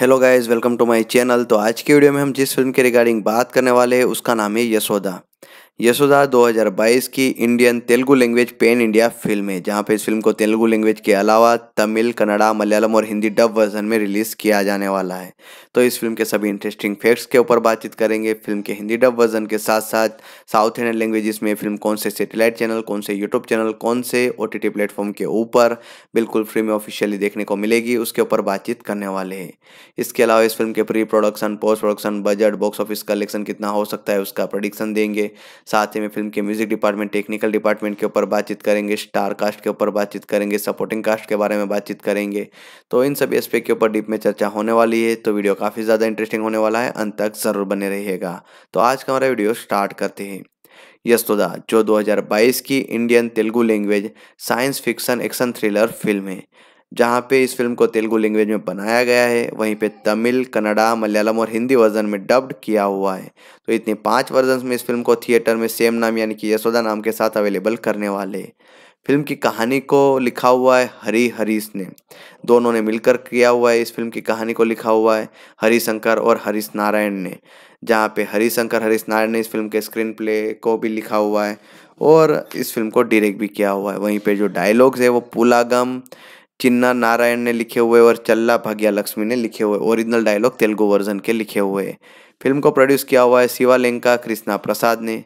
hello guys welcome to my channel तो आज की वीडियो में हम जिस फिल्म के रिगार्डिंग बात करने वाले हैं उसका नाम है यशोदा यशोदा 2022 की Indian Telugu language pan India film है जहां पे इस फिल्म को तेलुगु लैंग्वेज के अलावा तमिल कन्नड़ा मलयालम और हिंदी डब वर्जन में रिलीज़ किया जाने वाला है तो इस फिल्म के सभी इंटरेस्टिंग फैक्ट्स के ऊपर बातचीत करेंगे फिल्म के हिंदी डब वर्जन के साथ साथ साउथ इंडियन लैंग्वेजेस में फिल्म कौन से सेटेलाइट चैनल कौन से यूट्यूब चैनल कौन से ओ टी प्लेटफॉर्म के ऊपर बिल्कुल फ्री में ऑफिशियली देखने को मिलेगी उसके ऊपर बातचीत करने वाले हैं इसके अलावा इस फिल्म के pre production post production budget box office collection कितना हो सकता है उसका प्रोडिक्शन देंगे साथ ही में फिल्म के म्यूजिक डिपार्टमेंट टेक्निकल डिपार्टमेंट के ऊपर बातचीत करेंगे स्टार कास्ट के ऊपर बातचीत करेंगे सपोर्टिंग कास्ट के बारे में बातचीत करेंगे तो इन सभी एस्पेक्ट के ऊपर डीप में चर्चा होने वाली है तो वीडियो काफ़ी ज़्यादा इंटरेस्टिंग होने वाला है अंत तक ज़रूर बने रहिएगा तो आज का हमारा वीडियो स्टार्ट करते हैं यस्तोदा जो 2022 की Indian Telugu language science fiction action thriller film है जहाँ पे इस फिल्म को तेलुगु लैंग्वेज में बनाया गया है वहीं पे तमिल कन्नड़ा मलयालम और हिंदी वर्जन में डब्ड किया हुआ है तो इतने पांच वर्जन में इस फिल्म को थिएटर में सेम नाम यानी कि यशोदा नाम के साथ अवेलेबल करने वाले फिल्म की कहानी को लिखा हुआ है हरी हरीश ने दोनों ने मिलकर किया हुआ है इस फिल्म की कहानी को लिखा हुआ है हरी शंकर और हरीश नारायण ने जहाँ पे हरी शंकर हरीश नारायण ने इस फिल्म के स्क्रीन प्ले को भी लिखा हुआ है और इस फिल्म को डायरेक्ट भी किया हुआ है वहीं पे जो डायलॉग्स है वो पुलागम चिन्ना नारायण ने लिखे हुए और चल्ला भाग्या लक्ष्मी ने लिखे हुए ओरिजिनल डायलॉग तेलुगु वर्जन के लिखे हुए फिल्म को प्रोड्यूस किया हुआ है शिवालेंका कृष्णा प्रसाद ने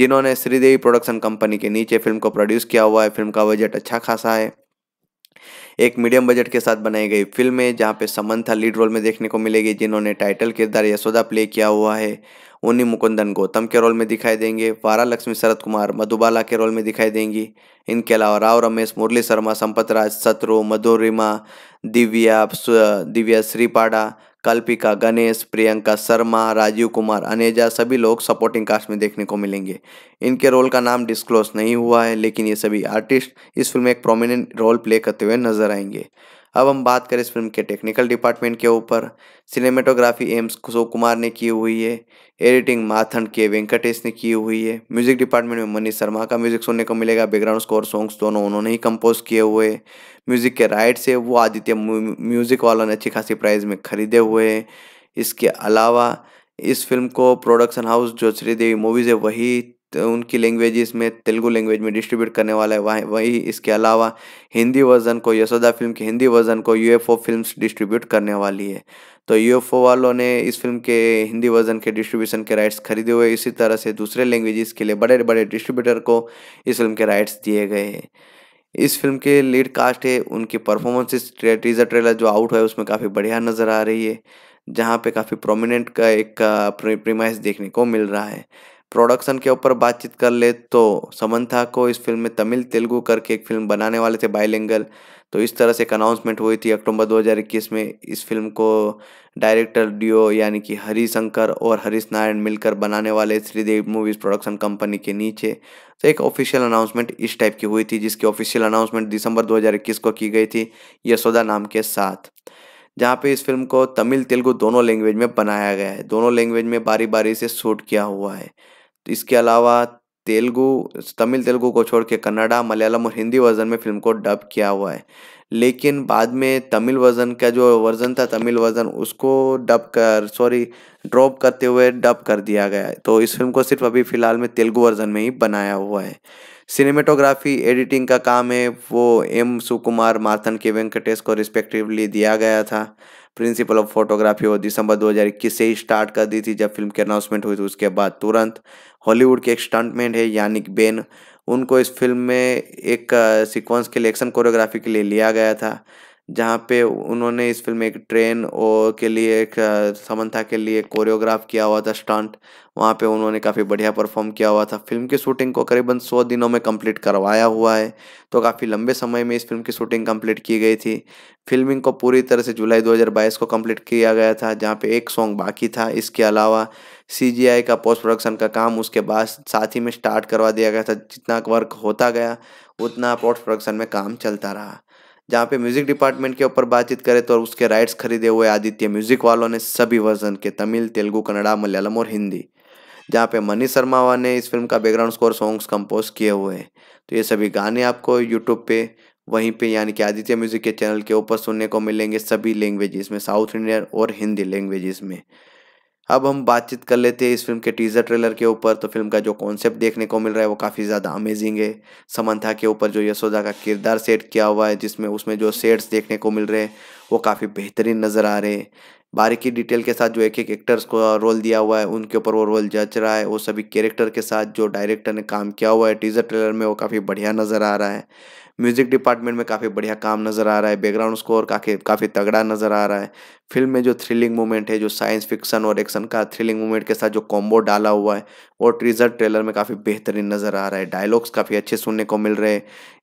जिन्होंने श्रीदेवी प्रोडक्शन कंपनी के नीचे फिल्म को प्रोड्यूस किया हुआ है फिल्म का बजट अच्छा खासा है एक मीडियम बजट के साथ बनाई गई फिल्म है जहाँ पे समंथा लीड रोल में देखने को मिलेगी जिन्होंने टाइटल किरदार यशोदा प्ले किया हुआ है उन्नी मुकुंदन गौतम के रोल में दिखाई देंगे वारा लक्ष्मी शरद कुमार मधुबाला के रोल में दिखाई देंगी इनके अलावा राव रमेश मुरली शर्मा संपत राज सत्रु मधुरिमा दिव्या दिव्या श्रीपाड़ा कल्पिका गणेश प्रियंका शर्मा राजीव कुमार अनेजा सभी लोग सपोर्टिंग कास्ट में देखने को मिलेंगे इनके रोल का नाम डिस्क्लोज नहीं हुआ है लेकिन ये सभी आर्टिस्ट इस फिल्म में एक प्रोमिनेंट रोल प्ले करते हुए नजर आएंगे अब हम बात करें इस फिल्म के टेक्निकल डिपार्टमेंट के ऊपर सिनेमेटोग्राफी एम्स कुशो कुमार ने की हुई है एडिटिंग माथन के वेंकटेश ने की हुई है म्यूजिक डिपार्टमेंट में मनीष शर्मा का म्यूजिक सुनने को मिलेगा बैकग्राउंड स्कोर सॉन्ग्स दोनों उन्होंने ही कंपोज किए हुए म्यूजिक के राइट्स है वो आदित्य म्यूजिक वालों ने अच्छी खासी प्राइस में खरीदे हुए हैं इसके अलावा इस फिल्म को प्रोडक्शन हाउस जो श्रीदेवी मूवीज़ है वही तो उनकी लैंग्वेज में तेलुगु लैंग्वेज में डिस्ट्रीब्यूट करने वाला है वहीं वही इसके अलावा हिंदी वर्जन को यशोदा फिल्म के हिंदी वर्जन को यूएफओ फिल्म्स डिस्ट्रीब्यूट करने वाली है तो यूएफओ वालों ने इस फिल्म के हिंदी वर्जन के डिस्ट्रीब्यूशन के राइट्स खरीदे हुए इसी तरह से दूसरे लैंग्वेजेस के लिए बड़े बड़े डिस्ट्रीब्यूटर को इस फिल्म के राइट्स दिए गए हैं इस फिल्म के लीड कास्ट है उनकी परफॉर्मेंसेस टीजर ट्रेलर जो आउट है उसमें काफ़ी बढ़िया नज़र आ रही है जहाँ पे काफ़ी प्रोमिनेंट का एक प्रीमाइस देखने को मिल रहा है प्रोडक्शन के ऊपर बातचीत कर ले तो समन्था को इस फिल्म में तमिल तेलुगू करके एक फिल्म बनाने वाले थे बायलिंगल तो इस तरह से एक अनाउंसमेंट हुई थी अक्टूबर 2021 में इस फिल्म को डायरेक्टर डिओ यानी कि हरी शंकर और हरीश नारायण मिलकर बनाने वाले श्रीदेव मूवीज़ प्रोडक्शन कंपनी के नीचे तो एक ऑफिशियल अनाउंसमेंट इस टाइप की हुई थी जिसकी ऑफिशियल अनाउंसमेंट दिसंबर 2021 को की गई थी यशोदा नाम के साथ जहाँ पे इस फिल्म को तमिल तेलुगु दोनों लैंग्वेज में बनाया गया है दोनों लैंग्वेज में बारी बारी से शूट किया हुआ है इसके अलावा तेलुगु तमिल तेलुगु को छोड़ के कन्नडा मलयालम और हिंदी वर्जन में फिल्म को डब किया हुआ है लेकिन बाद में तमिल वर्जन का जो वर्जन था तमिल वर्जन उसको डब कर सॉरी ड्रॉप करते हुए डब कर दिया गया है तो इस फिल्म को सिर्फ अभी फ़िलहाल में तेलुगु वर्जन में ही बनाया हुआ है सिनेमेटोग्राफी एडिटिंग का काम है वो एम सुकुमार मार्थन के वेंकटेश को रिस्पेक्टिवली दिया गया था प्रिंसिपल ऑफ फोटोग्राफी वो दिसंबर 2021 से ही स्टार्ट कर दी थी जब फिल्म की अनाउंसमेंट हुई थी उसके बाद तुरंत हॉलीवुड के एक स्टंटमैन है यानिक बेन उनको इस फिल्म में एक सीक्वेंस के लिए एक्शन कोरियोग्राफी के लिए लिया गया था जहाँ पे उन्होंने इस फिल्म में एक ट्रेन और के लिए एक समन्था के लिए कोरियोग्राफ किया हुआ था स्टंट वहाँ पे उन्होंने काफ़ी बढ़िया परफॉर्म किया हुआ था फिल्म की शूटिंग को करीबन सौ दिनों में कंप्लीट करवाया हुआ है तो काफ़ी लंबे समय में इस फिल्म की शूटिंग कंप्लीट की गई थी फिल्मिंग को पूरी तरह से जुलाई 2022 को कंप्लीट किया गया था जहाँ पे एक सॉन्ग बाकी था इसके अलावा सी का पोस्ट प्रोडक्शन का काम उसके बाद साथ ही में स्टार्ट करवा दिया गया था जितना वर्क होता गया उतना पोस्ट प्रोडक्शन में काम चलता रहा जहाँ पे म्यूज़िक डिपार्टमेंट के ऊपर बातचीत करें तो उसके राइट्स खरीदे हुए आदित्य म्यूज़िक वालों ने सभी वर्जन के तमिल तेलुगु कन्नड़ा मलयालम और हिंदी जहाँ पे मनी शर्मावा ने इस फिल्म का बैकग्राउंड स्कोर सॉन्ग्स कंपोज किए हुए हैं तो ये सभी गाने आपको यूट्यूब पे वहीं पे यानी कि आदित्य म्यूज़िक के चैनल के ऊपर सुनने को मिलेंगे सभी लैंग्वेजेस में साउथ इंडियन और हिंदी लैंग्वेजेस में अब हम बातचीत कर लेते हैं इस फिल्म के टीजर ट्रेलर के ऊपर तो फिल्म का जो कॉन्सेप्ट देखने को मिल रहा है वो काफ़ी ज़्यादा अमेजिंग है समंथा के ऊपर जो यशोदा का किरदार सेट किया हुआ है जिसमें उसमें जो सेट्स देखने को मिल रहे हैं वो काफ़ी बेहतरीन नज़र आ रहे हैं बारीकी डिटेल के साथ जो एक एक एक्टर्स को रोल दिया हुआ है उनके ऊपर वो रोल जच रहा है वो सभी कैरेक्टर के साथ जो डायरेक्टर ने काम किया हुआ है टीजर ट्रेलर में वो काफ़ी बढ़िया नज़र आ रहा है म्यूज़िक डिपार्टमेंट में काफ़ी बढ़िया काम नज़र आ रहा है बैकग्राउंड स्कोर काफ़ी काफ़ी तगड़ा नज़र आ रहा है फिल्म में जो थ्रिलिंग मूवमेंट है जो साइंस फिक्शन और एक्शन का थ्रिलिंग मूवमेंट के साथ जो कॉम्बो डाला हुआ है और ट्रीजर ट्रेलर में काफ़ी बेहतरीन नज़र आ रहा है डायलॉग्स काफ़ी अच्छे सुनने को मिल रहे हैं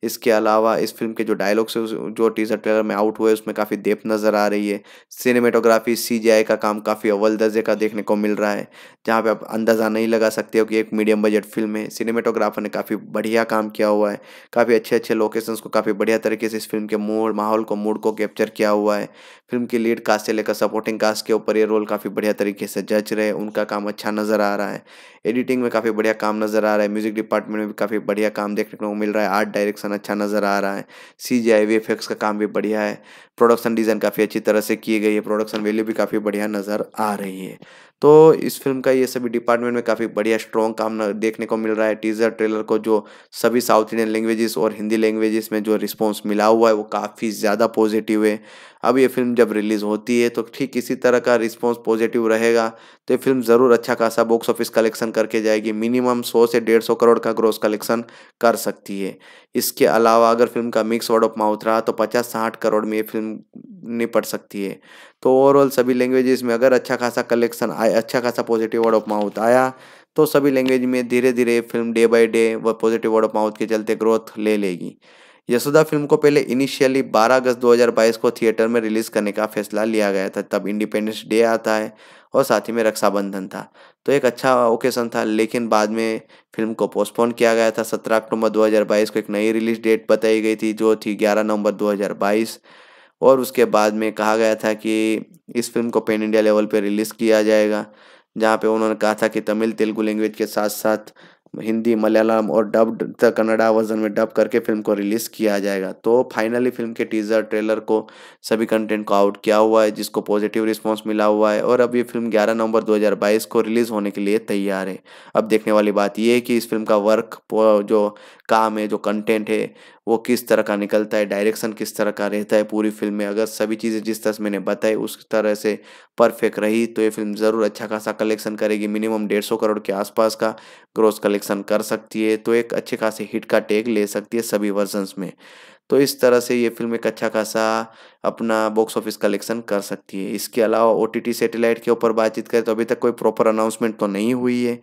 इसके अलावा इस फिल्म के जो डायलॉग्स जो टीजर ट्रेलर में आउट हुए उसमें काफ़ी देप नज़र आ रही है सिनेमेटोग्राफी सी का काम काफ़ी अव्वल दर्जे का देखने को मिल रहा है जहाँ पर आप अंदाज़ा नहीं लगा सकते हो कि एक मीडियम बजट फिल्म है सिनेमेटोग्राफर ने काफ़ी बढ़िया काम किया हुआ है काफ़ी अच्छे अच्छे लोग लोकेशंस को काफ़ी बढ़िया तरीके से इस फिल्म के मूड माहौल को मूड को कैप्चर किया हुआ है फिल्म की लीड कास्ट से लेकर सपोर्टिंग कास्ट के ऊपर ये रोल काफ़ी बढ़िया तरीके से जज रहे उनका काम अच्छा नज़र आ रहा है एडिटिंग में काफ़ी बढ़िया काम नज़र आ रहा है म्यूजिक डिपार्टमेंट में भी काफ़ी बढ़िया काम देखने को मिल रहा है आर्ट डायरेक्शन अच्छा नज़र आ रहा है सी जी आई वी का काम भी बढ़िया है प्रोडक्शन डिज़ाइन काफ़ी अच्छी तरह से की गई है प्रोडक्शन वैल्यू भी काफ़ी बढ़िया नज़र आ रही है तो इस फिल्म का ये सभी डिपार्टमेंट में काफ़ी बढ़िया स्ट्रॉन्ग काम देखने को मिल रहा है टीजर ट्रेलर को जो सभी साउथ इंडियन लैंग्वेजेस और हिंदी लैंग्वेजेस में जो रिस्पॉन्स मिला हुआ है वो काफ़ी ज़्यादा पॉजिटिव है अब ये फिल्म जब रिलीज़ होती है तो ठीक इसी तरह का रिस्पॉन्स पॉजिटिव रहेगा तो ये फिल्म ज़रूर अच्छा खासा बॉक्स ऑफिस कलेक्शन करके जाएगी मिनिमम सौ से डेढ़ सौ करोड़ का ग्रोस कलेक्शन कर सकती है इसके अलावा अगर फिल्म का मिक्स वर्ड ऑफ माउथ रहा तो पचास साठ करोड़ में ये फिल्म निपट सकती है तो ओवरऑल सभी लैंग्वेजेस में अगर अच्छा खासा कलेक्शन आया अच्छा खासा पॉजिटिव वर्ड ऑफ माउथ आया तो सभी लैंग्वेज में धीरे धीरे फिल्म डे बाय डे व पॉजिटिव वर्ड ऑफ माउथ के चलते ग्रोथ ले लेगी यशोदा फिल्म को पहले इनिशियली 12 अगस्त 2022 को थिएटर में रिलीज करने का फैसला लिया गया था तब इंडिपेंडेंस डे आता है और साथ ही में रक्षाबंधन था तो एक अच्छा ओकेशन था लेकिन बाद में फिल्म को पोस्टपोन किया गया था 17 अक्टूबर 2022 को एक नई रिलीज डेट बताई गई थी जो थी 11 नवंबर 2022 और उसके बाद में कहा गया था कि इस फिल्म को पेन इंडिया लेवल पर रिलीज़ किया जाएगा जहाँ पे उन्होंने कहा था कि तमिल तेलुगु लैंग्वेज के साथ साथ हिंदी मलयालम और डब्ड द कन्नड़ा वर्जन में डब करके फिल्म को रिलीज़ किया जाएगा तो फाइनली फिल्म के टीज़र ट्रेलर को सभी कंटेंट को आउट किया हुआ है जिसको पॉजिटिव रिस्पॉन्स मिला हुआ है और अब ये फिल्म 11 नवंबर 2022 को रिलीज़ होने के लिए तैयार है अब देखने वाली बात यह है कि इस फिल्म का वर्क जो काम है जो कंटेंट है वो किस तरह का निकलता है डायरेक्शन किस तरह का रहता है पूरी फिल्म में अगर सभी चीज़ें जिस तरह से मैंने बताई उस तरह से परफेक्ट रही तो ये फिल्म ज़रूर अच्छा खासा कलेक्शन करेगी मिनिमम डेढ़ सौ करोड़ के आसपास का ग्रोस कलेक्शन कर सकती है तो एक अच्छे खासे हिट का टेग ले सकती है सभी वर्जन्स में तो इस तरह से ये फिल्म एक अच्छा खासा अपना बॉक्स ऑफिस कलेक्शन कर सकती है इसके अलावा ओ टी के ऊपर बातचीत करें तो अभी तक कोई प्रॉपर अनाउंसमेंट तो नहीं हुई है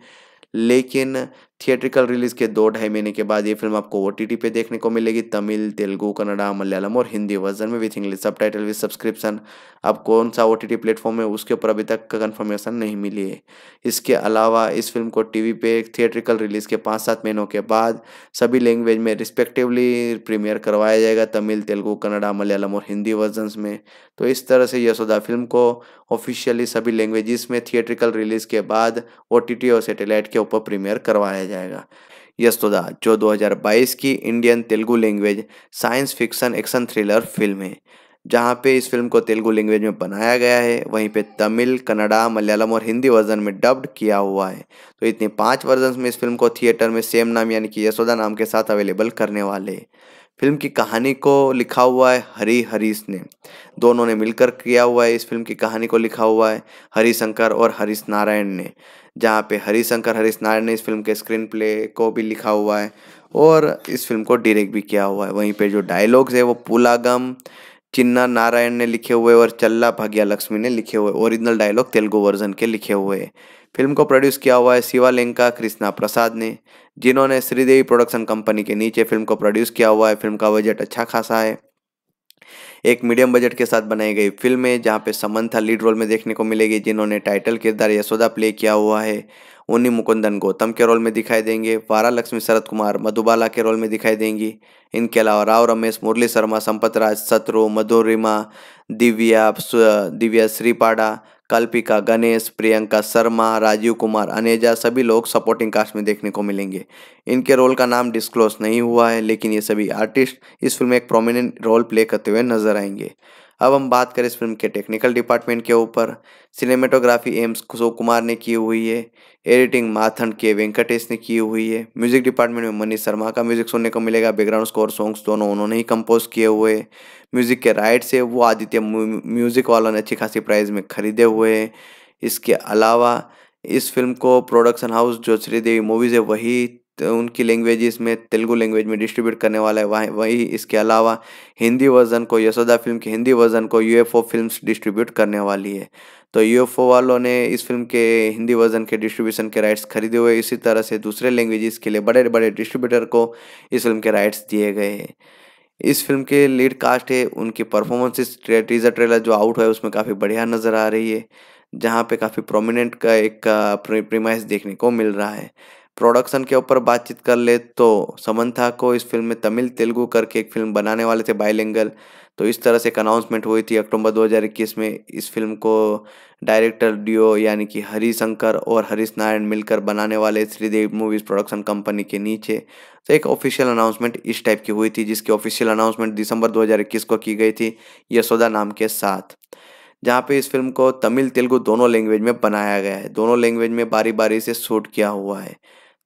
लेकिन थिएट्रिकल रिलीज के दो ढाई महीने के बाद ये फिल्म आपको ओ पे देखने को मिलेगी तमिल तेलुगु कन्नड़ा मलयालम और हिंदी वर्जन में with English subtitle with subscription आप कौन सा ओ टी प्लेटफॉर्म है उसके ऊपर अभी तक कन्फर्मेशन नहीं मिली है इसके अलावा इस फिल्म को टीवी पे थिएट्रिकल रिलीज के पाँच सात महीनों के बाद सभी लैंग्वेज में रिस्पेक्टिवली प्रीमियर करवाया जाएगा तमिल तेलुगु कन्नड़ा मलयालम और हिंदी वर्जन में तो इस तरह से यशोदा फिल्म को ऑफिशियली सभी लैंग्वेजेस में थिएट्रिकल रिलीज के बाद ओ और सेटेलाइट के ऊपर प्रीमियर करवाया जाए जाएगा यस्तोदा जो 2022 की Indian Telugu language science fiction action thriller film है जहाँ पे इस फिल्म को तेलुगु लैंग्वेज में बनाया गया है वहीं पे तमिल कन्नड़ा मलयालम और हिंदी वर्जन में डब्ड किया हुआ है तो इतने पांच वर्जन में इस फिल्म को थिएटर में सेम नाम यानी कि यशोदा नाम के साथ अवेलेबल करने वाले फिल्म की कहानी को लिखा हुआ है हरी हरीश ने दोनों ने मिलकर किया हुआ है इस फिल्म की कहानी को लिखा हुआ है हरी शंकर और हरीश नारायण ने जहाँ पे हरी शंकर हरीश नारायण ने इस फिल्म के स्क्रीन प्ले को भी लिखा हुआ है और इस फिल्म को डायरेक्ट भी किया हुआ है वहीं पे जो डायलॉग्स है वो पुलागम चिन्ना नारायण ने लिखे हुए और चल्ला भाग्या लक्ष्मी ने लिखे हुए ओरिजिनल डायलॉग तेलुगु वर्जन के लिखे हुए हैं फिल्म को प्रोड्यूस किया हुआ है शिवालिंका कृष्णा प्रसाद ने जिन्होंने श्रीदेवी प्रोडक्शन कंपनी के नीचे फिल्म को प्रोड्यूस किया हुआ है फिल्म का बजट अच्छा खासा है एक मीडियम बजट के साथ बनाई गई फिल्म है जहाँ पे समंथा लीड रोल में देखने को मिलेगी जिन्होंने टाइटल किरदार यशोदा प्ले किया हुआ है उन्नी मुकुंदन गौतम के रोल में दिखाई देंगे वारा लक्ष्मी शरद कुमार मधुबाला के रोल में दिखाई देंगी इनके अलावा राव रमेश मुरली शर्मा संपत राज सत्रु मधुरिमा दिव्या दिव्या श्रीपाड़ा कल्पिका गणेश प्रियंका शर्मा राजीव कुमार अनेजा सभी लोग सपोर्टिंग कास्ट में देखने को मिलेंगे इनके रोल का नाम डिस्क्लोज नहीं हुआ है लेकिन ये सभी आर्टिस्ट इस फिल्म में एक प्रोमिनेंट रोल प्ले करते हुए नजर आएंगे अब हम बात करें इस फिल्म के टेक्निकल डिपार्टमेंट के ऊपर सिनेमेटोग्राफी एम्स अशोक कुमार ने की हुई है एडिटिंग माथन के वेंकटेश ने की हुई है म्यूजिक डिपार्टमेंट में मनीष शर्मा का म्यूजिक सुनने को मिलेगा बैकग्राउंड स्कोर सॉन्ग्स दोनों उन्होंने ही कंपोज किए हुए म्यूजिक के राइट्स है वो आदित्य म्यूजिक वालों ने अच्छी खासी प्राइस में खरीदे हुए हैं इसके अलावा इस फिल्म को प्रोडक्शन हाउस जो श्रीदेवी मूवीज़ है वही तो उनकी लैंग्वेज में तेलुगु लैंग्वेज में डिस्ट्रीब्यूट करने वाला है वहीं वही इसके अलावा हिंदी वर्जन को यशोदा फिल्म के हिंदी वर्जन को यूएफओ फिल्म्स डिस्ट्रीब्यूट करने वाली है तो यूएफओ वालों ने इस फिल्म के हिंदी वर्जन के डिस्ट्रीब्यूशन के राइट्स खरीदे हुए इसी तरह से दूसरे लैंग्वेजेस के लिए बड़े बड़े डिस्ट्रीब्यूटर को इस फिल्म के राइट्स दिए गए हैं इस फिल्म के लीड कास्ट है उनकी परफॉर्मेंसेस टीजर ट्रेलर जो आउट है उसमें काफ़ी बढ़िया नज़र आ रही है जहाँ पे काफ़ी प्रोमिनेंट का एक प्रीमाइस देखने को मिल रहा है प्रोडक्शन के ऊपर बातचीत कर ले तो समन्था को इस फिल्म में तमिल तेलुगू करके एक फिल्म बनाने वाले थे बाइलेंगल तो इस तरह से एक अनाउंसमेंट हुई थी अक्टूबर 2021 में इस फिल्म को डायरेक्टर डिओ यानी कि हरी शंकर और हरीश नारायण मिलकर बनाने वाले श्रीदेव मूवीज़ प्रोडक्शन कंपनी के नीचे तो एक ऑफिशियल अनाउंसमेंट इस टाइप की हुई थी जिसकी ऑफिशियल अनाउंसमेंट दिसंबर 2021 को की गई थी यशोदा नाम के साथ जहाँ पे इस फिल्म को तमिल तेलुगू दोनों लैंग्वेज में बनाया गया है दोनों लैंग्वेज में बारी बारी से शूट किया हुआ है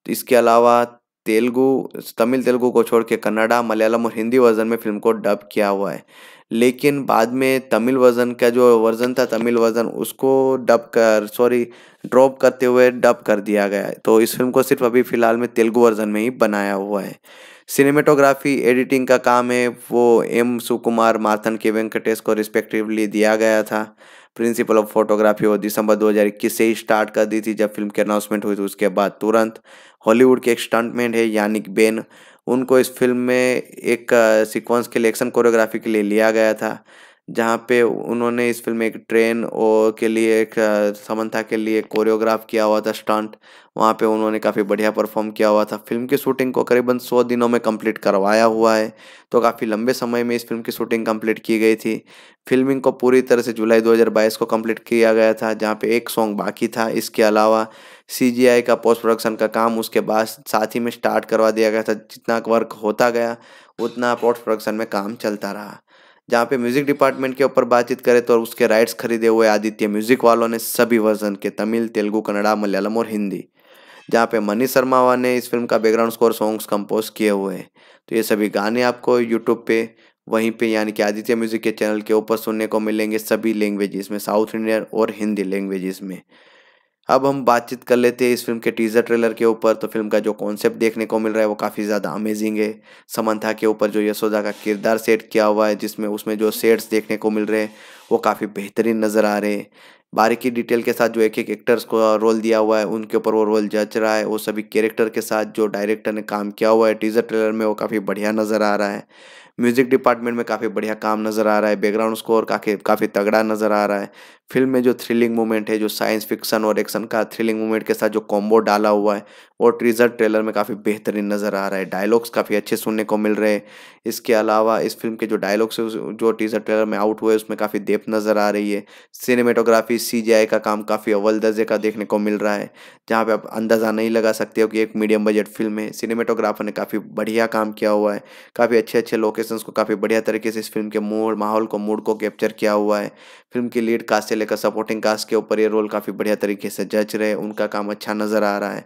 तो इसके अलावा तेलुगु तमिल तेलुगु को छोड़ के कन्नडा मलयालम और हिंदी वर्जन में फिल्म को डब किया हुआ है लेकिन बाद में तमिल वर्जन का जो वर्जन था तमिल वर्जन उसको डब कर सॉरी ड्रॉप करते हुए डब कर दिया गया है तो इस फिल्म को सिर्फ अभी फ़िलहाल में तेलुगु वर्जन में ही बनाया हुआ है सिनेमेटोग्राफी एडिटिंग का काम है वो एम सुकुमार माथन के वेंकटेश को रिस्पेक्टिवली दिया गया था प्रिंसिपल ऑफ फोटोग्राफी वो दिसंबर 2021 से ही स्टार्ट कर दी थी जब फिल्म की अनाउंसमेंट हुई थी उसके बाद तुरंत हॉलीवुड के एक स्टंटमैन है यानिक बेन उनको इस फिल्म में एक सीक्वेंस के लिए एक्शन कोरियोग्राफी के लिए लिया गया था जहाँ पे उन्होंने इस फिल्म में एक ट्रेन और के लिए एक समन्था के लिए कोरियोग्राफ किया हुआ था स्टंट वहाँ पे उन्होंने काफ़ी बढ़िया परफॉर्म किया हुआ था फिल्म की शूटिंग को करीबन सौ दिनों में कंप्लीट करवाया हुआ है तो काफ़ी लंबे समय में इस फिल्म की शूटिंग कंप्लीट की गई थी फिल्मिंग को पूरी तरह से जुलाई 2022 को कंप्लीट किया गया था जहाँ पे एक सॉन्ग बाकी था इसके अलावा सी का पोस्ट प्रोडक्शन का काम उसके बाद साथ ही में स्टार्ट करवा दिया गया था जितना वर्क होता गया उतना पोस्ट प्रोडक्शन में काम चलता रहा जहाँ पे म्यूज़िक डिपार्टमेंट के ऊपर बातचीत करें तो उसके राइट्स खरीदे हुए आदित्य म्यूज़िक वालों ने सभी वर्जन के तमिल तेलुगू कन्नड़ा मलयालम और हिंदी जहाँ पे मनी शर्मा ने इस फिल्म का बैकग्राउंड स्कोर सॉन्ग्स कंपोज किए हुए हैं तो ये सभी गाने आपको यूट्यूब पे वहीं पे यानी कि आदित्य म्यूज़िक के चैनल के ऊपर सुनने को मिलेंगे सभी लैंग्वेजेस में साउथ इंडियन और हिंदी लैंग्वेजेस में अब हम बातचीत कर लेते हैं इस फिल्म के टीजर ट्रेलर के ऊपर तो फिल्म का जो कॉन्सेप्ट देखने को मिल रहा है वो काफ़ी ज़्यादा अमेजिंग है समंथा के ऊपर जो यशोदा का किरदार सेट किया हुआ है जिसमें उसमें जो सेट्स देखने को मिल रहे हैं वो काफ़ी बेहतरीन नज़र आ रहे हैं बारीकी डिटेल के साथ जो एक एक एक्टर्स को रोल दिया हुआ है उनके ऊपर वो रोल जच रहा है वो सभी कैरेक्टर के साथ जो डायरेक्टर ने काम किया हुआ है टीजर ट्रेलर में वो काफ़ी बढ़िया नज़र आ रहा है म्यूजिक डिपार्टमेंट में काफ़ी बढ़िया काम नज़र आ रहा है बैकग्राउंड स्कोर काफ़ी काफ़ी तगड़ा नज़र आ रहा है फिल्म में जो थ्रिलिंग मोमेंट है जो साइंस फिक्सन और एक्शन का थ्रिलिंग मोमेंट के साथ जो कॉम्बो डाला हुआ है वो ट्रीजर ट्रेलर में काफ़ी बेहतरीन नज़र आ रहा है डायलॉग्स काफ़ी अच्छे सुनने को मिल रहे हैं इसके अलावा इस फिल्म के जो डायलॉग्स जो टीजर ट्रेलर में आउट हुए उसमें काफ़ी देप नज़र आ रही है सिनेमेटोग्राफी सी का, का काम काफ़ी अव्वल दर्जे का देखने को मिल रहा है जहाँ पर आप अंदाज़ा नहीं लगा सकते हो कि एक मीडियम बजट फिल्म है सिनेमेटोग्राफर ने काफ़ी बढ़िया काम किया हुआ है काफ़ी अच्छे अच्छे लोकेशंस को काफ़ी बढ़िया तरीके से इस फिल्म के मूड माहौल को मूड को कैप्चर किया हुआ है फिल्म की लीड कास्ट से लेकर सपोर्टिंग कास्ट के ऊपर ये रोल काफ़ी बढ़िया तरीके से जज रहे उनका काम अच्छा नज़र आ रहा है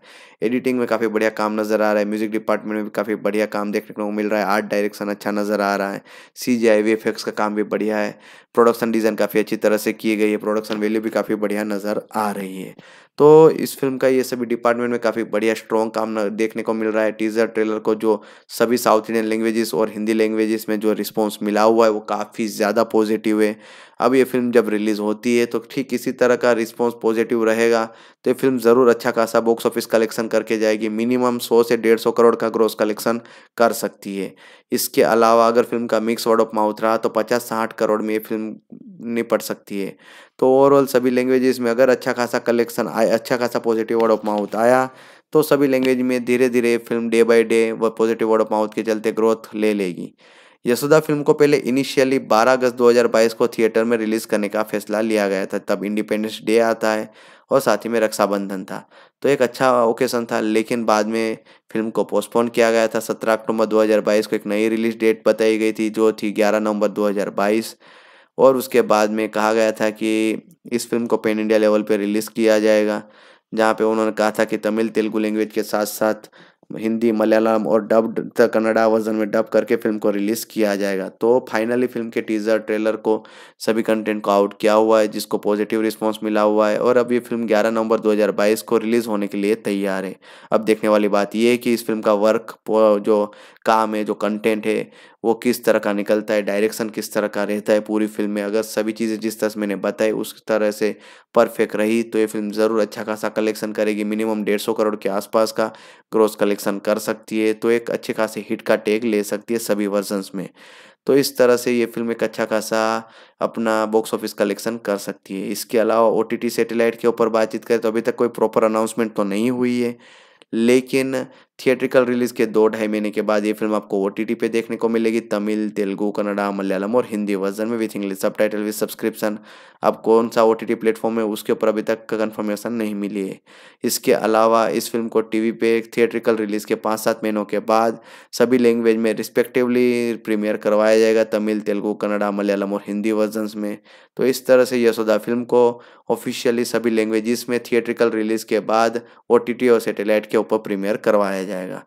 एडिटिंग में काफ़ी बढ़िया काम नज़र आ रहा है म्यूज़िक डिपार्टमेंट में भी काफ़ी बढ़िया काम देखने को मिल रहा है आर्ट डायरेक्शन अच्छा नज़र आ रहा है सी जी का काम भी बढ़िया है प्रोडक्शन डिज़ाइन काफ़ी अच्छी तरह से की गई है प्रोडक्शन वैल्यू भी काफ़ी बढ़िया नज़र आ रही है तो इस फिल्म का ये सभी डिपार्टमेंट में काफ़ी बढ़िया स्ट्रॉन्ग काम देखने को मिल रहा है टीजर ट्रेलर को जो सभी साउथ इंडियन लैंग्वेजेस और हिंदी लैंग्वेजेस में जो रिस्पॉन्स मिला हुआ है वो काफ़ी ज़्यादा पॉजिटिव है अब ये फिल्म जब रिलीज़ होती है तो ठीक इसी तरह का रिस्पॉन्स पॉजिटिव रहेगा तो ये फिल्म ज़रूर अच्छा खासा बॉक्स ऑफिस कलेक्शन करके जाएगी मिनिमम सौ से डेढ़ सौ करोड़ का ग्रोस कलेक्शन कर सकती है इसके अलावा अगर फिल्म का मिक्स वर्ड ऑफ माउथ रहा तो पचास साठ करोड़ में ये फिल्म निपट सकती है तो ओवरऑल सभी लैंग्वेजेस में अगर अच्छा खासा कलेक्शन आया अच्छा खासा पॉजिटिव वर्ड ऑफ माउथ आया तो सभी लैंग्वेज में धीरे धीरे फिल्म डे बाय डे व पॉजिटिव वर्ड ऑफ माउथ के चलते ग्रोथ ले लेगी यशोदा फिल्म को पहले इनिशियली 12 अगस्त 2022 को थिएटर में रिलीज करने का फैसला लिया गया था तब इंडिपेंडेंस डे आता है और साथ ही में रक्षाबंधन था तो एक अच्छा ओकेशन था लेकिन बाद में फिल्म को पोस्टपोन किया गया था 17 अक्टूबर 2022 को एक नई रिलीज डेट बताई गई थी जो थी 11 नवंबर 2022 और उसके बाद में कहा गया था कि इस फिल्म को पेन इंडिया लेवल पर रिलीज़ किया जाएगा जहाँ पे उन्होंने कहा था कि तमिल तेलुगु लैंग्वेज के साथ साथ हिंदी मलयालम और डब कन्नड़ा वर्जन में डब करके फिल्म को रिलीज़ किया जाएगा तो फाइनली फिल्म के टीज़र ट्रेलर को सभी कंटेंट को आउट किया हुआ है जिसको पॉजिटिव रिस्पांस मिला हुआ है और अब ये फिल्म 11 नवंबर 2022 को रिलीज़ होने के लिए तैयार है अब देखने वाली बात ये है कि इस फिल्म का वर्क जो काम है जो कंटेंट है वो किस तरह का निकलता है डायरेक्शन किस तरह का रहता है पूरी फिल्म में अगर सभी चीज़ें जिस तरह से मैंने बताई उस तरह से परफेक्ट रही तो ये फिल्म ज़रूर अच्छा खासा कलेक्शन करेगी मिनिमम डेढ़ सौ करोड़ के आसपास का ग्रोस कलेक्शन कर सकती है तो एक अच्छे खासे हिट का टेक ले सकती है सभी वर्जन्स में तो इस तरह से ये फिल्म एक अच्छा खासा अपना बॉक्स ऑफिस कलेक्शन कर सकती है इसके अलावा ओ टी के ऊपर बातचीत करें तो अभी तक कोई प्रॉपर अनाउंसमेंट तो नहीं हुई है लेकिन थिएट्रिकल रिलीज के दो ढाई महीने के बाद ये फिल्म आपको ओ पे देखने को मिलेगी तमिल तेलुगु कन्नडा मलयालम और हिंदी वर्जन में with English subtitle with subscription अब कौन सा ओ टी प्लेटफॉर्म है उसके ऊपर अभी तक कन्फर्मेशन नहीं मिली है इसके अलावा इस फिल्म को टीवी पे थिएट्रिकल रिलीज के पाँच सात महीनों के बाद सभी लैंग्वेज में रिस्पेक्टिवली प्रीमियर करवाया जाएगा तमिल तेलुगु कन्नडा मलयालम और हिंदी वर्जन में तो इस तरह से यशोदा फिल्म को ऑफिशियली सभी लैंग्वेजेस में थिएट्रिकल रिलीज के बाद ओ और सेटेलाइट के ऊपर प्रीमियर करवाया जाएगा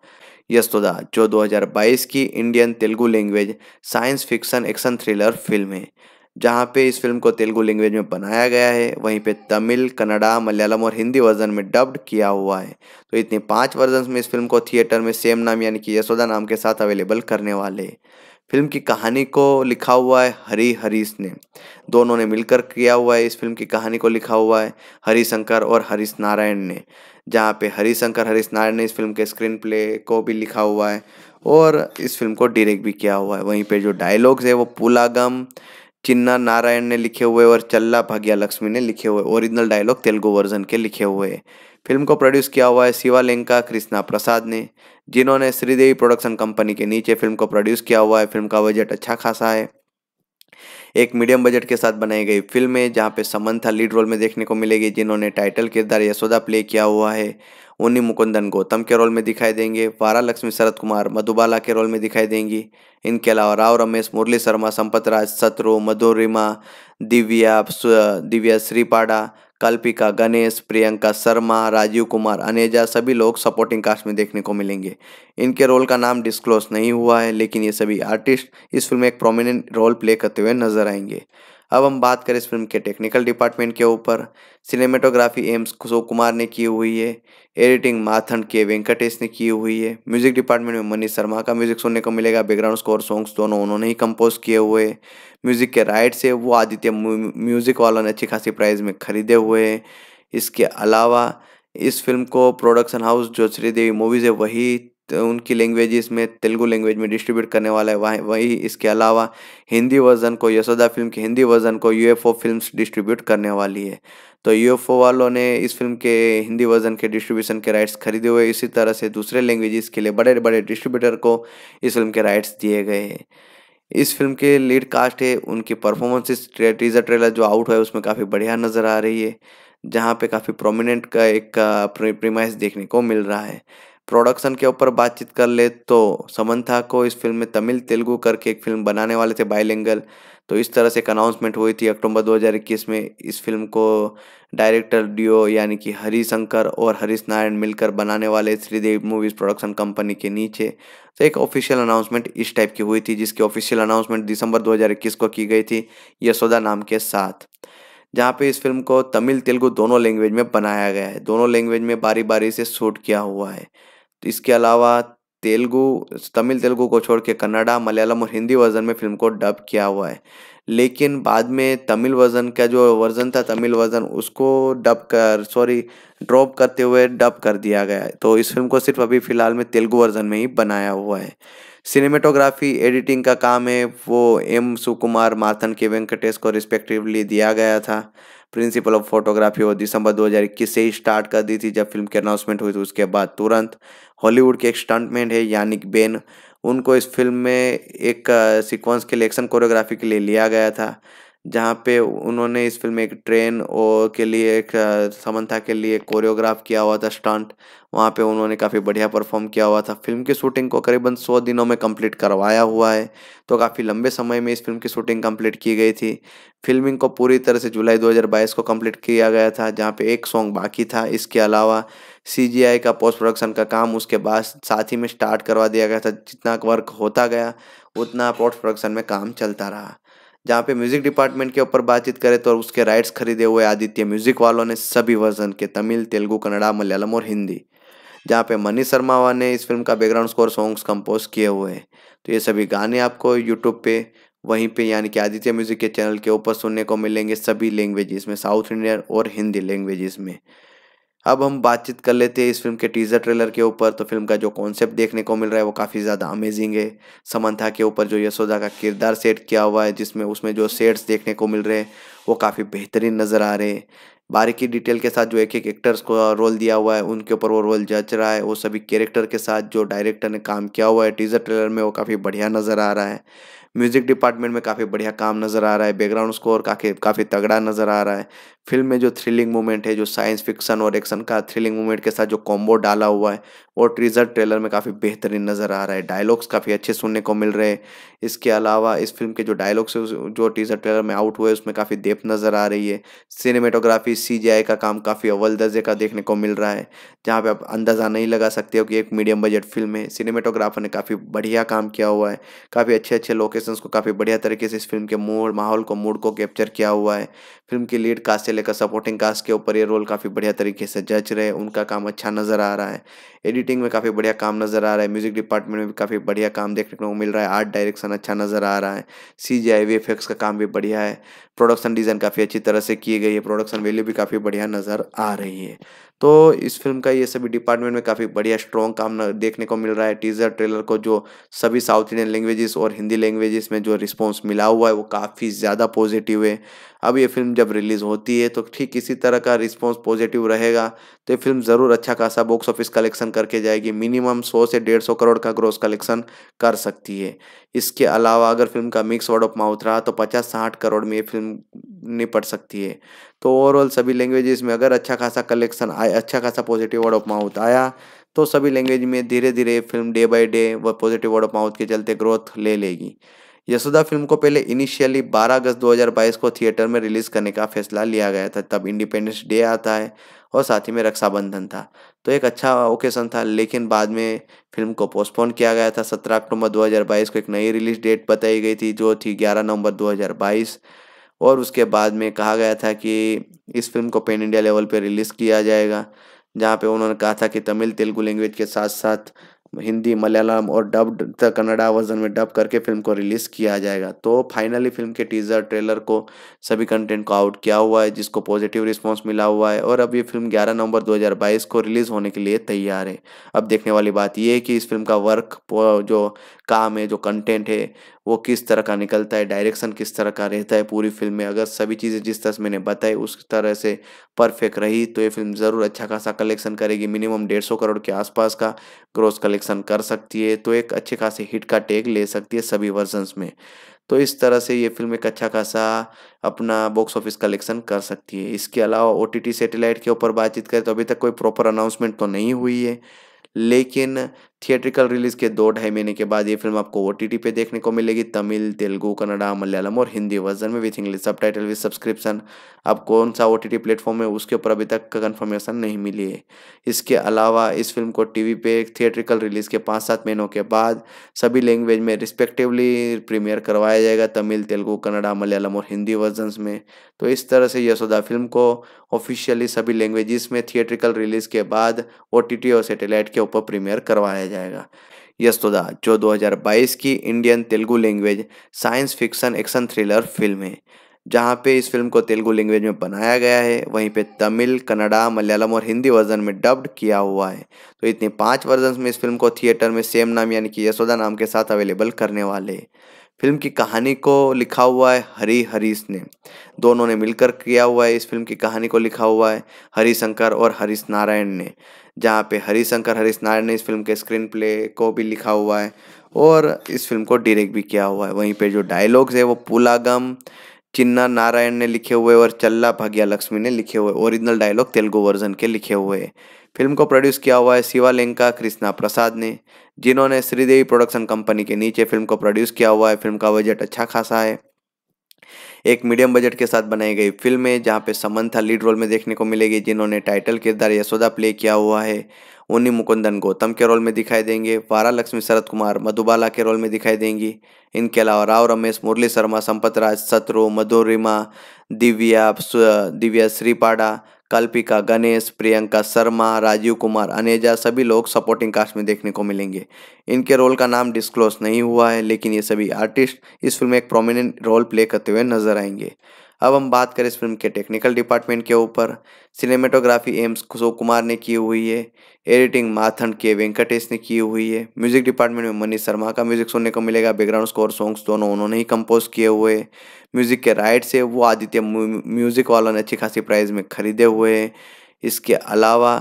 यस्तोदा जो 2022 की Indian Telugu language science fiction action thriller film है जहाँ पे इस फिल्म को तेलुगु लैंग्वेज में बनाया गया है वहीं पे तमिल कन्नड़ा मलयालम और हिंदी वर्जन में डब्ड किया हुआ है तो इतने पांच वर्जन में इस फिल्म को थिएटर में सेम नाम यानी कि यशोदा नाम के साथ अवेलेबल करने वाले हैं फिल्म की कहानी को लिखा हुआ है हरी हरीश ने दोनों ने मिलकर किया हुआ है इस फिल्म की कहानी को लिखा हुआ है हरी शंकर और हरीश नारायण ने जहाँ पे हरी शंकर हरीश नारायण ने इस फिल्म के स्क्रीन प्ले को भी लिखा हुआ है और इस फिल्म को डायरेक्ट भी किया हुआ है वहीं पे जो डायलॉग्स है वो पुलागम चिन्ना नारायण ने लिखे हुए और चल्ला भाग्या लक्ष्मी ने लिखे हुए ओरिजिनल डायलॉग तेलुगु वर्जन के लिखे हुए फिल्म को प्रोड्यूस किया हुआ है लिंका कृष्णा प्रसाद ने जिन्होंने श्रीदेवी प्रोडक्शन कंपनी के नीचे फिल्म को प्रोड्यूस किया हुआ है फिल्म का बजट अच्छा खासा है एक मीडियम बजट के साथ बनाई गई फिल्म है जहाँ पे समंथा लीड रोल में देखने को मिलेगी जिन्होंने टाइटल किरदार यशोदा प्ले किया हुआ है उन्नी मुकुंदन गौतम के रोल में दिखाई देंगे वारा लक्ष्मी शरद कुमार मधुबाला के रोल में दिखाई देंगी इनके अलावा राव रमेश मुरली शर्मा संपत राज सत्रु मधुरिमा दिव्या दिव्या श्रीपाड़ा कल्पिका गणेश प्रियंका शर्मा राजीव कुमार अनेजा सभी लोग सपोर्टिंग कास्ट में देखने को मिलेंगे इनके रोल का नाम डिस्क्लोज नहीं हुआ है लेकिन ये सभी आर्टिस्ट इस फिल्म में एक प्रोमिनेंट रोल प्ले करते हुए नजर आएंगे अब हम बात करें इस फिल्म के टेक्निकल डिपार्टमेंट के ऊपर सिनेमेटोग्राफी एम्स कुशोक कुमार ने की हुई है एडिटिंग माथन के वेंकटेश ने की हुई है म्यूजिक डिपार्टमेंट में मनीष शर्मा का म्यूजिक सुनने को मिलेगा बैकग्राउंड स्कोर सॉन्ग्स दोनों उन्होंने ही कंपोज किए हुए म्यूजिक के राइट्स है वो आदित्य म्यूजिक वालों ने अच्छी खासी प्राइस में खरीदे हुए हैं इसके अलावा इस फिल्म को प्रोडक्शन हाउस जो श्रीदेवी मूवीज़ है वही तो उनकी लैंग्वेज में तेलुगु लैंग्वेज में डिस्ट्रीब्यूट करने वाला है वहीं वही इसके अलावा हिंदी वर्जन को यशोदा फिल्म के हिंदी वर्जन को यूएफओ फिल्म्स डिस्ट्रीब्यूट करने वाली है तो यूएफओ वालों ने इस फिल्म के हिंदी वर्जन के डिस्ट्रीब्यूशन के राइट्स खरीदे हुए इसी तरह से दूसरे लैंग्वेजेस के लिए बड़े बड़े डिस्ट्रीब्यूटर को इस फिल्म के राइट्स दिए गए हैं इस फिल्म के लीड कास्ट है उनकी परफॉर्मेंसेस टीजर ट्रेलर जो आउट हुआ है उसमें काफ़ी बढ़िया नज़र आ रही है जहाँ पे काफ़ी प्रोमिनेंट का एक प्रीमाइज प्रीमाइस देखने को मिल रहा है प्रोडक्शन के ऊपर बातचीत कर ले तो समन्था को इस फिल्म में तमिल तेलुगू करके एक फिल्म बनाने वाले थे बाइलेंगल तो इस तरह से एक अनाउंसमेंट हुई थी अक्टूबर 2021 में इस फिल्म को डायरेक्टर डिओ यानी कि हरी शंकर और हरीश नारायण मिलकर बनाने वाले श्रीदेव मूवीज़ प्रोडक्शन कंपनी के नीचे तो एक ऑफिशियल अनाउंसमेंट इस टाइप की हुई थी जिसकी ऑफिशियल अनाउंसमेंट दिसंबर 2021 को की गई थी यशोदा नाम के साथ जहाँ पे इस फिल्म को तमिल तेलुगू दोनों लैंग्वेज में बनाया गया है दोनों लैंग्वेज में बारी बारी से शूट किया हुआ है तो इसके अलावा तेलुगु तमिल तेलुगु को छोड़ के कन्नडा मलयालम और हिंदी वर्जन में फिल्म को डब किया हुआ है लेकिन बाद में तमिल वर्जन का जो वर्जन था तमिल वर्जन उसको डब कर सॉरी ड्रॉप करते हुए डब कर दिया गया है तो इस फिल्म को सिर्फ अभी फिलहाल में तेलुगु वर्जन में ही बनाया हुआ है सिनेमेटोग्राफी एडिटिंग का काम है वो एम सुकुमार माथन के वेंकटेश को रिस्पेक्टिवली दिया गया था प्रिंसिपल ऑफ फोटोग्राफी वो दिसंबर 2021 से ही स्टार्ट कर दी थी जब फिल्म की अनाउंसमेंट हुई थी उसके बाद तुरंत हॉलीवुड के एक स्टंटमैन है यानिक बेन उनको इस फिल्म में एक सीक्वेंस के लिए एक्शन कोरियोग्राफी के लिए लिया गया था जहाँ पे उन्होंने इस फिल्म में एक ट्रेन और के लिए एक समन्था के लिए कोरियोग्राफ किया हुआ था स्टंट वहाँ पे उन्होंने काफ़ी बढ़िया परफॉर्म किया हुआ था फिल्म की शूटिंग को करीबन सौ दिनों में कंप्लीट करवाया हुआ है तो काफ़ी लंबे समय में इस फिल्म की शूटिंग कंप्लीट की गई थी फिल्मिंग को पूरी तरह से जुलाई 2022 को कंप्लीट किया गया था जहाँ पे एक सॉन्ग बाकी था इसके अलावा सी का पोस्ट प्रोडक्शन का काम उसके बाद साथ ही में स्टार्ट करवा दिया गया था जितना वर्क होता गया उतना पोस्ट प्रोडक्शन में काम चलता रहा जहाँ पे म्यूज़िक डिपार्टमेंट के ऊपर बातचीत करें तो उसके राइट्स खरीदे हुए आदित्य म्यूज़िक वालों ने सभी वर्जन के तमिल तेलुगू कन्नड़ा मलयालम और हिंदी जहाँ पे मनी शर्मा ने इस फिल्म का बैकग्राउंड स्कोर सॉन्ग्स कंपोज किए हुए हैं तो ये सभी गाने आपको यूट्यूब पे वहीं पे यानी कि आदित्य म्यूज़िक के चैनल के ऊपर सुनने को मिलेंगे सभी लैंग्वेजेस में साउथ इंडियन और हिंदी लैंग्वेजेस में अब हम बातचीत कर लेते हैं इस फिल्म के टीजर ट्रेलर के ऊपर तो फिल्म का जो कॉन्सेप्ट देखने को मिल रहा है वो काफ़ी ज़्यादा अमेजिंग है समंथा के ऊपर जो यशोदा का किरदार सेट किया हुआ है जिसमें उसमें जो सेट्स देखने को मिल रहे हैं वो काफ़ी बेहतरीन नज़र आ रहे हैं बारीकी डिटेल के साथ जो एक एक एक्टर्स को रोल दिया हुआ है उनके ऊपर वो रोल जच रहा है वो सभी कैरेक्टर के साथ जो डायरेक्टर ने काम किया हुआ है टीजर ट्रेलर में वो काफ़ी बढ़िया नज़र आ रहा है म्यूजिक डिपार्टमेंट में काफ़ी बढ़िया काम नज़र आ रहा है बैकग्राउंड स्कोर काफ़ी काफ़ी तगड़ा नज़र आ रहा है फिल्म में जो थ्रिलिंग मोमेंट है जो साइंस फिक्सन और एक्शन का थ्रिलिंग मोमेंट के साथ जो कॉम्बो डाला हुआ है वो ट्रीजर ट्रेलर में काफ़ी बेहतरीन नज़र आ रहा है डायलॉग्स काफ़ी अच्छे सुनने को मिल रहे हैं इसके अलावा इस फिल्म के जो डायलॉग्स जो टीजर ट्रेलर में आउट हुए उसमें काफ़ी देप नज़र आ रही है सिनेमेटोग्राफी सी का, का काम काफ़ी अव्वल दर्जे का देखने को मिल रहा है जहाँ पर आप अंदाज़ा नहीं लगा सकते हो कि एक मीडियम बजट फिल्म है सिनेमेटोग्राफर ने काफ़ी बढ़िया काम किया हुआ है काफ़ी अच्छे अच्छे लोकेशंस को काफ़ी बढ़िया तरीके से इस फिल्म के मूड माहौल को मूड को कैप्चर किया हुआ है फिल्म की लीड कास्ट से लेकर सपोर्टिंग कास्ट के ऊपर ये रोल काफ़ी बढ़िया तरीके से जज रहे उनका काम अच्छा नज़र आ रहा है एडिटिंग में काफ़ी बढ़िया काम नज़र आ रहा है म्यूजिक डिपार्टमेंट में भी काफ़ी बढ़िया काम देखने को मिल रहा है आर्ट डायरेक्शन अच्छा नज़र आ रहा है सी जी का काम भी बढ़िया है प्रोडक्शन डिज़ाइन काफ़ी अच्छी तरह से की गई है प्रोडक्शन वैल्यू भी काफ़ी बढ़िया नज़र आ रही है तो इस फिल्म का ये सभी डिपार्टमेंट में काफ़ी बढ़िया स्ट्रॉन्ग काम देखने को मिल रहा है टीजर ट्रेलर को जो सभी साउथ इंडियन लैंग्वेजेस और हिंदी लैंग्वेजेस में जो रिस्पॉन्स मिला हुआ है वो काफ़ी ज़्यादा पॉजिटिव है अब ये फिल्म जब रिलीज़ होती है तो ठीक इसी तरह का रिस्पॉन्स पॉजिटिव रहेगा तो ये फिल्म ज़रूर अच्छा खासा बॉक्स ऑफिस कलेक्शन करके जाएगी मिनिमम सौ से डेढ़ सौ करोड़ का ग्रोस कलेक्शन कर सकती है इसके अलावा अगर फिल्म का मिक्स वर्ड ऑफ माउथ रहा तो पचास साठ करोड़ में ये फिल्म निपट सकती है तो ओवरऑल सभी लैंग्वेजेस में अगर अच्छा खासा कलेक्शन आया अच्छा खासा पॉजिटिव वर्ड ऑफ माउथ आया तो सभी लैंग्वेज में धीरे धीरे फिल्म डे बाय डे व पॉजिटिव वर्ड ऑफ माउथ के चलते ग्रोथ ले लेगी यशोदा फिल्म को पहले इनिशियली 12 अगस्त 2022 को थिएटर में रिलीज करने का फैसला लिया गया था तब इंडिपेंडेंस डे आता है और साथ ही में रक्षाबंधन था तो एक अच्छा ओकेशन था लेकिन बाद में फिल्म को पोस्टपोन किया गया था 17 अक्टूबर 2022 को एक नई रिलीज डेट बताई गई थी जो थी 11 नवंबर 2022 और उसके बाद में कहा गया था कि इस फिल्म को पेन इंडिया लेवल पर रिलीज़ किया जाएगा जहाँ पे उन्होंने कहा था कि तमिल तेलुगु लैंग्वेज के साथ साथ हिंदी मलयालम और डब कन्नड़ा वर्जन में डब करके फिल्म को रिलीज़ किया जाएगा तो फाइनली फिल्म के टीज़र ट्रेलर को सभी कंटेंट को आउट किया हुआ है जिसको पॉजिटिव रिस्पांस मिला हुआ है और अब ये फिल्म 11 नवंबर 2022 को रिलीज़ होने के लिए तैयार है अब देखने वाली बात ये है कि इस फिल्म का वर्क जो काम है जो कंटेंट है वो किस तरह का निकलता है डायरेक्शन किस तरह का रहता है पूरी फिल्म में अगर सभी चीज़ें जिस तरह से मैंने बताई उस तरह से परफेक्ट रही तो ये फिल्म ज़रूर अच्छा खासा कलेक्शन करेगी मिनिमम डेढ़ सौ करोड़ के आसपास का ग्रोस कलेक्शन कर सकती है तो एक अच्छे खासे हिट का टेग ले सकती है सभी वर्जन्स में तो इस तरह से ये फिल्म एक अच्छा खासा अपना बॉक्स ऑफिस कलेक्शन कर सकती है इसके अलावा ओ टी के ऊपर बातचीत करें तो अभी तक कोई प्रॉपर अनाउंसमेंट तो नहीं हुई है लेकिन थिएट्रिकल रिलीज के दो ढाई महीने के बाद ये फिल्म आपको ओ पे देखने को मिलेगी तमिल तेलुगु कन्नडा मलयालम और हिंदी वर्जन में with English subtitle with subscription अब कौन सा ओ टी प्लेटफॉर्म है उसके ऊपर अभी तक कन्फर्मेशन नहीं मिली है इसके अलावा इस फिल्म को टीवी पे थिएट्रिकल रिलीज के पाँच सात महीनों के बाद सभी लैंग्वेज में रिस्पेक्टिवली प्रीमियर करवाया जाएगा तमिल तेलुगु कन्नडा मलयालम और हिंदी वर्जन में तो इस तरह से यशोदा फिल्म को ऑफिशियली सभी लैंग्वेजेस में थिएट्रिकल रिलीज के बाद ओ और सेटेलाइट के ऊपर प्रीमियर करवाया जाएगा यस्तोदा जो 2022 की Indian Telugu language science fiction action thriller film है जहाँ पे इस फिल्म को तेलुगु लैंग्वेज में बनाया गया है वहीं पे तमिल कन्नड़ा मलयालम और हिंदी वर्जन में डब्ड किया हुआ है तो इतने पांच वर्जन में इस फिल्म को थिएटर में सेम नाम यानी कि यशोदा नाम के साथ अवेलेबल करने वाले हैं फिल्म की कहानी को लिखा हुआ है हरी हरीश ने दोनों ने मिलकर किया हुआ है इस फिल्म की कहानी को लिखा हुआ है हरी शंकर और हरीश नारायण ने जहाँ पे हरी शंकर हरीश नारायण ने इस फिल्म के स्क्रीन प्ले को भी लिखा हुआ है और इस फिल्म को डायरेक्ट भी किया हुआ है वहीं पे जो डायलॉग्स है वो पुलागम चिन्ना नारायण ने लिखे हुए और चल्ला भाग्या लक्ष्मी ने लिखे हुए ओरिजिनल डायलॉग तेलुगु वर्जन के लिखे हुए फिल्म को प्रोड्यूस किया हुआ है शिवालेंका कृष्णा प्रसाद ने जिन्होंने श्रीदेवी प्रोडक्शन कंपनी के नीचे फिल्म को प्रोड्यूस किया हुआ है फिल्म का बजट अच्छा खासा है एक मीडियम बजट के साथ बनाई गई फिल्म है जहाँ पे समंथा लीड रोल में देखने को मिलेगी जिन्होंने टाइटल किरदार यशोदा प्ले किया हुआ है उन्नी मुकुंदन गौतम के रोल में दिखाई देंगे वारा लक्ष्मी शरद कुमार मधुबाला के रोल में दिखाई देंगी इनके अलावा राव रमेश मुरली शर्मा संपत राज सत्रु मधुरिमा दिव्या दिव्या श्रीपाड़ा कल्पिका गणेश प्रियंका शर्मा राजीव कुमार अनेजा सभी लोग सपोर्टिंग कास्ट में देखने को मिलेंगे इनके रोल का नाम डिस्क्लोज नहीं हुआ है लेकिन ये सभी आर्टिस्ट इस फिल्म में एक प्रोमिनेंट रोल प्ले करते हुए नजर आएंगे अब हम बात करें इस फिल्म के टेक्निकल डिपार्टमेंट के ऊपर सिनेमेटोग्राफी एम्स कुशो कुमार ने की हुई है एडिटिंग माथन के वेंकटेश ने की हुई है म्यूजिक डिपार्टमेंट में मनीष शर्मा का म्यूजिक सुनने को मिलेगा बैकग्राउंड स्कोर सॉन्ग्स दोनों उन्होंने ही कंपोज किए हुए म्यूज़िक के राइट्स है वो आदित्य म्यूज़िक वालों ने अच्छी खासी प्राइस में ख़रीदे हुए हैं इसके अलावा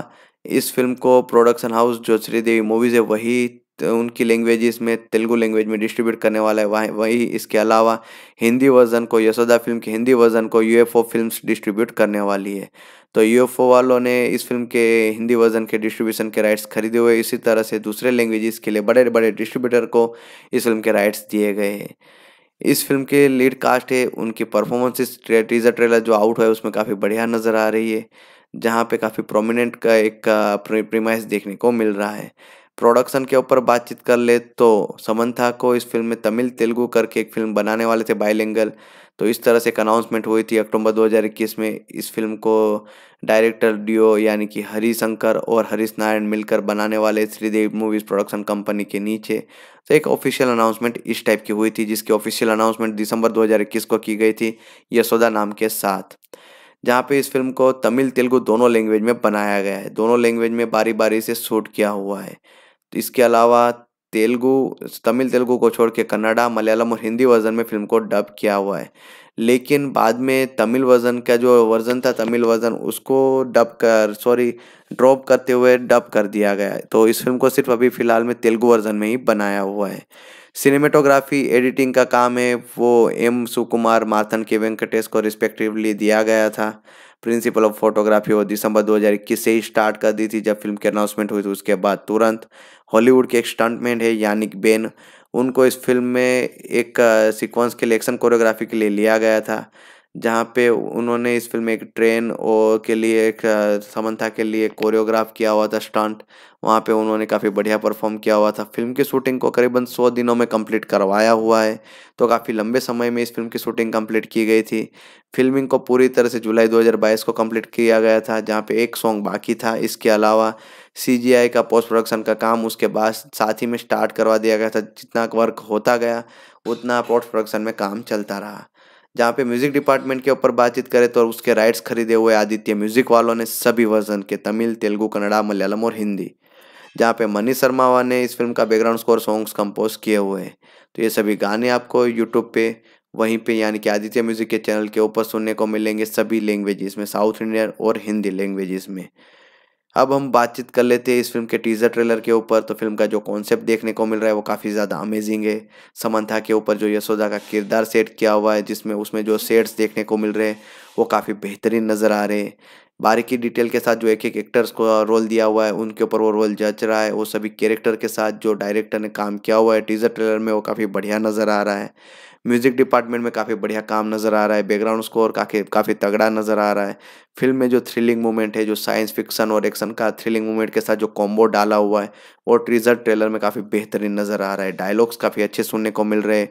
इस फिल्म को प्रोडक्शन हाउस जो श्रीदेवी मूवीज़ है वही तो उनकी लैंग्वेज में तेलुगु लैंग्वेज में डिस्ट्रीब्यूट करने वाला है वहीं वही इसके अलावा हिंदी वर्जन को यशोदा फिल्म के हिंदी वर्जन को यूएफओ फिल्म्स डिस्ट्रीब्यूट करने वाली है तो यूएफओ वालों ने इस फिल्म के हिंदी वर्जन के डिस्ट्रीब्यूशन के राइट्स खरीदे हुए इसी तरह से दूसरे लैंग्वेजेस के लिए बड़े बड़े डिस्ट्रीब्यूटर को इस फिल्म के राइट्स दिए गए हैं इस फिल्म के लीड कास्ट है उनकी परफॉर्मेंसेस टीजर ट्रेलर जो आउट है उसमें काफ़ी बढ़िया नज़र आ रही है जहाँ पे काफ़ी प्रोमिनेंट का एक प्रीमाइस देखने को मिल रहा है प्रोडक्शन के ऊपर बातचीत कर ले तो समंथा को इस फिल्म में तमिल तेलुगू करके एक फिल्म बनाने वाले थे बाइलेंगल तो इस तरह से एक अनाउंसमेंट हुई थी अक्टूबर 2021 में इस फिल्म को डायरेक्टर डिओ यानी कि हरी शंकर और हरीश नारायण मिलकर बनाने वाले श्रीदेव मूवीज़ प्रोडक्शन कंपनी के नीचे तो एक ऑफिशियल अनाउंसमेंट इस टाइप की हुई थी जिसकी ऑफिशियल अनाउंसमेंट दिसंबर 2021 को की गई थी यशोदा नाम के साथ जहाँ पे इस फिल्म को तमिल तेलुगु दोनों लैंग्वेज में बनाया गया है दोनों लैंग्वेज में बारी बारी से शूट किया हुआ है तो इसके अलावा तेलुगु तमिल तेलुगु को छोड़ के कन्नडा मलयालम और हिंदी वर्जन में फिल्म को डब किया हुआ है लेकिन बाद में तमिल वर्जन का जो वर्जन था तमिल वर्जन उसको डब कर सॉरी ड्रॉप करते हुए डब कर दिया गया है तो इस फिल्म को सिर्फ अभी फ़िलहाल में तेलुगु वर्जन में ही बनाया हुआ है सिनेमेटोग्राफी एडिटिंग का काम है वो एम सुकुमार माथन के वेंकटेश को रिस्पेक्टिवली दिया गया था प्रिंसिपल ऑफ फोटोग्राफी वो दिसंबर 2021 से ही स्टार्ट कर दी थी जब फिल्म की अनाउंसमेंट हुई थी उसके बाद तुरंत हॉलीवुड के एक स्टंटमैन है यानिक बेन उनको इस फिल्म में एक सीक्वेंस के लिए एक्शन कोरियोग्राफी के लिए लिया गया था जहाँ पे उन्होंने इस फिल्म में एक ट्रेन और के लिए एक समन्था के लिए कोरियोग्राफ किया हुआ था स्टंट वहाँ पे उन्होंने काफ़ी बढ़िया परफॉर्म किया हुआ था फिल्म की शूटिंग को करीबन सौ दिनों में कंप्लीट करवाया हुआ है तो काफ़ी लंबे समय में इस फिल्म की शूटिंग कंप्लीट की गई थी फिल्मिंग को पूरी तरह से जुलाई 2022 को कंप्लीट किया गया था जहाँ पे एक सॉन्ग बाकी था इसके अलावा सी का पोस्ट प्रोडक्शन का काम उसके बाद साथ ही में स्टार्ट करवा दिया गया था जितना वर्क होता गया उतना पोस्ट प्रोडक्शन में काम चलता रहा जहाँ पे म्यूज़िक डिपार्टमेंट के ऊपर बातचीत करें तो उसके राइट्स खरीदे हुए आदित्य म्यूज़िक वालों ने सभी वर्जन के तमिल तेलुगू कन्नड़ा मलयालम और हिंदी जहाँ पे मनी शर्मा ने इस फिल्म का बैकग्राउंड स्कोर सॉन्ग्स कंपोज किए हुए हैं तो ये सभी गाने आपको यूट्यूब पे वहीं पे यानी कि आदित्य म्यूज़िक के चैनल के ऊपर सुनने को मिलेंगे सभी लैंग्वेजेस में साउथ इंडियन और हिंदी लैंग्वेजेस में अब हम बातचीत कर लेते हैं इस फिल्म के टीजर ट्रेलर के ऊपर तो फिल्म का जो कॉन्सेप्ट देखने को मिल रहा है वो काफ़ी ज़्यादा अमेजिंग है समंथा के ऊपर जो यशोदा का किरदार सेट किया हुआ है जिसमें उसमें जो सेट्स देखने को मिल रहे हैं वो काफ़ी बेहतरीन नज़र आ रहे हैं बारीकी डिटेल के साथ जो एक एक एक्टर्स को रोल दिया हुआ है उनके ऊपर वो रोल जच रहा है वो सभी कैरेक्टर के साथ जो डायरेक्टर ने काम किया हुआ है टीजर ट्रेलर में वो काफ़ी बढ़िया नज़र आ रहा है म्यूजिक डिपार्टमेंट में काफ़ी बढ़िया काम नज़र आ रहा है बैकग्राउंड स्कोर काफ़ी काफ़ी तगड़ा नज़र आ रहा है फिल्म में जो थ्रिलिंग मूवमेंट है जो साइंस फिक्सन और एक्शन का थ्रिलिंग मूवमेंट के साथ जो कॉम्बो डाला हुआ है और ट्रीजर ट्रेलर में काफ़ी बेहतरीन नज़र आ रहा है डायलॉग्स काफ़ी अच्छे सुनने को मिल रहे हैं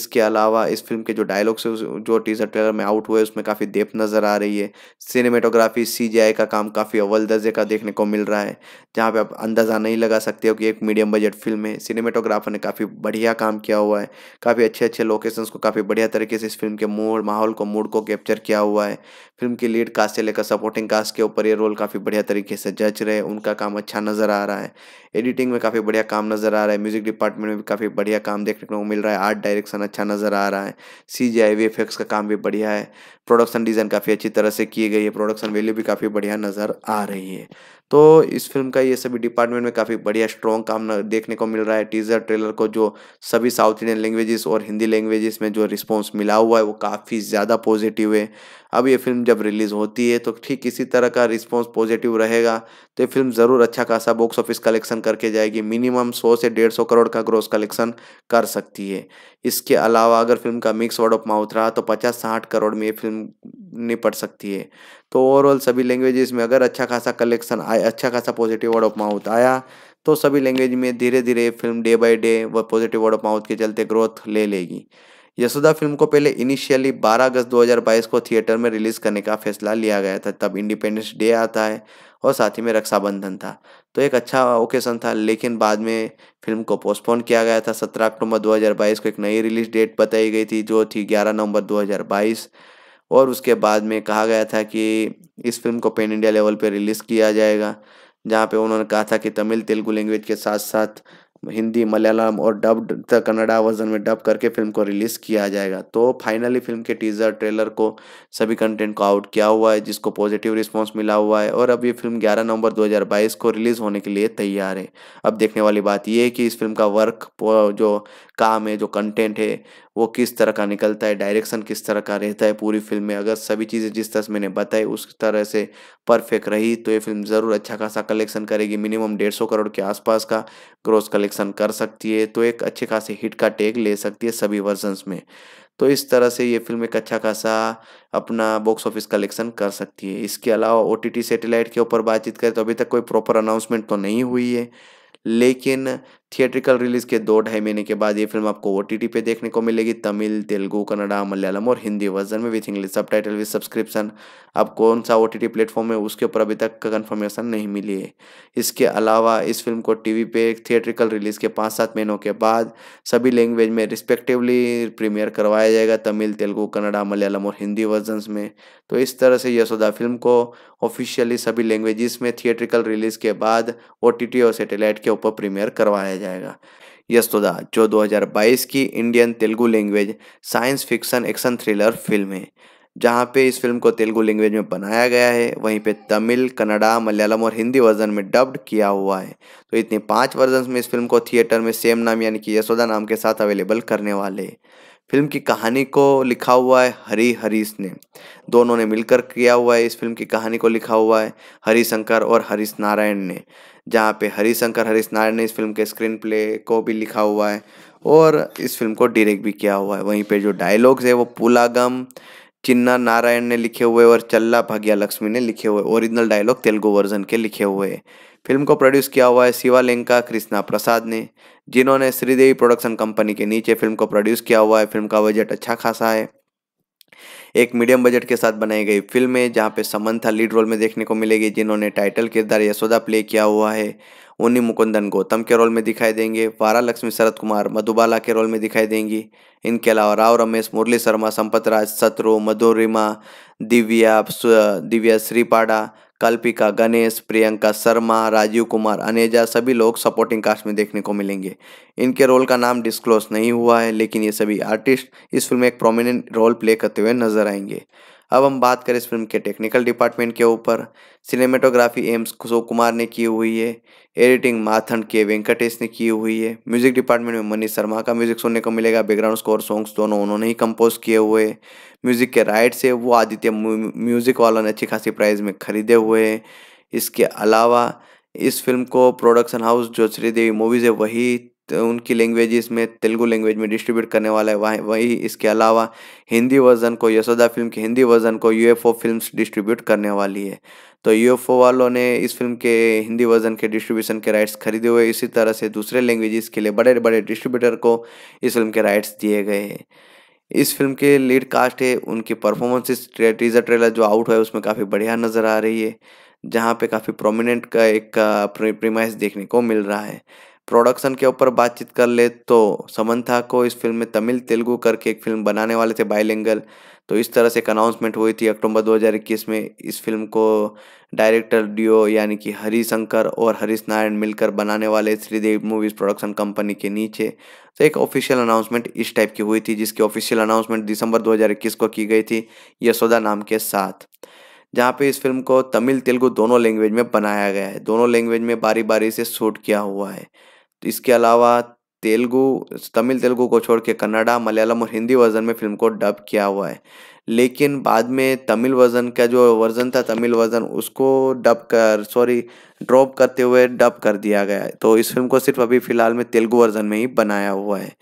इसके अलावा इस फिल्म के जो डायलॉग्स जो टीजर ट्रेलर में आउट हुए उसमें काफ़ी शेप नज़र आ रही है सिनेमेटोग्राफी सी का काम काफ़ी अव्वल दर्जे का देखने को मिल रहा है जहाँ पे आप अंदाज़ा नहीं लगा सकते हो कि एक मीडियम बजट फिल्म है सिनेमेटोग्राफर ने काफ़ी बढ़िया काम किया हुआ है काफ़ी अच्छे अच्छे लोकेशंस को काफ़ी बढ़िया तरीके से इस फिल्म के मूड माहौल को मूड को कैप्चर किया हुआ है फिल्म की लीड कास्ट से लेकर सपोर्टिंग कास्ट के ऊपर ये रोल काफ़ी बढ़िया तरीके से जज रहे उनका काम अच्छा नज़र आ रहा है एडिटिंग में काफ़ी बढ़िया काम नज़र आ रहा है म्यूजिक डिपार्टमेंट में भी काफ़ी बढ़िया काम देखने को मिल रहा है आर्ट डायरेक्शन अच्छा नज़र आ रहा है C G I V F X का काम भी बढ़िया है प्रोडक्शन डिज़ाइन काफ़ी अच्छी तरह से किए गए है प्रोडक्शन वैल्यू भी काफ़ी बढ़िया नज़र आ रही है तो इस फिल्म का ये सभी डिपार्टमेंट में काफ़ी बढ़िया स्ट्रॉन्ग काम देखने को मिल रहा है टीजर ट्रेलर को जो सभी साउथ इंडियन लैंग्वेजेस और हिंदी लैंग्वेजेस में जो रिस्पॉन्स मिला हुआ है वो काफ़ी ज़्यादा पॉजिटिव है अब ये फिल्म जब रिलीज़ होती है तो ठीक इसी तरह का रिस्पॉन्स पॉजिटिव रहेगा तो ये फिल्म ज़रूर अच्छा खासा बॉक्स ऑफिस कलेक्शन करके जाएगी मिनिमम सौ से डेढ़ सौ करोड़ का ग्रोस कलेक्शन कर सकती है इसके अलावा अगर फिल्म का मिक्स वर्ड ऑफ माउथ रहा तो पचास साठ करोड़ में ये फिल्म निपट सकती है तो ओवरऑल सभी लैंग्वेजेस में अगर अच्छा खासा कलेक्शन आया अच्छा खासा पॉजिटिव वर्ड ऑफ माउथ आया तो सभी लैंग्वेज में धीरे धीरे फिल्म डे बाय डे व पॉजिटिव वर्ड ऑफ माउथ के चलते ग्रोथ ले लेगी यशोदा फिल्म को पहले इनिशियली 12 अगस्त 2022 को थिएटर में रिलीज करने का फैसला लिया गया था तब इंडिपेंडेंस डे आता है और साथ ही में रक्षाबंधन था तो एक अच्छा ओकेशन था लेकिन बाद में फिल्म को पोस्टपोन किया गया था 17 अक्टूबर 2022 को एक नई रिलीज डेट बताई गई थी जो थी 11 नवंबर 2022 और उसके बाद में कहा गया था कि इस फिल्म को पेन इंडिया लेवल पर रिलीज़ किया जाएगा जहाँ पे उन्होंने कहा था कि तमिल तेलुगु लैंग्वेज के साथ साथ हिंदी मलयालम और डब कन्नड़ा वर्जन में डब करके फिल्म को रिलीज़ किया जाएगा तो फाइनली फिल्म के टीज़र ट्रेलर को सभी कंटेंट को आउट किया हुआ है जिसको पॉजिटिव रिस्पांस मिला हुआ है और अब ये फिल्म 11 नवंबर 2022 को रिलीज़ होने के लिए तैयार है अब देखने वाली बात ये है कि इस फिल्म का वर्क जो काम है जो कंटेंट है वो किस तरह का निकलता है डायरेक्शन किस तरह का रहता है पूरी फिल्म में अगर सभी चीज़ें जिस तरह से मैंने बताई उस तरह से परफेक्ट रही तो ये फिल्म ज़रूर अच्छा खासा कलेक्शन करेगी मिनिमम डेढ़ सौ करोड़ के आसपास का ग्रोस कलेक्शन कर सकती है तो एक अच्छे खासे हिट का टेग ले सकती है सभी वर्जन्स में तो इस तरह से ये फिल्म एक अच्छा खासा अपना बॉक्स ऑफिस कलेक्शन कर सकती है इसके अलावा ओ टी के ऊपर बातचीत करें तो अभी तक कोई प्रॉपर अनाउंसमेंट तो नहीं हुई है लेकिन थिएट्रिकल रिलीज के दो ढाई महीने के बाद ये फिल्म आपको ओ टी पे देखने को मिलेगी तमिल तेलुगु कन्नडा मलयालम और हिंदी वर्जन में with English subtitle with subscription आप कौन सा ओ टी प्लेटफॉर्म है उसके ऊपर अभी तक कन्फर्मेशन नहीं मिली है इसके अलावा इस फिल्म को टी पे थिएट्रिकल रिलीज के पाँच सात महीनों के बाद सभी लैंग्वेज में रिस्पेक्टिवली प्रीमियर करवाया जाएगा तमिल तेलुगु कन्नडा मलयालम और हिंदी वर्जन में तो इस तरह से यशोदा फिल्म को ऑफिशियली सभी लैंग्वेजेस में थिएट्रिकल रिलीज के बाद ओ और सेटेलाइट के ऊपर प्रीमियर करवाया जाएगा यस्तोदा जो 2022 की Indian Telugu language science fiction action thriller film है जहाँ पे इस फिल्म को तेलुगु लैंग्वेज में बनाया गया है वहीं पे तमिल कन्नड़ा मलयालम और हिंदी वर्जन में डब्ड किया हुआ है तो इतने पांच वर्जन में इस फिल्म को थिएटर में सेम नाम यानी कि यशोदा नाम के साथ अवेलेबल करने वाले हैं फिल्म की कहानी को लिखा हुआ है हरी हरीश ने दोनों ने मिलकर किया हुआ है इस फिल्म की कहानी को लिखा हुआ है हरी शंकर और हरीश नारायण ने जहाँ पे हरी शंकर हरीश नारायण ने इस फिल्म के स्क्रीन प्ले को भी लिखा हुआ है और इस फिल्म को डायरेक्ट भी किया हुआ है वहीं पे जो डायलॉग्स है वो पुलागम चिन्ना नारायण ने लिखे हुए और चल्ला भाग्या लक्ष्मी ने लिखे हुए ओरिजिनल डायलॉग तेलुगु वर्जन के लिखे हुए फिल्म को प्रोड्यूस किया हुआ है शिवालिंका कृष्णा प्रसाद ने जिन्होंने श्रीदेवी प्रोडक्शन कंपनी के नीचे फिल्म को प्रोड्यूस किया हुआ है फिल्म का बजट अच्छा खासा है एक मीडियम बजट के साथ बनाई गई फिल्म है जहाँ पे समंथा लीड रोल में देखने को मिलेगी जिन्होंने टाइटल किरदार यशोदा प्ले किया हुआ है उन्नी मुकुंदन गौतम के रोल में दिखाई देंगे वारा लक्ष्मी शरद कुमार मधुबाला के रोल में दिखाई देंगी इनके अलावा राव रमेश मुरली शर्मा संपत राज सत्रु मधुरिमा दिव्या दिव्या श्रीपाड़ा कल्पिका गणेश प्रियंका शर्मा राजीव कुमार अनेजा सभी लोग सपोर्टिंग कास्ट में देखने को मिलेंगे इनके रोल का नाम डिस्क्लोज नहीं हुआ है लेकिन ये सभी आर्टिस्ट इस फिल्म में एक प्रोमिनेंट रोल प्ले करते हुए नजर आएंगे अब हम बात करें इस फिल्म के टेक्निकल डिपार्टमेंट के ऊपर सिनेमेटोग्राफी एम्स कुशो कुमार ने की हुई है एडिटिंग माथन के वेंकटेश ने की हुई है म्यूजिक डिपार्टमेंट में मनीष शर्मा का म्यूजिक सुनने को मिलेगा बैकग्राउंड स्कोर सॉन्ग्स दोनों उन्होंने ही कंपोज किए हुए म्यूजिक के राइट्स है वो आदित्य म्यूजिक वालों ने अच्छी खासी प्राइस में खरीदे हुए हैं इसके अलावा इस फिल्म को प्रोडक्शन हाउस जो श्रीदेवी मूवीज़ है वही उनकी लैंग्वेज में तेलुगु लैंग्वेज में डिस्ट्रीब्यूट करने वाला है वहीं वही इसके अलावा हिंदी वर्जन को यशोदा फिल्म के हिंदी वर्जन को यूएफओ फिल्म्स डिस्ट्रीब्यूट करने वाली है तो यूएफओ वालों ने इस फिल्म के हिंदी वर्जन के डिस्ट्रीब्यूशन के राइट्स खरीदे हुए इसी तरह से दूसरे लैंग्वेजेस के लिए बड़े बड़े डिस्ट्रीब्यूटर को इस फिल्म के राइट्स दिए गए हैं इस फिल्म के लीड कास्ट है उनकी परफॉर्मेंसेस टीजर ट्रेलर जो आउट है उसमें काफ़ी बढ़िया नज़र आ रही है जहाँ पे काफ़ी प्रोमिनेंट का एक प्रीमाइस देखने को मिल रहा है प्रोडक्शन के ऊपर बातचीत कर ले तो समन्था को इस फिल्म में तमिल तेलुगू करके एक फिल्म बनाने वाले थे बाइलेंगल तो इस तरह से एक अनाउंसमेंट हुई थी अक्टूबर 2021 में इस फिल्म को डायरेक्टर डियो यानी कि हरी शंकर और हरीश नारायण मिलकर बनाने वाले श्रीदेव मूवीज़ प्रोडक्शन कंपनी के नीचे तो एक ऑफिशियल अनाउंसमेंट इस टाइप की हुई थी जिसकी ऑफिशियल अनाउंसमेंट दिसंबर 2021 को की गई थी यशोदा नाम के साथ जहाँ पे इस फिल्म को तमिल तेलुगु दोनों लैंग्वेज में बनाया गया है दोनों लैंग्वेज में बारी बारी से शूट किया हुआ है इसके अलावा तेलुगु तमिल तेलुगु को छोड़ के कन्नडा मलयालम और हिंदी वर्जन में फिल्म को डब किया हुआ है लेकिन बाद में तमिल वर्जन का जो वर्जन था तमिल वर्जन उसको डब कर सॉरी ड्रॉप करते हुए डब कर दिया गया है तो इस फिल्म को सिर्फ अभी फ़िलहाल में तेलुगु वर्जन में ही बनाया हुआ है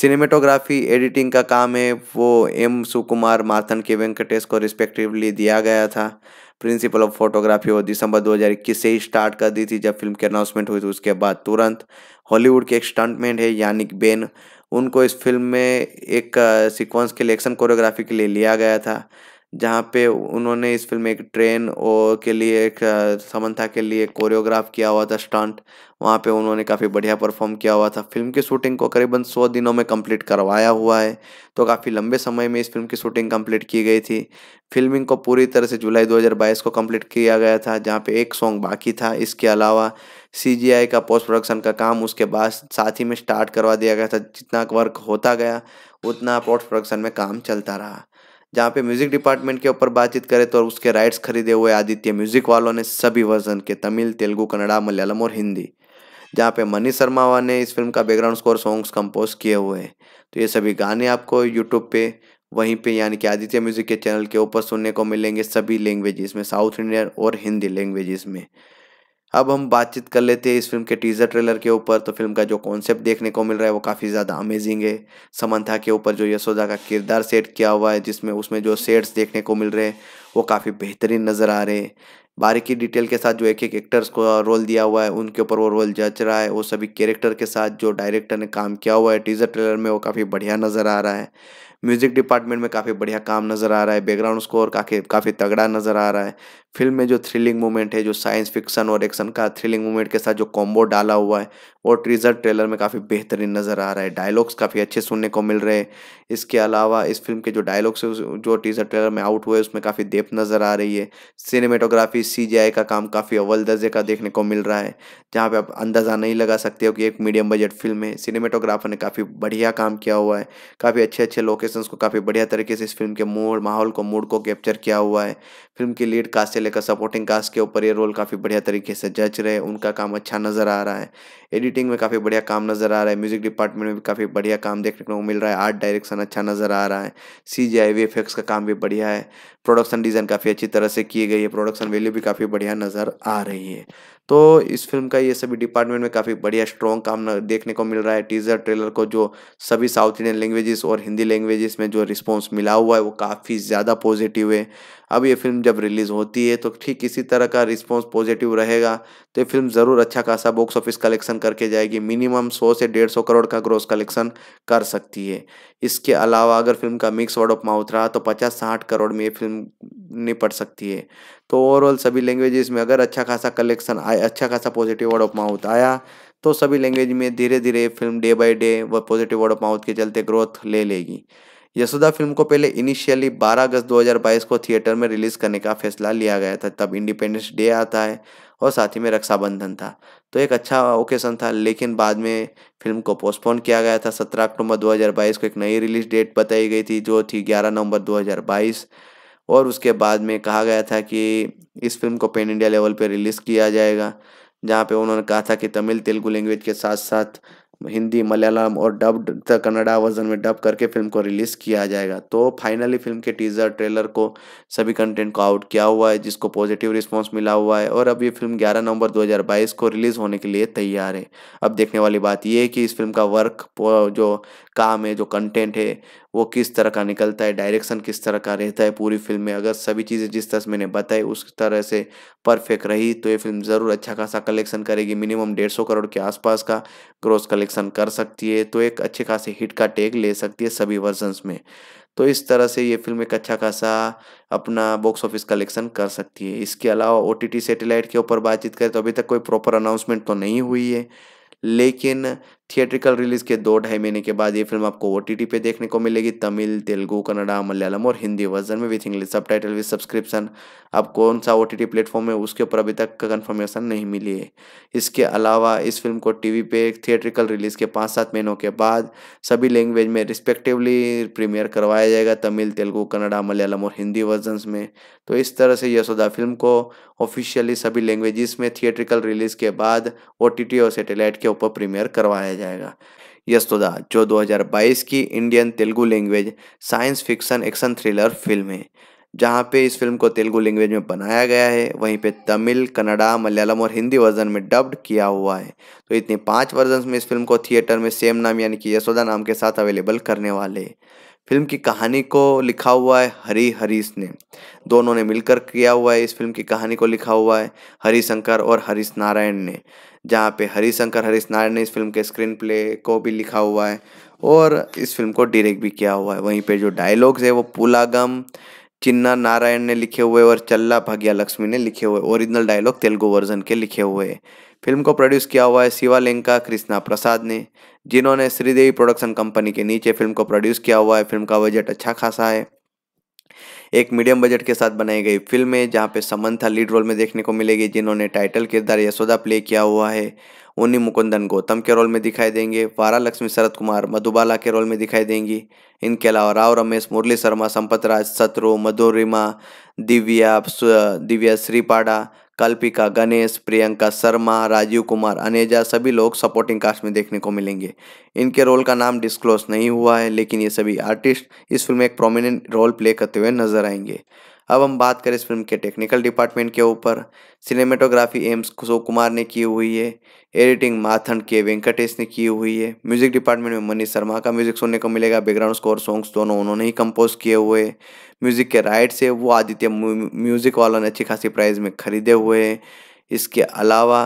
सिनेमेटोग्राफी एडिटिंग का काम है वो एम सुकुमार माथन के वेंकटेश को रिस्पेक्टिवली दिया गया था प्रिंसिपल ऑफ फोटोग्राफी वो दिसंबर 2021 से ही स्टार्ट कर दी थी जब फिल्म की अनाउंसमेंट हुई थी उसके बाद तुरंत हॉलीवुड के एक स्टंटमैन है यानिक बेन उनको इस फिल्म में एक सीक्वेंस के लिए एक्शन कोरियोग्राफी के लिए लिया गया था जहाँ पे उन्होंने इस फिल्म में एक ट्रेन और के लिए एक समन्था के लिए कोरियोग्राफ किया हुआ था स्टंट वहाँ पे उन्होंने काफ़ी बढ़िया परफॉर्म किया हुआ था फिल्म की शूटिंग को करीबन सौ दिनों में कंप्लीट करवाया हुआ है तो काफ़ी लंबे समय में इस फिल्म की शूटिंग कंप्लीट की गई थी फिल्मिंग को पूरी तरह से जुलाई 2022 को कंप्लीट किया गया था जहाँ पे एक सॉन्ग बाकी था इसके अलावा सी का पोस्ट प्रोडक्शन का काम उसके बाद साथ ही में स्टार्ट करवा दिया गया था जितना वर्क होता गया उतना पोस्ट प्रोडक्शन में काम चलता रहा जहाँ पे म्यूज़िक डिपार्टमेंट के ऊपर बातचीत करें तो उसके राइट्स खरीदे हुए आदित्य म्यूज़िक वालों ने सभी वर्जन के तमिल तेलुगू कन्नड़ा मलयालम और हिंदी जहाँ पे मनी शर्मा ने इस फिल्म का बैकग्राउंड स्कोर सॉन्ग्स कंपोज किए हुए हैं तो ये सभी गाने आपको यूट्यूब पे वहीं पे यानी कि आदित्य म्यूज़िक के चैनल के ऊपर सुनने को मिलेंगे सभी लैंग्वेजेस में साउथ इंडियन और हिंदी लैंग्वेजेस में अब हम बातचीत कर लेते हैं इस फिल्म के टीजर ट्रेलर के ऊपर तो फिल्म का जो कॉन्सेप्ट देखने को मिल रहा है वो काफ़ी ज़्यादा अमेजिंग है समंथा के ऊपर जो यशोदा का किरदार सेट किया हुआ है जिसमें उसमें जो सेट्स देखने को मिल रहे हैं वो काफ़ी बेहतरीन नज़र आ रहे हैं बारीकी डिटेल के साथ जो एक एक एक्टर्स को रोल दिया हुआ है उनके ऊपर वो रोल जच रहा है वो सभी कैरेक्टर के साथ जो डायरेक्टर ने काम किया हुआ है टीजर ट्रेलर में वो काफ़ी बढ़िया नज़र आ रहा है म्यूजिक डिपार्टमेंट में काफ़ी बढ़िया काम नज़र आ रहा है बैकग्राउंड स्कोर काफ़ी काफ़ी तगड़ा नज़र आ रहा है फिल्म में जो थ्रिलिंग मोमेंट है जो साइंस फिक्सन और एक्शन का थ्रिलिंग मोमेंट के साथ जो कॉम्बो डाला हुआ है वो ट्रीजर ट्रेलर में काफ़ी बेहतरीन नज़र आ रहा है डायलॉग्स काफ़ी अच्छे सुनने को मिल रहे हैं इसके अलावा इस फिल्म के जो डायलॉग्स जो टीजर ट्रेलर में आउट हुए उसमें काफ़ी देप नज़र आ रही है सिनेमेटोग्राफी सी का, का काम काफ़ी अव्वल दर्जे का देखने को मिल रहा है जहाँ पर आप अंदाज़ा नहीं लगा सकते हो कि एक मीडियम बजट फिल्म है सिनेमेटोग्राफर ने काफ़ी बढ़िया काम किया हुआ है काफ़ी अच्छे अच्छे लोकेशंस को काफ़ी बढ़िया तरीके से इस फिल्म के मूड माहौल को मूड को कैप्चर किया हुआ है फिल्म की लीड कास्ट लेकर सपोर्टिंग कास्ट के ऊपर ये रोल काफ़ी बढ़िया तरीके से जज रहे उनका काम अच्छा नज़र आ रहा है एडिटिंग में काफ़ी बढ़िया काम नज़र आ रहा है म्यूज़िक डिपार्टमेंट में भी काफ़ी बढ़िया काम देखने को मिल रहा है आर्ट डायरेक्शन अच्छा नज़र आ रहा है सी जी का काम भी बढ़िया है प्रोडक्शन डिज़ाइन काफ़ी अच्छी तरह से की गई है प्रोडक्शन वैल्यू भी काफ़ी बढ़िया नज़र आ रही है तो इस फिल्म का ये सभी डिपार्टमेंट में काफ़ी बढ़िया स्ट्रॉन्ग काम देखने को मिल रहा है टीजर ट्रेलर को जो सभी साउथ इंडियन लैंग्वेजेस और हिंदी लैंग्वेजेस में जो रिस्पॉन्स मिला हुआ है वो काफ़ी ज़्यादा पॉजिटिव है अब ये फिल्म जब रिलीज़ होती है तो ठीक इसी तरह का रिस्पॉन्स पॉजिटिव रहेगा तो ये फिल्म ज़रूर अच्छा खासा बॉक्स ऑफिस कलेक्शन करके जाएगी मिनिमम सौ से डेढ़ सौ करोड़ का ग्रोस कलेक्शन कर सकती है इसके अलावा अगर फिल्म का मिक्स वर्ड ऑफ माउथ रहा तो पचास साठ करोड़ में ये फिल्म निपट सकती है तो ओवरऑल सभी लैंग्वेजेस में अगर अच्छा खासा कलेक्शन आया अच्छा खासा पॉजिटिव वर्ड ऑफ माउथ आया तो सभी लैंग्वेज में धीरे धीरे फिल्म डे बाय डे व पॉजिटिव वर्ड ऑफ माउथ के चलते ग्रोथ ले लेगी यशोदा फिल्म को पहले इनिशियली 12 अगस्त 2022 को थिएटर में रिलीज करने का फैसला लिया गया था तब इंडिपेंडेंस डे आता है और साथ ही में रक्षाबंधन था तो एक अच्छा ओकेशन था लेकिन बाद में फिल्म को पोस्टपोन किया गया था 17 अक्टूबर 2022 को एक नई रिलीज डेट बताई गई थी जो थी 11 नवंबर 2022 और उसके बाद में कहा गया था कि इस फिल्म को पेन इंडिया लेवल पर रिलीज़ किया जाएगा जहाँ पे उन्होंने कहा था कि तमिल तेलुगु लैंग्वेज के साथ साथ हिंदी मलयालम और डब कन्नड़ा वर्जन में डब करके फिल्म को रिलीज़ किया जाएगा तो फाइनली फिल्म के टीज़र ट्रेलर को सभी कंटेंट को आउट किया हुआ है जिसको पॉजिटिव रिस्पांस मिला हुआ है और अब ये फिल्म 11 नवंबर 2022 को रिलीज़ होने के लिए तैयार है अब देखने वाली बात ये है कि इस फिल्म का वर्क जो काम है जो कंटेंट है वो किस तरह का निकलता है डायरेक्शन किस तरह का रहता है पूरी फिल्म में अगर सभी चीज़ें जिस तरह से मैंने बताई उस तरह से परफेक्ट रही तो ये फिल्म ज़रूर अच्छा खासा कलेक्शन करेगी मिनिमम डेढ़ सौ करोड़ के आसपास का ग्रोस कलेक्शन कर सकती है तो एक अच्छे खासे हिट का टेग ले सकती है सभी वर्जन्स में तो इस तरह से ये फिल्म एक अच्छा खासा अपना बॉक्स ऑफिस कलेक्शन कर सकती है इसके अलावा ओ टी के ऊपर बातचीत करें तो अभी तक कोई प्रॉपर अनाउंसमेंट तो नहीं हुई है लेकिन थिएट्रिकल रिलीज के दो ढाई महीने के बाद ये फिल्म आपको ओ टी पे देखने को मिलेगी तमिल तेलुगु कन्नडा मलयालम और हिंदी वर्जन में with English subtitle with subscription आप कौन सा ओ टी प्लेटफॉर्म है उसके ऊपर अभी तक कन्फर्मेशन नहीं मिली है इसके अलावा इस फिल्म को टीवी पे थिएट्रिकल रिलीज के पाँच सात महीनों के बाद सभी लैंग्वेज में रिस्पेक्टिवली प्रीमियर करवाया जाएगा तमिल तेलुगु कन्नडा मलयालम और हिंदी वर्जन में तो इस तरह से यशोदा फिल्म को ऑफिशियली सभी लैंग्वेजेस में थिएट्रिकल रिलीज के बाद ओ और सेटेलाइट के ऊपर प्रीमियर करवाया जाएगा यस्तोदा जो 2022 की Indian Telugu language science fiction action thriller film है जहाँ पे इस फिल्म को तेलुगु लैंग्वेज में बनाया गया है वहीं पे तमिल कन्नड़ा मलयालम और हिंदी वर्जन में डब्ड किया हुआ है तो इतने पांच वर्जन में इस फिल्म को थिएटर में सेम नाम यानी कि यशोदा नाम के साथ अवेलेबल करने वाले फिल्म की कहानी को लिखा हुआ है हरी हरीश ने दोनों ने मिलकर किया हुआ है इस फिल्म की कहानी को लिखा हुआ है हरी शंकर और हरीश नारायण ने जहाँ पे हरी शंकर हरीश नारायण ने इस फिल्म के स्क्रीन प्ले को भी लिखा हुआ है और इस फिल्म को डायरेक्ट भी किया हुआ है वहीं पे जो डायलॉग्स है वो पुलागम चिन्ना नारायण ने लिखे हुए और चल्ला भाग्या लक्ष्मी ने लिखे हुए ओरिजिनल डायलॉग तेलुगु वर्जन के लिखे हुए फिल्म को प्रोड्यूस किया हुआ है शिवालिंका कृष्णा प्रसाद ने जिन्होंने श्रीदेवी प्रोडक्शन कंपनी के नीचे फिल्म को प्रोड्यूस किया हुआ है फिल्म का बजट अच्छा खासा है एक मीडियम बजट के साथ बनाई गई फिल्म है जहाँ पे समंथा लीड रोल में देखने को मिलेगी जिन्होंने टाइटल किरदार यशोदा प्ले किया हुआ है उन्नी मुकुंदन गौतम के रोल में दिखाई देंगे वारा लक्ष्मी शरद कुमार मधुबाला के रोल में दिखाई देंगी इनके अलावा राव रमेश मुरली शर्मा संपत राज सत्रु मधुरिमा दिव्या दिव्या श्रीपाड़ा कल्पिका गणेश प्रियंका शर्मा राजीव कुमार अनेजा सभी लोग सपोर्टिंग कास्ट में देखने को मिलेंगे इनके रोल का नाम डिस्क्लोज नहीं हुआ है लेकिन ये सभी आर्टिस्ट इस फिल्म में एक प्रोमिनेंट रोल प्ले करते हुए नजर आएंगे अब हम बात करें इस फिल्म के टेक्निकल डिपार्टमेंट के ऊपर सिनेमेटोग्राफी एम्स कुशो कुमार ने की हुई है एडिटिंग माथन के वेंकटेश ने की हुई है म्यूजिक डिपार्टमेंट में मनीष शर्मा का म्यूजिक सुनने को मिलेगा बैकग्राउंड स्कोर सॉन्ग्स दोनों उन्होंने ही कंपोज किए हुए म्यूजिक के राइट्स है वो आदित्य म्यूजिक वालों ने अच्छी खासी प्राइस में खरीदे हुए हैं इसके अलावा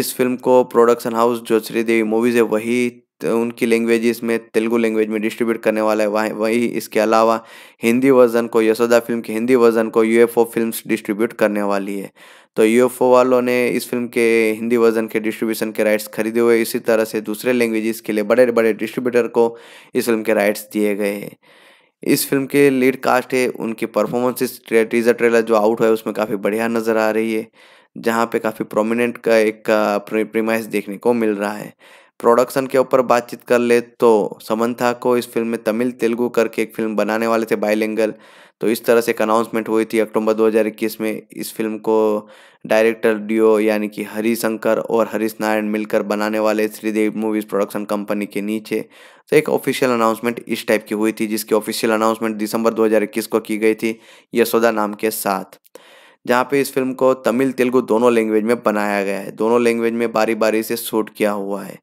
इस फिल्म को प्रोडक्शन हाउस जो श्रीदेवी मूवीज़ है वही उनकी लैंग्वेज में तेलुगु लैंग्वेज में डिस्ट्रीब्यूट करने वाला है वहीं वही इसके अलावा हिंदी वर्जन को यशोदा फिल्म के हिंदी वर्जन को यूएफओ फिल्म्स डिस्ट्रीब्यूट करने वाली है तो यूएफओ वालों ने इस फिल्म के हिंदी वर्जन के डिस्ट्रीब्यूशन के राइट्स खरीदे हुए इसी तरह से दूसरे लैंग्वेजेस के लिए बड़े बड़े डिस्ट्रीब्यूटर को इस फिल्म के राइट्स दिए गए हैं इस फिल्म के लीड कास्ट है उनकी परफॉर्मेंसेस टीजर ट्रेलर जो आउट है उसमें काफ़ी बढ़िया नज़र आ रही है जहाँ पे काफ़ी प्रोमिनेंट का एक प्रीमाइस देखने को मिल रहा है प्रोडक्शन के ऊपर बातचीत कर ले तो समन्था को इस फिल्म में तमिल तेलुगू करके एक फिल्म बनाने वाले थे बाइलेंगल तो इस तरह से एक अनाउंसमेंट हुई थी अक्टूबर 2021 में इस फिल्म को डायरेक्टर डियो यानी कि हरी शंकर और हरीश नारायण मिलकर बनाने वाले श्रीदेव मूवीज़ प्रोडक्शन कंपनी के नीचे तो एक ऑफिशियल अनाउंसमेंट इस टाइप की हुई थी जिसकी ऑफिशियल अनाउंसमेंट दिसंबर 2021 को की गई थी यशोदा नाम के साथ जहाँ पे इस फिल्म को तमिल तेलुगु दोनों लैंग्वेज में बनाया गया है दोनों लैंग्वेज में बारी बारी से शूट किया हुआ है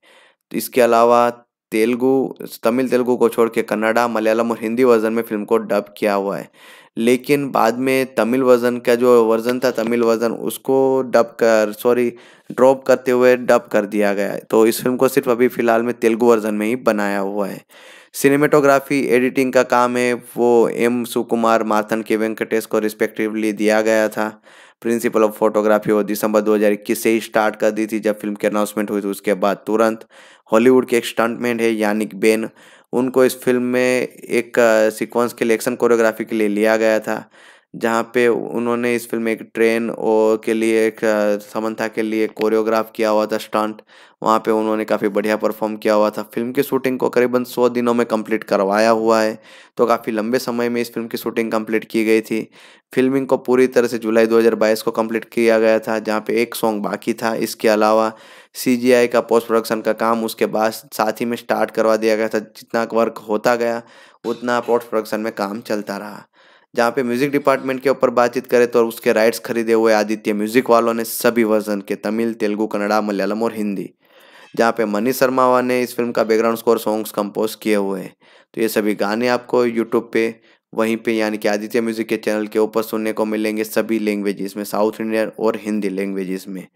इसके अलावा तेलुगु तमिल तेलुगु को छोड़ के कन्नडा मलयालम और हिंदी वर्जन में फिल्म को डब किया हुआ है लेकिन बाद में तमिल वर्जन का जो वर्जन था तमिल वर्जन उसको डब कर सॉरी ड्रॉप करते हुए डब कर दिया गया है तो इस फिल्म को सिर्फ अभी फ़िलहाल में तेलुगु वर्जन में ही बनाया हुआ है सिनेमेटोग्राफी एडिटिंग का काम है वो एम सुकुमार माथन के वेंकटेश को रिस्पेक्टिवली दिया गया था प्रिंसिपल ऑफ फोटोग्राफी वो दिसंबर 2021 से ही स्टार्ट कर दी थी जब फिल्म की अनाउंसमेंट हुई थी उसके बाद तुरंत हॉलीवुड के एक स्टंटमैन है यानिक बेन उनको इस फिल्म में एक सीक्वेंस के लिए एक्शन कोरियोग्राफी के लिए लिया गया था जहाँ पे उन्होंने इस फिल्म में एक ट्रेन और के लिए एक समन्था के लिए कोरियोग्राफ किया हुआ था स्टंट वहाँ पे उन्होंने काफ़ी बढ़िया परफॉर्म किया हुआ था फिल्म की शूटिंग को करीबन सौ दिनों में कंप्लीट करवाया हुआ है तो काफ़ी लंबे समय में इस फिल्म की शूटिंग कंप्लीट की गई थी फिल्मिंग को पूरी तरह से जुलाई 2022 को कंप्लीट किया गया था जहाँ पे एक सॉन्ग बाकी था इसके अलावा सी का पोस्ट प्रोडक्शन का काम उसके बाद साथ ही में स्टार्ट करवा दिया गया था जितना वर्क होता गया उतना पोस्ट प्रोडक्शन में काम चलता रहा जहाँ पे म्यूज़िक डिपार्टमेंट के ऊपर बातचीत करें तो उसके राइट्स खरीदे हुए आदित्य म्यूज़िक वालों ने सभी वर्जन के तमिल तेलुगू कन्नड़ा मलयालम और हिंदी जहाँ पे मनी शर्मा ने इस फिल्म का बैकग्राउंड स्कोर सॉन्ग्स कंपोज किए हुए हैं तो ये सभी गाने आपको यूट्यूब पे वहीं पे यानी कि आदित्य म्यूज़िक के चैनल के ऊपर सुनने को मिलेंगे सभी लैंग्वेजेस में साउथ इंडियन और हिंदी लैंग्वेजेस में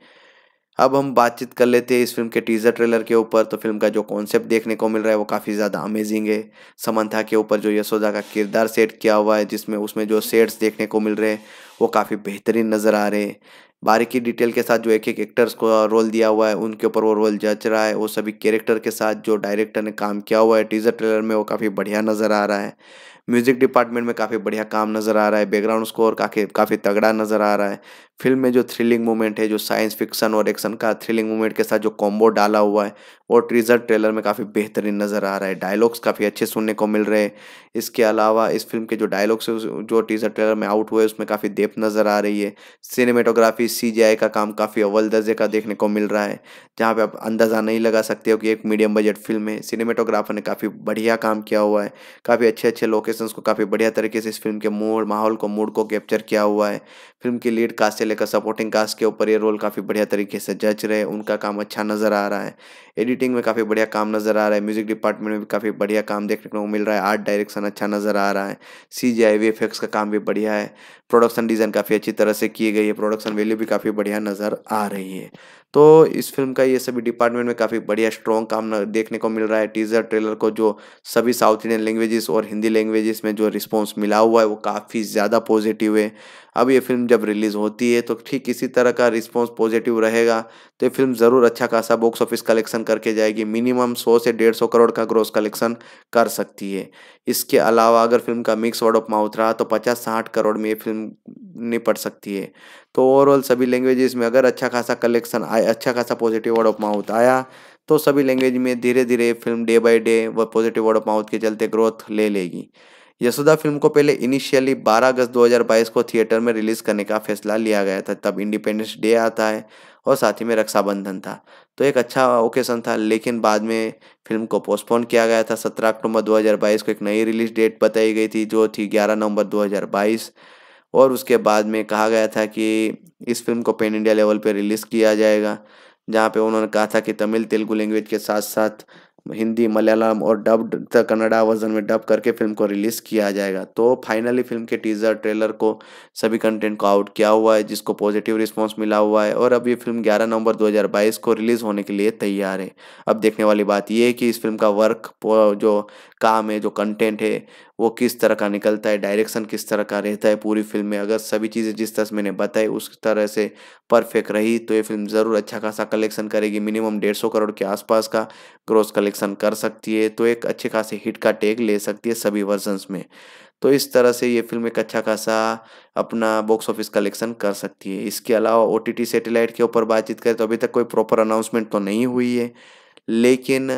अब हम बातचीत कर लेते हैं इस फिल्म के टीजर ट्रेलर के ऊपर तो फिल्म का जो कॉन्सेप्ट देखने को मिल रहा है वो काफ़ी ज़्यादा अमेजिंग है समंथा के ऊपर जो यशोदा का किरदार सेट किया हुआ है जिसमें उसमें जो सेट्स देखने को मिल रहे हैं वो काफ़ी बेहतरीन नज़र आ रहे हैं बारीकी डिटेल के साथ जो एक एक एक्टर्स को रोल दिया हुआ है उनके ऊपर वो रोल जच रहा है वो सभी कैरेक्टर के साथ जो डायरेक्टर ने काम किया हुआ है टीजर ट्रेलर में वो काफ़ी बढ़िया नज़र आ रहा है म्यूजिक डिपार्टमेंट में काफ़ी बढ़िया काम नज़र आ रहा है बैकग्राउंड स्कोर काफ़ी काफ़ी तगड़ा नज़र आ रहा है फिल्म में जो थ्रिलिंग मोमेंट है जो साइंस फिक्सन और एक्शन का थ्रिलिंग मोमेंट के साथ जो कॉम्बो डाला हुआ है वो ट्रीजर ट्रेलर में काफ़ी बेहतरीन नज़र आ रहा है डायलॉग्स काफ़ी अच्छे सुनने को मिल रहे हैं इसके अलावा इस फिल्म के जो डायलॉग्स जो टीजर ट्रेलर में आउट हुए उसमें काफ़ी देप नज़र आ रही है सिनेमेटोग्राफी सी का, का काम काफ़ी अव्वल दर्जे का देखने को मिल रहा है जहाँ पर आप अंदाज़ा नहीं लगा सकते हो कि एक मीडियम बजट फिल्म है सिनेमेटोग्राफर ने काफ़ी बढ़िया काम किया हुआ है काफ़ी अच्छे अच्छे लोकेशंस को काफ़ी बढ़िया तरीके से इस फिल्म के मूड माहौल को मूड को कैप्चर किया हुआ है फिल्म की लीड कास्ट लेकर सपोर्टिंग कास्ट के ऊपर ये रोल काफ़ी बढ़िया तरीके से जज रहे उनका काम अच्छा नज़र आ रहा है एडिटिंग में काफ़ी बढ़िया काम नज़र आ रहा है म्यूज़िक डिपार्टमेंट में भी काफ़ी बढ़िया काम देखने को मिल रहा है आर्ट डायरेक्शन अच्छा नज़र आ रहा है सी जी का काम भी बढ़िया है प्रोडक्शन डिज़ाइन काफ़ी अच्छी तरह से की गई है प्रोडक्शन वैल्यू भी काफ़ी बढ़िया नज़र आ रही है तो इस फिल्म का ये सभी डिपार्टमेंट में काफ़ी बढ़िया स्ट्रॉन्ग काम देखने को मिल रहा है टीजर ट्रेलर को जो सभी साउथ इंडियन लैंग्वेजेस और हिंदी लैंग्वेजेस में जो रिस्पॉन्स मिला हुआ है वो काफ़ी ज़्यादा पॉजिटिव है अब ये फिल्म जब रिलीज़ होती है तो ठीक इसी तरह का रिस्पॉन्स पॉजिटिव रहेगा तो ये फिल्म ज़रूर अच्छा खासा बॉक्स ऑफिस कलेक्शन करके जाएगी मिनिमम सौ से डेढ़ सौ करोड़ का ग्रोस कलेक्शन कर सकती है इसके अलावा अगर फिल्म का मिक्स वर्ड ऑफ माउथ रहा तो पचास साठ करोड़ में ये फिल्म निपट सकती है तो ओवरऑल सभी लैंग्वेजेस में अगर अच्छा खासा कलेक्शन आया अच्छा खासा पॉजिटिव वर्ड ऑफ माउथ आया तो सभी लैंग्वेज में धीरे धीरे फिल्म डे बाई डे व पॉजिटिव वर्ड ऑफ माउथ के चलते ग्रोथ ले लेगी यशोदा फिल्म को पहले इनिशियली 12 अगस्त 2022 को थिएटर में रिलीज करने का फैसला लिया गया था तब इंडिपेंडेंस डे आता है और साथ ही में रक्षाबंधन था तो एक अच्छा ओकेशन था लेकिन बाद में फिल्म को पोस्टपोन किया गया था सत्रह अक्टूबर 2022 को एक नई रिलीज डेट बताई गई थी जो थी 11 नवंबर 2022 और उसके बाद में कहा गया था कि इस फिल्म को पेन इंडिया लेवल पर रिलीज़ किया जाएगा जहाँ पे उन्होंने कहा था कि तमिल तेलुगु लैंग्वेज के साथ साथ हिंदी मलयालम और डब्ड द कन्नडा वर्जन में डब करके फिल्म को रिलीज़ किया जाएगा तो फाइनली फिल्म के टीज़र ट्रेलर को सभी कंटेंट को आउट किया हुआ है जिसको पॉजिटिव रिस्पॉन्स मिला हुआ है और अब ये फिल्म 11 नवंबर 2022 को रिलीज़ होने के लिए तैयार है अब देखने वाली बात ये है कि इस फिल्म का वर्क जो काम है जो कंटेंट है वो किस तरह का निकलता है डायरेक्शन किस तरह का रहता है पूरी फिल्म में अगर सभी चीज़ें जिस तरह से मैंने बताई उस तरह से परफेक्ट रही तो ये फिल्म ज़रूर अच्छा खासा कलेक्शन करेगी मिनिमम डेढ़ सौ करोड़ के आसपास का ग्रोस कलेक्शन कर सकती है तो एक अच्छे खासे हिट का टेक ले सकती है सभी वर्जन्स में तो इस तरह से ये फिल्म एक अच्छा खासा अपना बॉक्स ऑफिस कलेक्शन कर सकती है इसके अलावा ओ टी सैटेलाइट के ऊपर बातचीत करें तो अभी तक कोई प्रॉपर अनाउंसमेंट तो नहीं हुई है लेकिन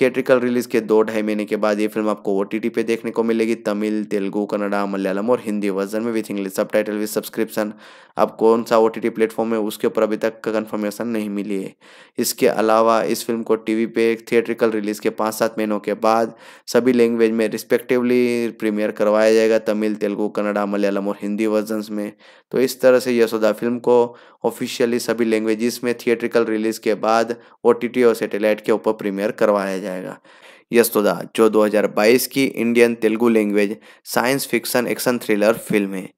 थिएट्रिकल रिलीज के दो ढाई महीने के बाद ये फिल्म आपको ओ टी पे देखने को मिलेगी तमिल तेलुगु कन्नडा मलयालम और हिंदी वर्जन में with English subtitle with subscription आप कौन सा ओ टी प्लेटफॉर्म है उसके ऊपर अभी तक कन्फर्मेशन नहीं मिली है इसके अलावा इस फिल्म को टीवी पे थिएट्रिकल रिलीज के पाँच सात महीनों के बाद सभी लैंग्वेज में रिस्पेक्टिवली प्रीमियर करवाया जाएगा तमिल तेलुगु कन्नडा मलयालम और हिंदी वर्जन में तो इस तरह से यशोदा फिल्म को ऑफिशियली सभी लैंग्वेजेस में थिएट्रिकल रिलीज के बाद ओ और सेटेलाइट के ऊपर प्रीमियर करवाया जाएगा यस्तोदा जो 2022 की Indian Telugu language science fiction action thriller film है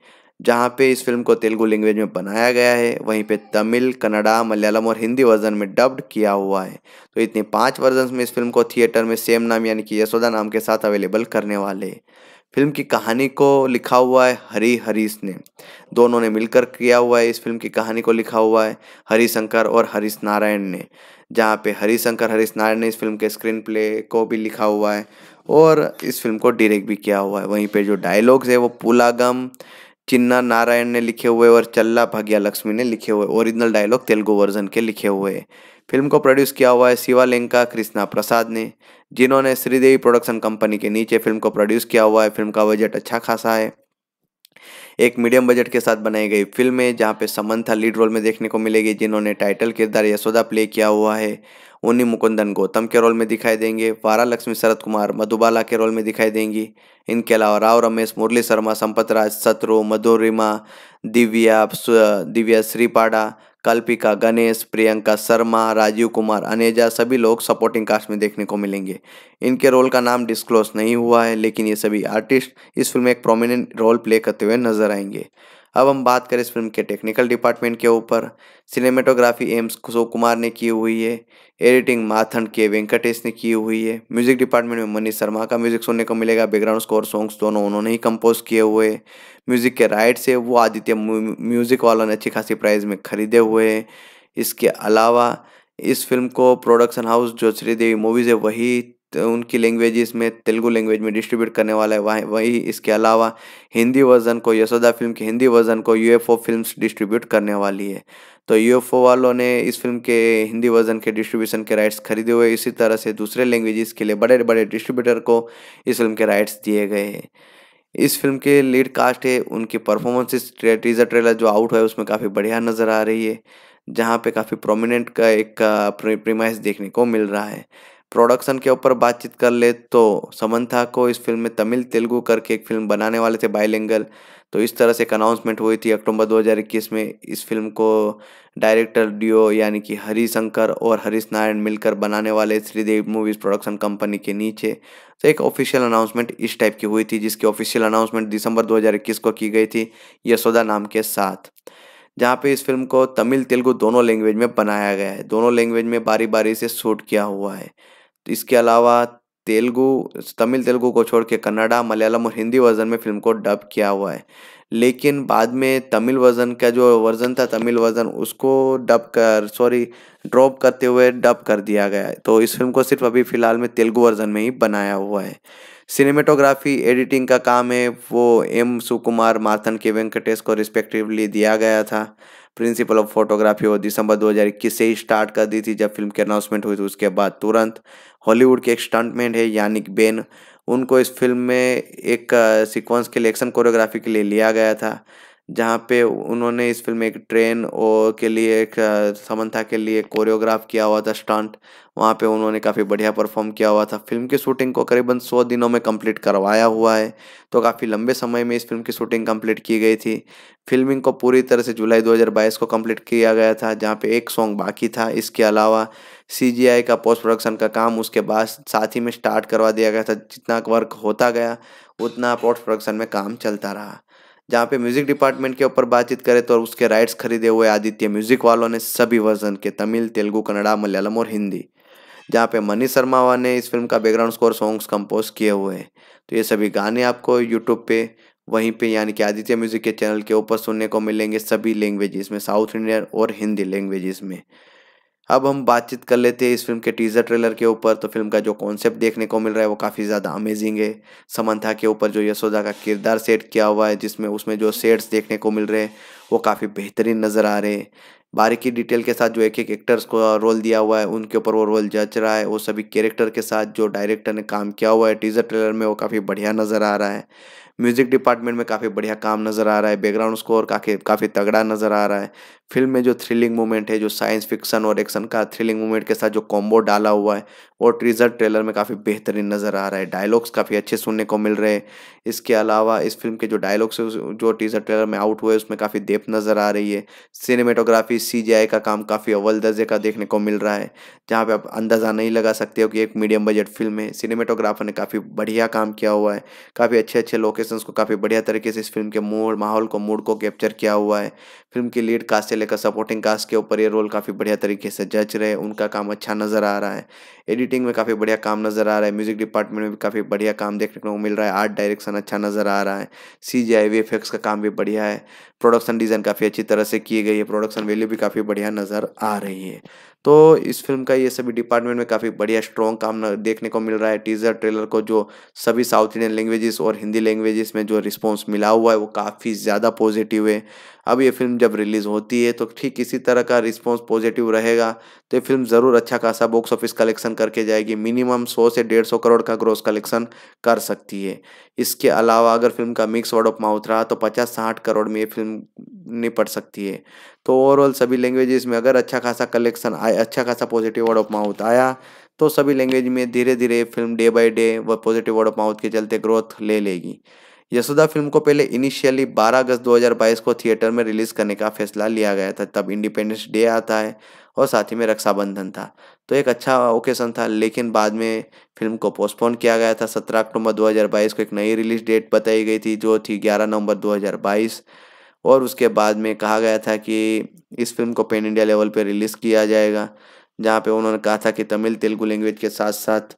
जहाँ पे इस फिल्म को तेलुगु लैंग्वेज में बनाया गया है वहीं पे तमिल कन्नड़ा मलयालम और हिंदी वर्जन में डब्ड किया हुआ है तो इतने पांच वर्जन में इस फिल्म को थिएटर में सेम नाम यानी कि यशोदा नाम के साथ अवेलेबल करने वाले फिल्म की कहानी को लिखा हुआ है हरी हरीश ने दोनों ने मिलकर किया हुआ है इस फिल्म की कहानी को लिखा हुआ है हरी शंकर और हरीश नारायण ने जहाँ पे हरी शंकर हरीश नारायण ने इस फिल्म के स्क्रीन प्ले को भी लिखा हुआ है और इस फिल्म को डायरेक्ट भी किया हुआ है वहीं पे जो डायलॉग्स है वो पुलागम चिन्ना नारायण ने लिखे हुए और चल्ला भाग्या लक्ष्मी ने लिखे हुए ओरिजिनल डायलॉग तेलुगु वर्जन के लिखे हुए फिल्म को प्रोड्यूस किया हुआ है शिवालेंका कृष्णा प्रसाद ने जिन्होंने श्रीदेवी प्रोडक्शन कंपनी के नीचे फिल्म को प्रोड्यूस किया हुआ है फिल्म का बजट अच्छा खासा है एक मीडियम बजट के साथ बनाई गई फिल्म है जहाँ पे समंथा लीड रोल में देखने को मिलेगी जिन्होंने टाइटल किरदार यशोदा प्ले किया हुआ है उन्नी मुकुंदन गौतम के रोल में दिखाई देंगे वारा लक्ष्मी शरद कुमार मधुबाला के रोल में दिखाई देंगी इनके अलावा राव रमेश मुरली शर्मा संपत राज सत्रु मधुरिमा दिव्या दिव्या श्रीपाड़ा कल्पिका गणेश प्रियंका शर्मा राजीव कुमार अनेजा सभी लोग सपोर्टिंग कास्ट में देखने को मिलेंगे इनके रोल का नाम डिस्क्लोज नहीं हुआ है लेकिन ये सभी आर्टिस्ट इस फिल्म में एक प्रोमिनेंट रोल प्ले करते हुए नजर आएंगे अब हम बात करें इस फिल्म के टेक्निकल डिपार्टमेंट के ऊपर सिनेमेटोग्राफी एम्स कुशो कुमार ने की हुई है एडिटिंग माथन के वेंकटेश ने की हुई है म्यूजिक डिपार्टमेंट में मनीष शर्मा का म्यूजिक सुनने को मिलेगा बैकग्राउंड स्कोर सॉन्ग्स दोनों उन्होंने ही कंपोज किए हुए म्यूजिक के राइट्स है वो आदित्य म्यूजिक वालों ने अच्छी खासी प्राइस में खरीदे हुए हैं इसके अलावा इस फिल्म को प्रोडक्शन हाउस जो श्रीदेवी मूवीज़ है वही तो उनकी लैंग्वेज में तेलुगु लैंग्वेज में डिस्ट्रीब्यूट करने वाला है वहीं वही इसके अलावा हिंदी वर्जन को यशोदा फिल्म के हिंदी वर्जन को यूएफओ फिल्म्स डिस्ट्रीब्यूट करने वाली है तो यूएफओ वालों ने इस फिल्म के हिंदी वर्जन के डिस्ट्रीब्यूशन के राइट्स खरीदे हुए इसी तरह से दूसरे लैंग्वेजेस के लिए बड़े बड़े डिस्ट्रीब्यूटर को इस फिल्म के राइट्स दिए गए हैं इस फिल्म के लीड कास्ट है उनकी परफॉर्मेंसेस टीजर ट्रेलर जो आउट हुआ है उसमें काफ़ी बढ़िया नज़र आ रही है जहाँ पे काफ़ी प्रोमिनेंट का एक प्रीमाइस देखने को मिल रहा है प्रोडक्शन के ऊपर बातचीत कर ले तो समन्था को इस फिल्म में तमिल तेलुगू करके एक फिल्म बनाने वाले थे बायलिंगल तो इस तरह से एक अनाउंसमेंट हुई थी अक्टूबर 2021 में इस फिल्म को डायरेक्टर डियो यानी कि हरी शंकर और हरीश नारायण मिलकर बनाने वाले श्रीदेव मूवीज़ प्रोडक्शन कंपनी के नीचे तो एक ऑफिशियल अनाउंसमेंट इस टाइप की हुई थी जिसकी ऑफिशियल अनाउंसमेंट दिसंबर 2021 को की गई थी यशोदा नाम के साथ जहाँ पे इस फिल्म को तमिल तेलुगु दोनों लैंग्वेज में बनाया गया है दोनों लैंग्वेज में बारी बारी से शूट किया हुआ है इसके अलावा तेलुगु तमिल तेलुगु को छोड़ के कन्नडा मलयालम और हिंदी वर्जन में फिल्म को डब किया हुआ है लेकिन बाद में तमिल वर्जन का जो वर्जन था तमिल वर्जन उसको डब कर सॉरी ड्रॉप करते हुए डब कर दिया गया है तो इस फिल्म को सिर्फ अभी फ़िलहाल में तेलुगु वर्जन में ही बनाया हुआ है सिनेमेटोग्राफी एडिटिंग का काम है वो एम सुकुमार माथन के वेंकटेश को रिस्पेक्टिवली दिया गया था प्रिंसिपल ऑफ फोटोग्राफी वो दिसंबर 2021 से ही स्टार्ट कर दी थी जब फिल्म की अनाउंसमेंट हुई थी उसके बाद तुरंत हॉलीवुड के एक स्टंटमैन है यानिक बेन उनको इस फिल्म में एक सीक्वेंस के लिए एक्शन कोरियोग्राफी के लिए लिया गया था जहाँ पे उन्होंने इस फिल्म में एक ट्रेन और के लिए एक समन्था के लिए कोरियोग्राफ किया हुआ था स्टंट वहाँ पे उन्होंने काफ़ी बढ़िया परफॉर्म किया हुआ था फिल्म की शूटिंग को करीबन सौ दिनों में कंप्लीट करवाया हुआ है तो काफ़ी लंबे समय में इस फिल्म की शूटिंग कंप्लीट की गई थी फिल्मिंग को पूरी तरह से जुलाई 2022 को कंप्लीट किया गया था जहाँ पे एक सॉन्ग बाकी था इसके अलावा सी का पोस्ट प्रोडक्शन का काम उसके बाद साथ ही में स्टार्ट करवा दिया गया था जितना वर्क होता गया उतना पोस्ट प्रोडक्शन में काम चलता रहा जहाँ पे म्यूज़िक डिपार्टमेंट के ऊपर बातचीत करें तो उसके राइट्स खरीदे हुए आदित्य म्यूज़िक वालों ने सभी वर्जन के तमिल तेलुगू कन्नड़ा मलयालम और हिंदी जहाँ पे मनी शर्मावा ने इस फिल्म का बैकग्राउंड स्कोर सॉन्ग्स कंपोज किए हुए हैं तो ये सभी गाने आपको यूट्यूब पे वहीं पे यानी कि आदित्य म्यूज़िक के चैनल के ऊपर सुनने को मिलेंगे सभी लैंग्वेजेस में साउथ इंडियन और हिंदी लैंग्वेजेस में अब हम बातचीत कर लेते हैं इस फिल्म के टीजर ट्रेलर के ऊपर तो फिल्म का जो कॉन्सेप्ट देखने को मिल रहा है वो काफ़ी ज़्यादा अमेजिंग है समंथा के ऊपर जो यशोदा का किरदार सेट किया हुआ है जिसमें उसमें जो सेट्स देखने को मिल रहे हैं वो काफ़ी बेहतरीन नज़र आ रहे हैं बारीकी डिटेल के साथ जो एक एक एक्टर्स को रोल दिया हुआ है उनके ऊपर वो रोल जच रहा है वो सभी कैरेक्टर के साथ जो डायरेक्टर ने काम किया हुआ है टीजर ट्रेलर में वो काफ़ी बढ़िया नज़र आ रहा है म्यूज़िक डिपार्टमेंट में काफ़ी बढ़िया काम नज़र आ रहा है बैकग्राउंड स्कोर काफ़ी काफ़ी तगड़ा नज़र आ रहा है फिल्म में जो थ्रिलिंग मूवमेंट है जो साइंस फिक्शन और एक्शन का थ्रिलिंग मूवमेंट के साथ जो कॉम्बो डाला हुआ है और ट्रीजर ट्रेलर में काफ़ी बेहतरीन नज़र आ रहा है डायलॉग्स काफ़ी अच्छे सुनने को मिल रहे हैं इसके अलावा इस फिल्म के जो डायलॉग्स जो टीजर ट्रेलर में आउट हुए उसमें काफ़ी देप नज़र आ रही है सिनेमेटोग्राफी सी का काम काफ़ी अव्वल दर्जे का देखने को मिल रहा है जहाँ पर आप अंदाज़ा नहीं लगा सकते हो कि एक मीडियम बजट फिल्म है सिनेमेटोग्राफर ने काफ़ी बढ़िया काम किया हुआ है काफ़ी अच्छे अच्छे लोकेशंस को काफ़ी बढ़िया तरीके से इस फिल्म के मूड माहौल को मूड को कैप्चर किया हुआ है फिल्म की लीड कास्ट से लेकर सपोर्टिंग कास्ट के ऊपर ये रोल काफ़ी बढ़िया तरीके से जज रहे उनका काम अच्छा नज़र आ रहा है एडिटिंग में काफ़ी बढ़िया काम नज़र आ रहा है म्यूज़िक डिपार्टमेंट में भी काफ़ी बढ़िया काम देखने को मिल रहा है आर्ट डायरेक्शन अच्छा नज़र आ रहा है सी जी आई वी का काम भी बढ़िया है प्रोडक्शन डिज़ाइन काफ़ी अच्छी तरह से की गई है प्रोडक्शन वैल्यू भी काफ़ी बढ़िया नज़र आ रही है तो इस फिल्म का ये सभी डिपार्टमेंट में काफ़ी बढ़िया स्ट्रॉन्ग काम देखने को मिल रहा है टीजर ट्रेलर को जो सभी साउथ इंडियन लैंग्वेजेस और हिंदी लैंग्वेजेस में जो रिस्पॉन्स मिला हुआ है वो काफ़ी ज़्यादा पॉजिटिव है अब ये फिल्म जब रिलीज़ होती है तो ठीक इसी तरह का रिस्पॉन्स पॉजिटिव रहेगा तो ये फिल्म ज़रूर अच्छा खासा बॉक्स ऑफिस कलेक्शन करके जाएगी मिनिमम सौ से डेढ़ सौ करोड़ का ग्रोस कलेक्शन कर सकती है इसके अलावा अगर फिल्म का मिक्स वर्ड ऑफ माउथ रहा तो पचास साठ करोड़ में ये फिल्म निपट सकती है तो ओवरऑल सभी लैंग्वेजेस में अगर अच्छा खासा कलेक्शन आया अच्छा खासा पॉजिटिव वर्ड ऑफ माउथ आया तो सभी लैंग्वेज में धीरे धीरे फिल्म डे बाय डे व पॉजिटिव वर्ड ऑफ माउथ के चलते ग्रोथ ले लेगी यशोदा फिल्म को पहले इनिशियली 12 अगस्त 2022 को थिएटर में रिलीज करने का फैसला लिया गया था तब इंडिपेंडेंस डे आता है और साथ ही में रक्षाबंधन था तो एक अच्छा ओकेशन था लेकिन बाद में फिल्म को पोस्टपोन किया गया था 17 अक्टूबर 2022 को एक नई रिलीज डेट बताई गई थी जो थी 11 नवंबर 2022 और उसके बाद में कहा गया था कि इस फिल्म को पेन इंडिया लेवल पर रिलीज़ किया जाएगा जहाँ पे उन्होंने कहा था कि तमिल तेलुगु लैंग्वेज के साथ साथ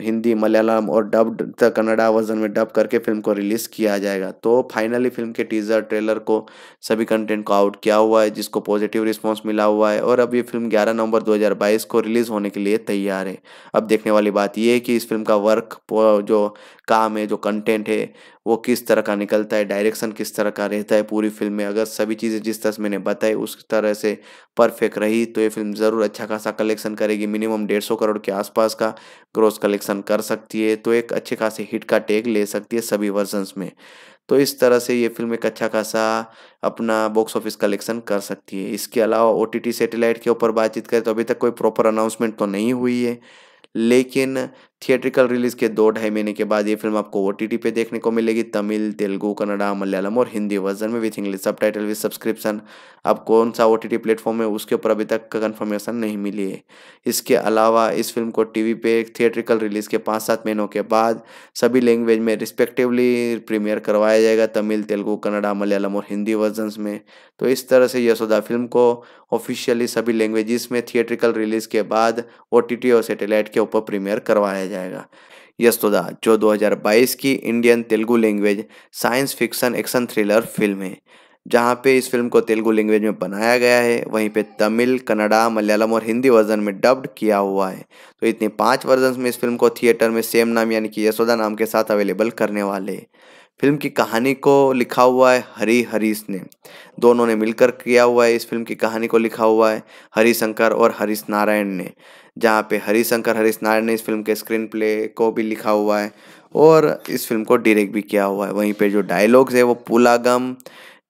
हिंदी मलयालम और डब्ड द कन्नडा वर्जन में डब करके फिल्म को रिलीज़ किया जाएगा तो फाइनली फिल्म के टीज़र ट्रेलर को सभी कंटेंट को आउट किया हुआ है जिसको पॉजिटिव रिस्पॉन्स मिला हुआ है और अब ये फिल्म 11 नवंबर 2022 को रिलीज़ होने के लिए तैयार है अब देखने वाली बात यह है कि इस फिल्म का वर्क जो काम है जो कंटेंट है वो किस तरह का निकलता है डायरेक्शन किस तरह का रहता है पूरी फिल्म में अगर सभी चीज़ें जिस तरह से मैंने बताई उस तरह से परफेक्ट रही तो ये फिल्म ज़रूर अच्छा खासा कलेक्शन करेगी मिनिमम डेढ़ सौ करोड़ के आसपास का ग्रोस कलेक्शन कर सकती है तो एक अच्छे खासे हिट का टेग ले सकती है सभी वर्जन्स में तो इस तरह से ये फिल्म एक अच्छा खासा अपना बॉक्स ऑफिस कलेक्शन कर सकती है इसके अलावा ओ टी सैटेलाइट के ऊपर बातचीत करें तो अभी तक कोई प्रॉपर अनाउंसमेंट तो नहीं हुई है लेकिन थिएट्रिकल रिलीज के दो ढाई महीने के बाद ये फिल्म आपको ओ पे देखने को मिलेगी तमिल तेलुगु कन्नड़ा मलयालम और हिंदी वर्जन में with English subtitle with subscription आप कौन सा ओ टी प्लेटफॉर्म है उसके ऊपर अभी तक कन्फर्मेशन नहीं मिली है इसके अलावा इस फिल्म को टीवी पे थिएट्रिकल रिलीज के पाँच सात महीनों के बाद सभी लैंग्वेज में रिस्पेक्टिवली प्रीमियर करवाया जाएगा तमिल तेलुगु कन्नड़ा मलयालम और हिंदी वर्जन में तो इस तरह से यशोदा फिल्म को ऑफिशियली सभी लैंग्वेजेस में थिएट्रिकल रिलीज के बाद ओ और सेटेलाइट के ऊपर प्रीमियर करवाया जाएगा जाएगा यस्तोदा जो 2022 की Indian Telugu language science fiction action thriller film है जहाँ पे इस फिल्म को तेलुगु लैंग्वेज में बनाया गया है वहीं पे तमिल कन्नड़ा मलयालम और हिंदी वर्जन में डब्ड किया हुआ है तो इतने पांच वर्जन में इस फिल्म को थिएटर में सेम नाम यानी कि यशोदा नाम के साथ अवेलेबल करने वाले फिल्म की कहानी को लिखा हुआ है हरी हरीश ने दोनों ने मिलकर किया हुआ है इस फिल्म की कहानी को लिखा हुआ है हरी शंकर और हरीश नारायण ने जहाँ पे हरी शंकर हरीश नारायण ने इस फिल्म के स्क्रीन प्ले को भी लिखा हुआ है और इस फिल्म को डायरेक्ट भी किया हुआ है वहीं पे जो डायलॉग्स है वो पुलागम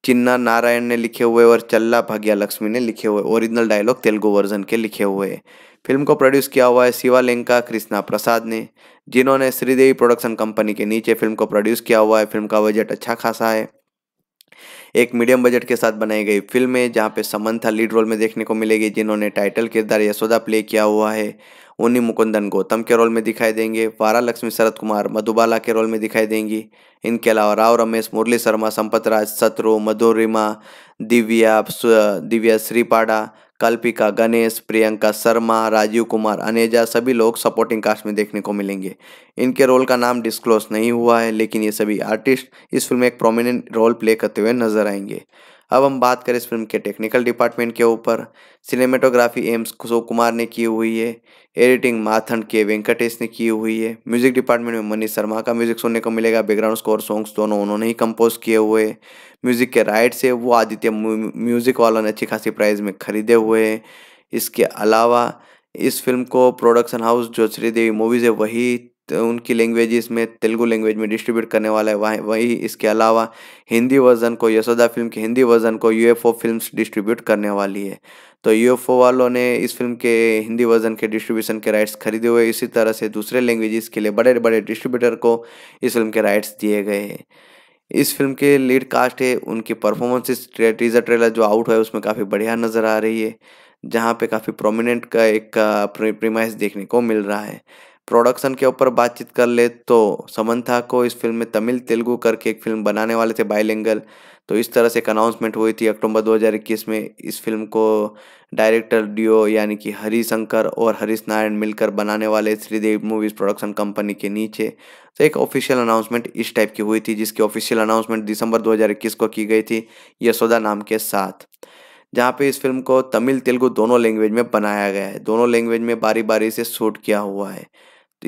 चिन्ना नारायण ने लिखे हुए और चल्ला भाग्या लक्ष्मी ने लिखे हुए ओरिजिनल डायलॉग तेलुगु वर्जन के लिखे हुए फिल्म को प्रोड्यूस किया हुआ है शिवालिंका कृष्णा प्रसाद ने जिन्होंने श्रीदेवी प्रोडक्शन कंपनी के नीचे फिल्म को प्रोड्यूस किया हुआ है फिल्म का बजट अच्छा खासा है एक मीडियम बजट के साथ बनाई गई फिल्म है जहाँ पे समंथा लीड रोल में देखने को मिलेगी जिन्होंने टाइटल किरदार यशोदा प्ले किया हुआ है उन्नी मुकुंदन गौतम के रोल में दिखाई देंगे वारा लक्ष्मी शरद कुमार मधुबाला के रोल में दिखाई देंगी इनके अलावा राव रमेश मुरली शर्मा संपत राज सत्रु मधुरिमा दिव्या दिव्या श्रीपाड़ा कल्पिका गणेश प्रियंका शर्मा राजीव कुमार अनेजा सभी लोग सपोर्टिंग कास्ट में देखने को मिलेंगे इनके रोल का नाम डिस्क्लोज नहीं हुआ है लेकिन ये सभी आर्टिस्ट इस फिल्म में एक प्रोमिनेंट रोल प्ले करते हुए नजर आएंगे अब हम बात करें इस फिल्म के टेक्निकल डिपार्टमेंट के ऊपर सिनेमेटोग्राफी एम्स कुशो कुमार ने की हुई है एडिटिंग माथन के वेंकटेश ने की हुई है म्यूजिक डिपार्टमेंट में मनीष शर्मा का म्यूजिक सुनने को मिलेगा बैकग्राउंड स्कोर सॉन्ग्स दोनों उन्होंने ही कंपोज किए हुए म्यूजिक के राइट्स है वो आदित्य म्यूजिक वालों ने अच्छी खासी प्राइस में खरीदे हुए हैं इसके अलावा इस फिल्म को प्रोडक्शन हाउस जो श्रीदेवी मूवीज़ है वही तो उनकी लैंग्वेज में तेलुगु लैंग्वेज में डिस्ट्रीब्यूट करने वाला है वहीं वही इसके अलावा हिंदी वर्जन को यशोदा फिल्म के हिंदी वर्जन को यूएफओ फिल्म्स डिस्ट्रीब्यूट करने वाली है तो यूएफओ वालों ने इस फिल्म के हिंदी वर्जन के डिस्ट्रीब्यूशन के राइट्स खरीदे हुए इसी तरह से दूसरे लैंग्वेजेस के लिए बड़े बड़े डिस्ट्रीब्यूटर को इस फिल्म के राइट्स दिए गए हैं इस फिल्म के लीड कास्ट है उनकी परफॉर्मेंसेस टीजर ट्रेलर जो आउट है उसमें काफ़ी बढ़िया नज़र आ रही है जहाँ पे काफ़ी प्रोमिनेंट का एक प्रीमाइस देखने को मिल रहा है प्रोडक्शन के ऊपर बातचीत कर ले तो समन्था को इस फिल्म में तमिल तेलुगू करके एक फिल्म बनाने वाले थे बायलिंगल तो इस तरह से एक अनाउंसमेंट हुई थी अक्टूबर 2021 में इस फिल्म को डायरेक्टर डिओ यानी कि हरी शंकर और हरीश नारायण मिलकर बनाने वाले श्रीदेव मूवीज़ प्रोडक्शन कंपनी के नीचे तो एक ऑफिशियल अनाउंसमेंट इस टाइप की हुई थी जिसकी ऑफिशियल अनाउंसमेंट दिसंबर 2021 को की गई थी यशोदा नाम के साथ जहाँ पे इस फिल्म को तमिल तेलुगु दोनों लैंग्वेज में बनाया गया है दोनों लैंग्वेज में बारी बारी से शूट किया हुआ है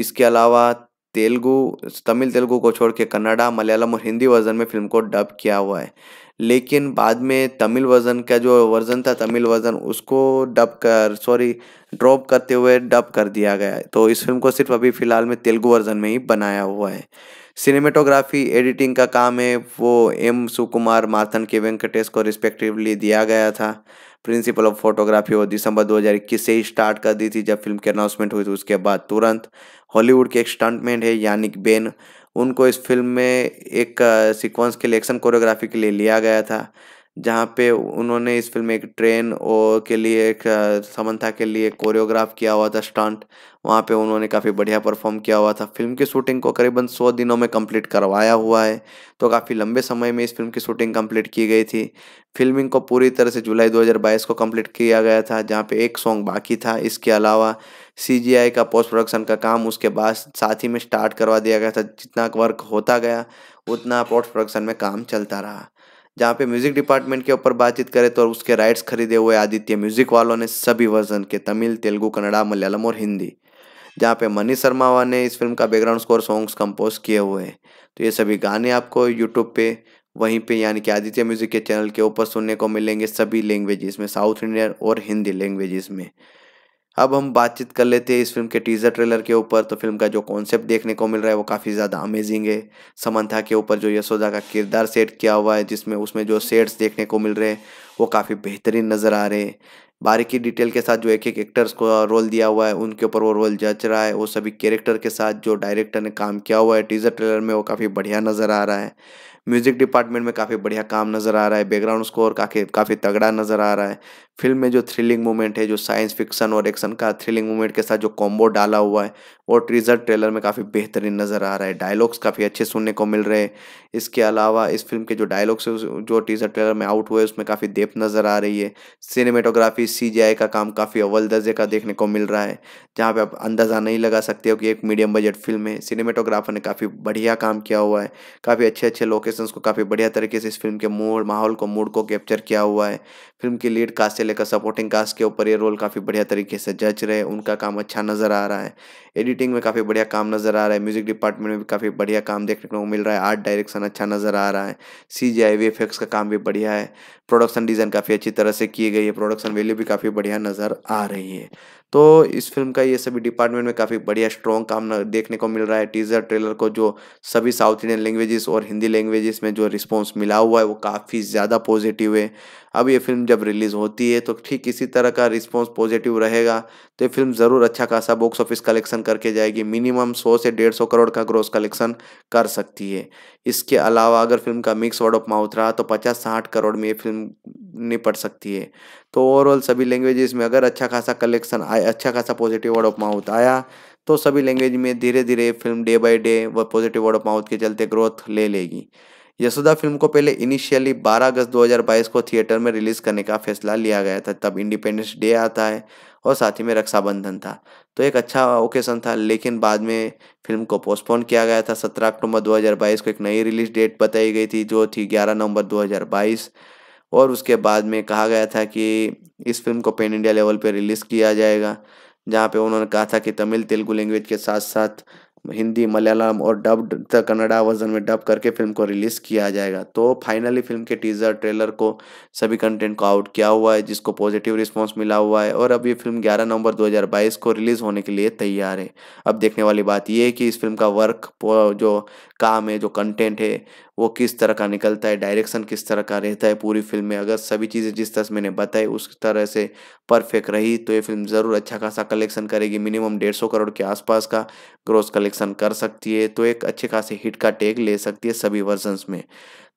इसके अलावा तेलुगु तमिल तेलुगु को छोड़ के कन्नडा मलयालम और हिंदी वर्जन में फिल्म को डब किया हुआ है लेकिन बाद में तमिल वर्जन का जो वर्जन था तमिल वर्जन उसको डब कर सॉरी ड्रॉप करते हुए डब कर दिया गया है तो इस फिल्म को सिर्फ अभी फ़िलहाल में तेलुगु वर्जन में ही बनाया हुआ है सिनेमेटोग्राफी एडिटिंग का काम है वो एम सुकुमार माथन के वेंकटेश को रिस्पेक्टिवली दिया गया था प्रिंसिपल ऑफ फोटोग्राफी वो दिसंबर 2021 से ही स्टार्ट कर दी थी जब फिल्म की अनाउंसमेंट हुई थी उसके बाद तुरंत हॉलीवुड के एक स्टंटमैन है यानिक बेन उनको इस फिल्म में एक सीक्वेंस के लिए एक्शन कोरियोग्राफी के लिए लिया गया था जहाँ पे उन्होंने इस फिल्म में एक ट्रेन और के लिए एक समन्था के लिए कोरियोग्राफ किया हुआ था स्टंट वहाँ पे उन्होंने काफ़ी बढ़िया परफॉर्म किया हुआ था फिल्म की शूटिंग को करीबन सौ दिनों में कंप्लीट करवाया हुआ है तो काफ़ी लंबे समय में इस फिल्म की शूटिंग कंप्लीट की गई थी फिल्मिंग को पूरी तरह से जुलाई 2022 को कंप्लीट किया गया था जहाँ पे एक सॉन्ग बाकी था इसके अलावा सी का पोस्ट प्रोडक्शन का काम उसके बाद साथ ही में स्टार्ट करवा दिया गया था जितना वर्क होता गया उतना पोस्ट प्रोडक्शन में काम चलता रहा जहाँ पे म्यूज़िक डिपार्टमेंट के ऊपर बातचीत करें तो उसके राइट्स खरीदे हुए आदित्य म्यूज़िक वालों ने सभी वर्जन के तमिल तेलुगु कन्नड़ा मलयालम और हिंदी जहाँ पे मनी शर्मावा ने इस फिल्म का बैकग्राउंड स्कोर सॉन्ग्स कंपोज किए हुए हैं तो ये सभी गाने आपको यूट्यूब पे वहीं पे यानी कि आदित्य म्यूज़िक के चैनल के ऊपर सुनने को मिलेंगे सभी लैंग्वेजेस में साउथ इंडियन और हिंदी लैंग्वेजेस में अब हम बातचीत कर लेते हैं इस फिल्म के टीजर ट्रेलर के ऊपर तो फिल्म का जो कॉन्सेप्ट देखने को मिल रहा है वो काफ़ी ज़्यादा अमेजिंग है समंथा के ऊपर जो यशोदा का किरदार सेट किया हुआ है जिसमें उसमें जो सेट्स देखने को मिल रहे हैं वो काफ़ी बेहतरीन नज़र आ रहे हैं बारीकी डिटेल के साथ जो एक एक एक्टर्स को रोल दिया हुआ है उनके ऊपर वो रोल जच रहा है वो सभी कैरेक्टर के साथ जो डायरेक्टर ने काम किया हुआ है टीजर ट्रेलर में वो काफ़ी बढ़िया नज़र आ रहा है म्यूज़िक डिपार्टमेंट में काफ़ी बढ़िया काम नज़र आ रहा है बैकग्राउंड स्कोर काफ़ी काफ़ी तगड़ा नज़र आ रहा है फिल्म में जो थ्रिलिंग मूवमेंट है जो साइंस फिक्शन और एक्शन का थ्रिलिंग मोमेंट के साथ जो कॉम्बो डाला हुआ है और ट्रीजर ट्रेलर में काफ़ी बेहतरीन नज़र आ रहा है डायलॉग्स काफ़ी अच्छे सुनने को मिल रहे हैं इसके अलावा इस फिल्म के जो डायलॉग्स जो टीजर ट्रेलर में आउट हुए उसमें काफ़ी देप नज़र आ रही है सिनेमेटोग्राफी सी का काम काफ़ी अव्वल दर्जे का देखने को मिल रहा है जहाँ पर आप अंदाज़ा नहीं लगा सकते हो कि एक मीडियम बजट फिल्म है सिनेमेटोग्राफर ने काफ़ी बढ़िया काम किया हुआ है काफ़ी अच्छे अच्छे लोग लोकेशंस को काफ़ी बढ़िया तरीके से इस फिल्म के मूड माहौल को मूड को कैप्चर किया हुआ है फिल्म की लीड कास्ट से लेकर सपोर्टिंग कास्ट के ऊपर ये रोल काफ़ी बढ़िया तरीके से जज रहे उनका काम अच्छा नज़र आ रहा है एडिटिंग में काफ़ी बढ़िया काम नज़र आ रहा है म्यूजिक डिपार्टमेंट में भी काफ़ी बढ़िया काम देखने को मिल रहा है आर्ट डायरेक्शन अच्छा नज़र आ रहा है सी जी आई वी का काम भी बढ़िया है प्रोडक्शन डिज़ाइन काफ़ी अच्छी तरह से की गई है प्रोडक्शन वैल्यू भी काफ़ी बढ़िया नज़र आ रही है तो इस फिल्म का ये सभी डिपार्टमेंट में काफ़ी बढ़िया स्ट्रॉन्ग काम देखने को मिल रहा है टीजर ट्रेलर को जो सभी साउथ इंडियन लैंग्वेजेस और हिंदी लैंग्वेजेस में जो रिस्पॉन्स मिला हुआ है वो काफ़ी ज़्यादा पॉजिटिव है अब ये फिल्म जब रिलीज़ होती है तो ठीक इसी तरह का रिस्पॉन्स पॉजिटिव रहेगा तो ये फिल्म ज़रूर अच्छा खासा बॉक्स ऑफिस कलेक्शन करके जाएगी मिनिमम सौ से डेढ़ सौ करोड़ का ग्रोस कलेक्शन कर सकती है इसके अलावा अगर फिल्म का मिक्स वर्ड ऑफ माउथ रहा तो पचास साठ करोड़ में ये फिल्म निपट सकती है तो ओवरऑल सभी लैंग्वेजेस में अगर अच्छा खासा कलेक्शन आया अच्छा खासा पॉजिटिव वर्ड ऑफ माउथ आया तो सभी लैंग्वेज में धीरे धीरे फिल्म डे बाय डे व पॉजिटिव वर्ड ऑफ माउथ के चलते ग्रोथ ले लेगी यशोदा फिल्म को पहले इनिशियली 12 अगस्त 2022 को थिएटर में रिलीज करने का फैसला लिया गया था तब इंडिपेंडेंस डे आता है और साथ ही में रक्षाबंधन था तो एक अच्छा ओकेशन था लेकिन बाद में फिल्म को पोस्टपोन किया गया था 17 अक्टूबर 2022 को एक नई रिलीज डेट बताई गई थी जो थी 11 नवंबर 2022 और उसके बाद में कहा गया था कि इस फिल्म को पेन इंडिया लेवल पर रिलीज़ किया जाएगा जहाँ पे उन्होंने कहा था कि तमिल तेलुगु लैंग्वेज के साथ साथ हिंदी मलयालम और डब्ड द कन्नड़ा वर्जन में डब करके फिल्म को रिलीज़ किया जाएगा तो फाइनली फिल्म के टीज़र ट्रेलर को सभी कंटेंट को आउट किया हुआ है जिसको पॉजिटिव रिस्पॉन्स मिला हुआ है और अब ये फिल्म 11 नवंबर 2022 को रिलीज़ होने के लिए तैयार है अब देखने वाली बात यह है कि इस फिल्म का वर्क जो काम है जो कंटेंट है वो किस तरह का निकलता है डायरेक्शन किस तरह का रहता है पूरी फिल्म में अगर सभी चीज़ें जिस तरह से मैंने बताई उस तरह से परफेक्ट रही तो ये फिल्म ज़रूर अच्छा खासा कलेक्शन करेगी मिनिमम डेढ़ सौ करोड़ के आसपास का ग्रोस कलेक्शन कर सकती है तो एक अच्छे खासे हिट का टेक ले सकती है सभी वर्जन्स में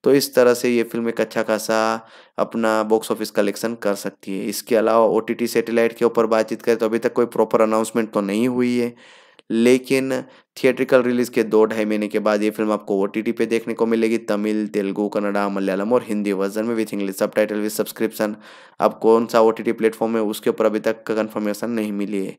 तो इस तरह से ये फिल्म एक अच्छा खासा अपना बॉक्स ऑफिस कलेक्शन कर सकती है इसके अलावा ओ टी के ऊपर बातचीत करें तो अभी तक कोई प्रॉपर अनाउंसमेंट तो नहीं हुई है लेकिन थिएट्रिकल रिलीज के दो ढाई महीने के बाद ये फिल्म आपको ओ पे देखने को मिलेगी तमिल तेलुगु कन्नड़ा मलयालम और हिंदी वर्जन में with English subtitle with subscription आप कौन सा ओ टी प्लेटफॉर्म है उसके ऊपर अभी तक कन्फर्मेशन नहीं मिली है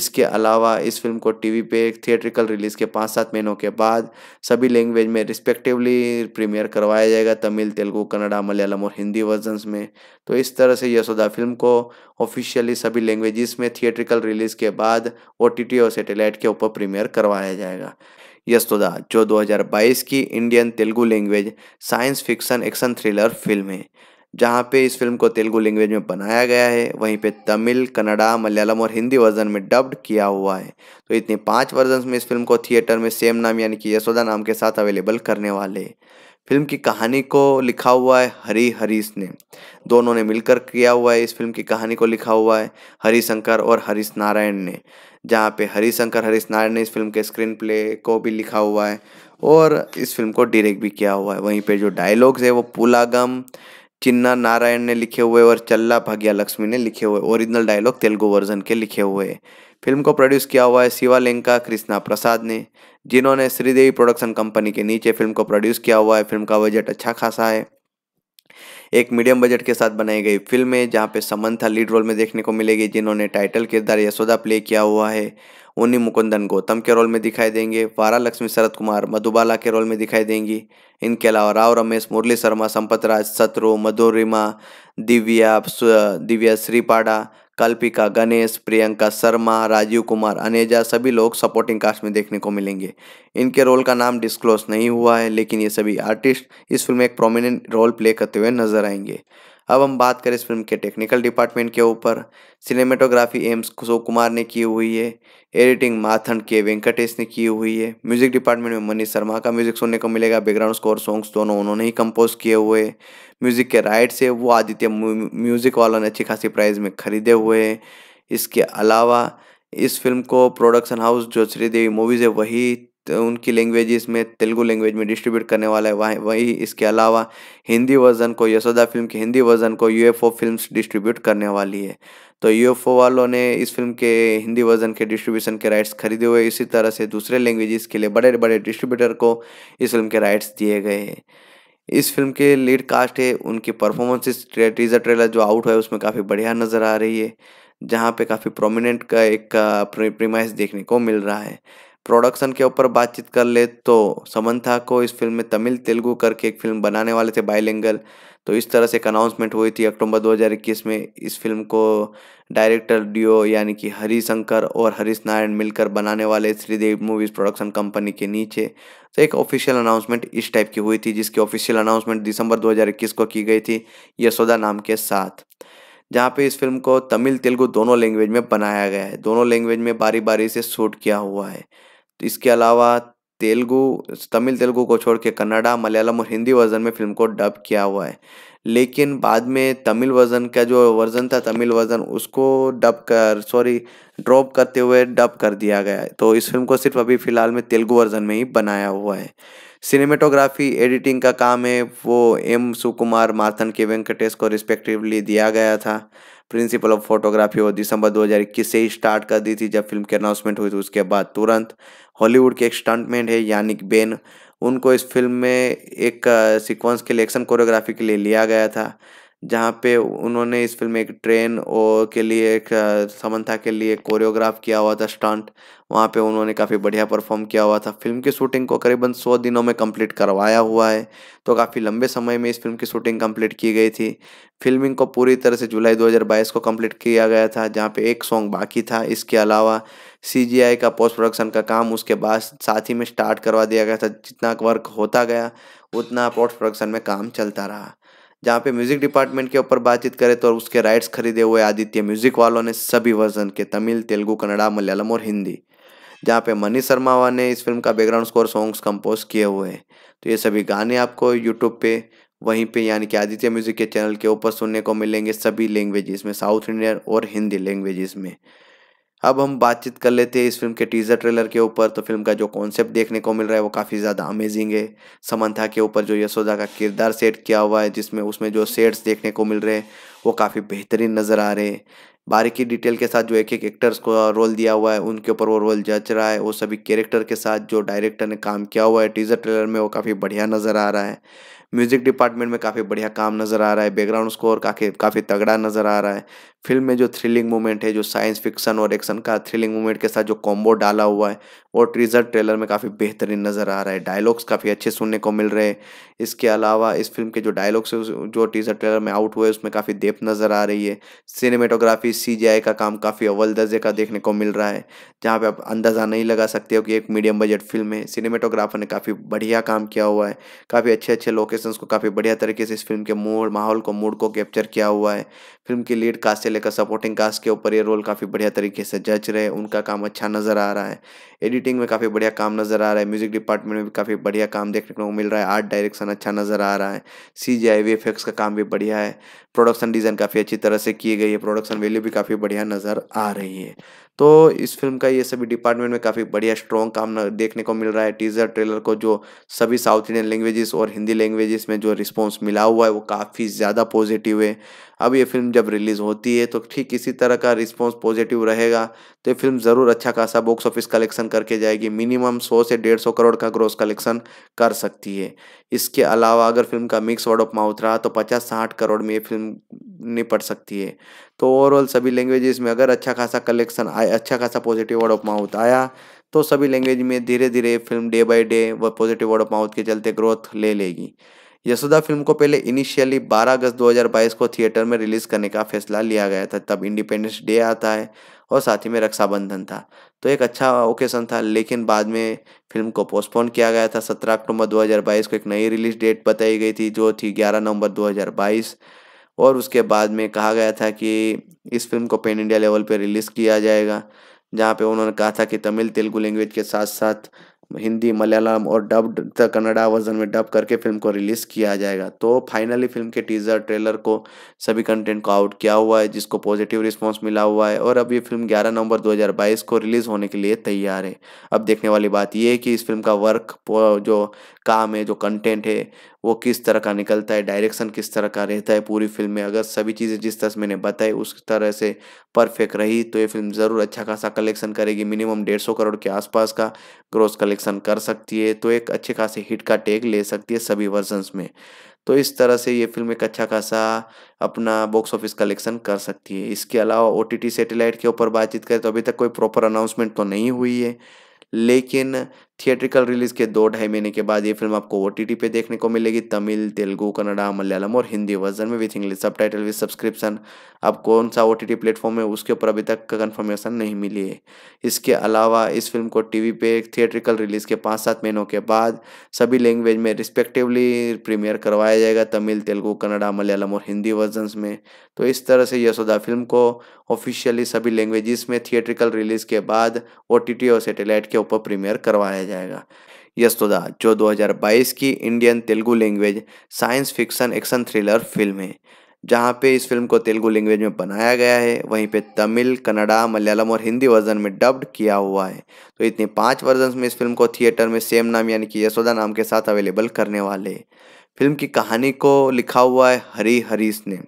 इसके अलावा इस फिल्म को टीवी पे थिएट्रिकल रिलीज के पाँच सात महीनों के बाद सभी लैंग्वेज में रिस्पेक्टिवली प्रीमियर करवाया जाएगा तमिल तेलुगु कन्नड़ा मलयालम और हिंदी वर्जन में तो इस तरह से यशोदा फिल्म को ऑफिशियली सभी लैंग्वेजेस में थिएट्रिकल रिलीज के बाद ओ और सेटेलाइट के ऊपर प्रीमियर करवाया जाएगा जाएगा यस्तोदा जो 2022 की Indian Telugu language science fiction action thriller film है जहाँ पे इस फिल्म को तेलुगु लैंग्वेज में बनाया गया है वहीं पे तमिल कन्नड़ा मलयालम और हिंदी वर्जन में डब्ड किया हुआ है तो इतने पांच वर्जन में इस फिल्म को थिएटर में सेम नाम यानी कि यशोदा नाम के साथ अवेलेबल करने वाले फिल्म की कहानी को लिखा हुआ है हरी हरीश ने दोनों ने मिलकर किया हुआ है इस फिल्म की कहानी को लिखा हुआ है हरी शंकर और हरीश नारायण ने जहाँ पे हरिशंकर हरीश नारायण ने इस फिल्म के स्क्रीन प्ले को भी लिखा हुआ है और इस फिल्म को डायरेक्ट भी किया हुआ है वहीं पे जो डायलॉग्स है वो पुलागम चिन्ना नारायण ने लिखे हुए और चल्ला भाग्या लक्ष्मी ने लिखे हुए ओरिजिनल डायलॉग तेलुगु वर्जन के लिखे हुए हैं फिल्म को प्रोड्यूस किया हुआ है लेंका कृष्णा प्रसाद ने जिन्होंने श्रीदेवी प्रोडक्शन कंपनी के नीचे फिल्म को प्रोड्यूस किया हुआ है फिल्म का बजट अच्छा खासा है एक मीडियम बजट के साथ बनाई गई फिल्म है जहाँ पे समंथा लीड रोल में देखने को मिलेगी जिन्होंने टाइटल किरदार यशोदा प्ले किया हुआ है उन्नी मुकुंदन गौतम के रोल में दिखाई देंगे वारा लक्ष्मी शरद कुमार मधुबाला के रोल में दिखाई देंगी इनके अलावा राव रमेश मुरली शर्मा संपत राज सत्रु मधुरिमा दिव्या दिव्या श्रीपाड़ा कल्पिका गणेश प्रियंका शर्मा राजीव कुमार अनेजा सभी लोग सपोर्टिंग कास्ट में देखने को मिलेंगे इनके रोल का नाम डिस्क्लोज नहीं हुआ है लेकिन ये सभी आर्टिस्ट इस फिल्म में एक प्रोमिनेंट रोल प्ले करते हुए नजर आएंगे अब हम बात करें इस फिल्म के टेक्निकल डिपार्टमेंट के ऊपर सिनेमेटोग्राफी एम्स कुशो कुमार ने की हुई है एडिटिंग माथन के वेंकटेश ने की हुई है म्यूजिक डिपार्टमेंट में मनीष शर्मा का म्यूजिक सुनने को मिलेगा बैकग्राउंड स्कोर सॉन्ग्स दोनों उन्होंने ही कंपोज किए हुए म्यूजिक के राइट्स है वो आदित्य म्यूजिक वालों ने अच्छी खासी प्राइस में खरीदे हुए हैं इसके अलावा इस फिल्म को प्रोडक्शन हाउस जो श्रीदेवी मूवीज़ है वही तो उनकी लैंग्वेज में तेलुगु लैंग्वेज में डिस्ट्रीब्यूट करने वाला है वहीं वही इसके अलावा हिंदी वर्जन को यशोदा फिल्म के हिंदी वर्जन को यूएफओ फिल्म्स डिस्ट्रीब्यूट करने वाली है तो यूएफओ वालों ने इस फिल्म के हिंदी वर्जन के डिस्ट्रीब्यूशन के राइट्स खरीदे हुए इसी तरह से दूसरे लैंग्वेजेस के लिए बड़े बड़े डिस्ट्रीब्यूटर को इस फिल्म के राइट्स दिए गए हैं इस फिल्म के लीड कास्ट है उनकी परफॉर्मेंसेस टीजर ट्रेलर जो आउट है उसमें काफ़ी बढ़िया नज़र आ रही है जहाँ पे काफ़ी प्रोमिनेंट का एक प्रीमाइस देखने को मिल रहा है प्रोडक्शन के ऊपर बातचीत कर ले तो समन्था को इस फिल्म में तमिल तेलुगू करके एक फिल्म बनाने वाले थे बायलिंगल तो इस तरह से एक अनाउंसमेंट हुई थी अक्टूबर 2021 में इस फिल्म को डायरेक्टर डिओ यानी कि हरी शंकर और हरीश नारायण मिलकर बनाने वाले श्रीदेव मूवीज़ प्रोडक्शन कंपनी के नीचे तो एक ऑफिशियल अनाउंसमेंट इस टाइप की हुई थी जिसकी ऑफिशियल अनाउंसमेंट दिसंबर 2021 को की गई थी यशोदा नाम के साथ जहाँ पे इस फिल्म को तमिल तेलुगु दोनों लैंग्वेज में बनाया गया है दोनों लैंग्वेज में बारी बारी से शूट किया हुआ है इसके अलावा तेलुगु तमिल तेलुगु को छोड़ के कन्नडा मलयालम और हिंदी वर्जन में फिल्म को डब किया हुआ है लेकिन बाद में तमिल वर्जन का जो वर्जन था तमिल वर्जन उसको डब कर सॉरी ड्रॉप करते हुए डब कर दिया गया है तो इस फिल्म को सिर्फ अभी फ़िलहाल में तेलुगु वर्जन में ही बनाया हुआ है सिनेमेटोग्राफी एडिटिंग का काम है वो एम सुकुमार माथन के वेंकटेश को रिस्पेक्टिवली दिया गया था प्रिंसिपल ऑफ फोटोग्राफी वो दिसंबर 2021 से ही स्टार्ट कर दी थी जब फिल्म की अनाउंसमेंट हुई थी उसके बाद तुरंत हॉलीवुड के एक स्टंटमैन है यानिक बेन उनको इस फिल्म में एक सीक्वेंस के लिए एक्शन कोरियोग्राफी के लिए लिया गया था जहाँ पे उन्होंने इस फिल्म में एक ट्रेन और के लिए एक समन्था के लिए कोरियोग्राफ किया हुआ था स्टंट वहाँ पे उन्होंने काफ़ी बढ़िया परफॉर्म किया हुआ था फिल्म की शूटिंग को करीबन सौ दिनों में कंप्लीट करवाया हुआ है तो काफ़ी लंबे समय में इस फिल्म की शूटिंग कंप्लीट की गई थी फिल्मिंग को पूरी तरह से जुलाई 2022 को कंप्लीट किया गया था जहाँ पे एक सॉन्ग बाकी था इसके अलावा सी का पोस्ट प्रोडक्शन का काम उसके बाद साथ ही में स्टार्ट करवा दिया गया था जितना वर्क होता गया उतना पोस्ट प्रोडक्शन में काम चलता रहा जहाँ पे म्यूज़िक डिपार्टमेंट के ऊपर बातचीत करें तो उसके राइट्स खरीदे हुए आदित्य म्यूज़िक वालों ने सभी वर्जन के तमिल तेलुगु कन्नड़ा मलयालम और हिंदी जहाँ पे मनी शर्मावा ने इस फिल्म का बैकग्राउंड स्कोर सॉन्ग्स कंपोज किए हुए हैं तो ये सभी गाने आपको यूट्यूब पे वहीं पे यानी कि आदित्य म्यूज़िक के चैनल के ऊपर सुनने को मिलेंगे सभी लैंग्वेजेस में साउथ इंडियन और हिंदी लैंग्वेजेस में अब हम बातचीत कर लेते हैं इस फिल्म के टीजर ट्रेलर के ऊपर तो फिल्म का जो कॉन्सेप्ट देखने को मिल रहा है वो काफ़ी ज़्यादा अमेजिंग है समंथा के ऊपर जो यशोदा का किरदार सेट किया हुआ है जिसमें उसमें जो सेट्स देखने को मिल रहे हैं वो काफ़ी बेहतरीन नज़र आ रहे हैं बारीकी डिटेल के साथ जो एक एक एक्टर्स को रोल दिया हुआ है उनके ऊपर वो रोल जच रहा है वो सभी कैरेक्टर के साथ जो डायरेक्टर ने काम किया हुआ है टीजर ट्रेलर में वो काफ़ी बढ़िया नज़र आ रहा है म्यूज़िक डिपार्टमेंट में काफ़ी बढ़िया काम नज़र आ रहा है बैकग्राउंड स्कोर काफ़ी काफ़ी तगड़ा नज़र आ रहा है फिल्म में जो थ्रिलिंग मूवमेंट है जो साइंस फिक्शन और एक्शन का थ्रिलिंग मूवमेंट के साथ जो कॉम्बो डाला हुआ है और ट्रीजर ट्रेलर में काफ़ी बेहतरीन नज़र आ रहा है डायलॉग्स काफ़ी अच्छे सुनने को मिल रहे हैं इसके अलावा इस फिल्म के जो डायलॉग्स जो टीजर ट्रेलर में आउट हुए उसमें काफ़ी देप नज़र आ रही है सिनेमेटोग्राफी सी का काम काफ़ी अव्वल दर्जे का देखने को मिल रहा है जहाँ पर आप अंदाज़ा नहीं लगा सकते हो कि एक मीडियम बजट फिल्म है सिनेमेटोग्राफर ने काफ़ी बढ़िया काम किया हुआ है काफ़ी अच्छे अच्छे लोग लोकेशंस को काफ़ी बढ़िया तरीके से इस फिल्म के मूड माहौल को मूड को कैप्चर किया हुआ है फिल्म की लीड कास्ट से लेकर सपोर्टिंग कास्ट के ऊपर ये रोल काफ़ी बढ़िया तरीके से जज रहे उनका काम अच्छा नज़र आ रहा है एडिटिंग में काफ़ी बढ़िया काम नज़र आ रहा है म्यूजिक डिपार्टमेंट में भी काफ़ी बढ़िया काम देखने को मिल रहा है आर्ट डायरेक्शन अच्छा नज़र आ रहा है सी जी आई वी का काम भी बढ़िया है प्रोडक्शन डिज़ाइन काफ़ी अच्छी तरह से की गई है प्रोडक्शन वैल्यू भी काफ़ी बढ़िया नज़र आ रही है तो इस फिल्म का ये सभी डिपार्टमेंट में काफ़ी बढ़िया स्ट्रॉन्ग काम देखने को मिल रहा है टीजर ट्रेलर को जो सभी साउथ इंडियन लैंग्वेजेस और हिंदी लैंग्वेजेस में जो रिस्पॉन्स मिला हुआ है वो काफ़ी ज़्यादा पॉजिटिव है अब ये फिल्म जब रिलीज़ होती है तो ठीक इसी तरह का रिस्पॉन्स पॉजिटिव रहेगा तो ये फिल्म ज़रूर अच्छा खासा बॉक्स ऑफिस कलेक्शन करके जाएगी मिनिमम सौ से डेढ़ सौ करोड़ का ग्रोस कलेक्शन कर सकती है इसके अलावा अगर फिल्म का मिक्स वर्ड ऑफ माउथ रहा तो पचास साठ करोड़ में ये फिल्म निपट सकती है तो ओवरऑल सभी लैंग्वेजेस में अगर अच्छा खासा कलेक्शन आया अच्छा खासा पॉजिटिव वर्ड ऑफ माउथ आया तो सभी लैंग्वेज में धीरे धीरे फिल्म डे बाय डे व पॉजिटिव वर्ड ऑफ माउथ के चलते ग्रोथ ले लेगी यशोदा फिल्म को पहले इनिशियली 12 अगस्त 2022 को थिएटर में रिलीज करने का फैसला लिया गया था तब इंडिपेंडेंस डे आता है और साथ ही में रक्षाबंधन था तो एक अच्छा ओकेशन था लेकिन बाद में फिल्म को पोस्टपोन किया गया था 17 अक्टूबर 2022 को एक नई रिलीज डेट बताई गई थी जो थी 11 नवंबर 2022 और उसके बाद में कहा गया था कि इस फिल्म को पेन इंडिया लेवल पर रिलीज़ किया जाएगा जहाँ पे उन्होंने कहा था कि तमिल तेलुगु लैंग्वेज के साथ साथ हिंदी मलयालम और डब्ड द कन्नडा वर्जन में डब करके फिल्म को रिलीज़ किया जाएगा तो फाइनली फिल्म के टीज़र ट्रेलर को सभी कंटेंट को आउट किया हुआ है जिसको पॉजिटिव रिस्पांस मिला हुआ है और अब ये फिल्म 11 नवंबर 2022 को रिलीज़ होने के लिए तैयार है अब देखने वाली बात ये है कि इस फिल्म का वर्क जो काम है जो कंटेंट है वो किस तरह का निकलता है डायरेक्शन किस तरह का रहता है पूरी फिल्म में अगर सभी चीज़ें जिस तरह मैंने बताई उस तरह से परफेक्ट रही तो ये फिल्म ज़रूर अच्छा खासा कलेक्शन करेगी मिनिमम डेढ़ सौ करोड़ के आसपास का ग्रोस कलेक्शन कर सकती है तो एक अच्छे खासे हिट का टेक ले सकती है सभी वर्जन्स में तो इस तरह से ये फिल्म एक अच्छा खासा अपना बॉक्स ऑफिस कलेक्शन कर सकती है इसके अलावा ओ टी के ऊपर बातचीत करें तो अभी तक कोई प्रॉपर अनाउंसमेंट तो नहीं हुई है लेकिन थिएट्रिकल रिलीज के दो ढाई महीने के बाद ये फिल्म आपको ओ पे देखने को मिलेगी तमिल तेलुगु कन्नड़ा मलयालम और हिंदी वर्जन में with English subtitle with subscription अब कौन सा ओ टी प्लेटफॉर्म है उसके ऊपर अभी तक कन्फर्मेशन नहीं मिली है इसके अलावा इस फिल्म को टीवी पे थिएट्रिकल रिलीज के पाँच सात महीनों के बाद सभी लैंग्वेज में रिस्पेक्टिवली प्रीमियर करवाया जाएगा तमिल तेलुगु कन्नड़ा मलयालम और हिंदी वर्जन में तो इस तरह से यशोदा फिल्म को ऑफिशियली सभी लैंग्वेजेस में थिएट्रिकल रिलीज के बाद ओ और सेटेलाइट के ऊपर प्रीमियर करवाया जाए जाएगा यस्तोदा जो 2022 की Indian Telugu language science fiction action thriller film है जहाँ पे इस फिल्म को तेलुगु लैंग्वेज में बनाया गया है वहीं पे तमिल कन्नड़ा मलयालम और हिंदी वर्जन में डब्ड किया हुआ है तो इतने पांच वर्जन में इस फिल्म को थिएटर में सेम नाम यानी कि यशोदा नाम के साथ अवेलेबल करने वाले फिल्म की कहानी को लिखा हुआ है हरी हरीश ने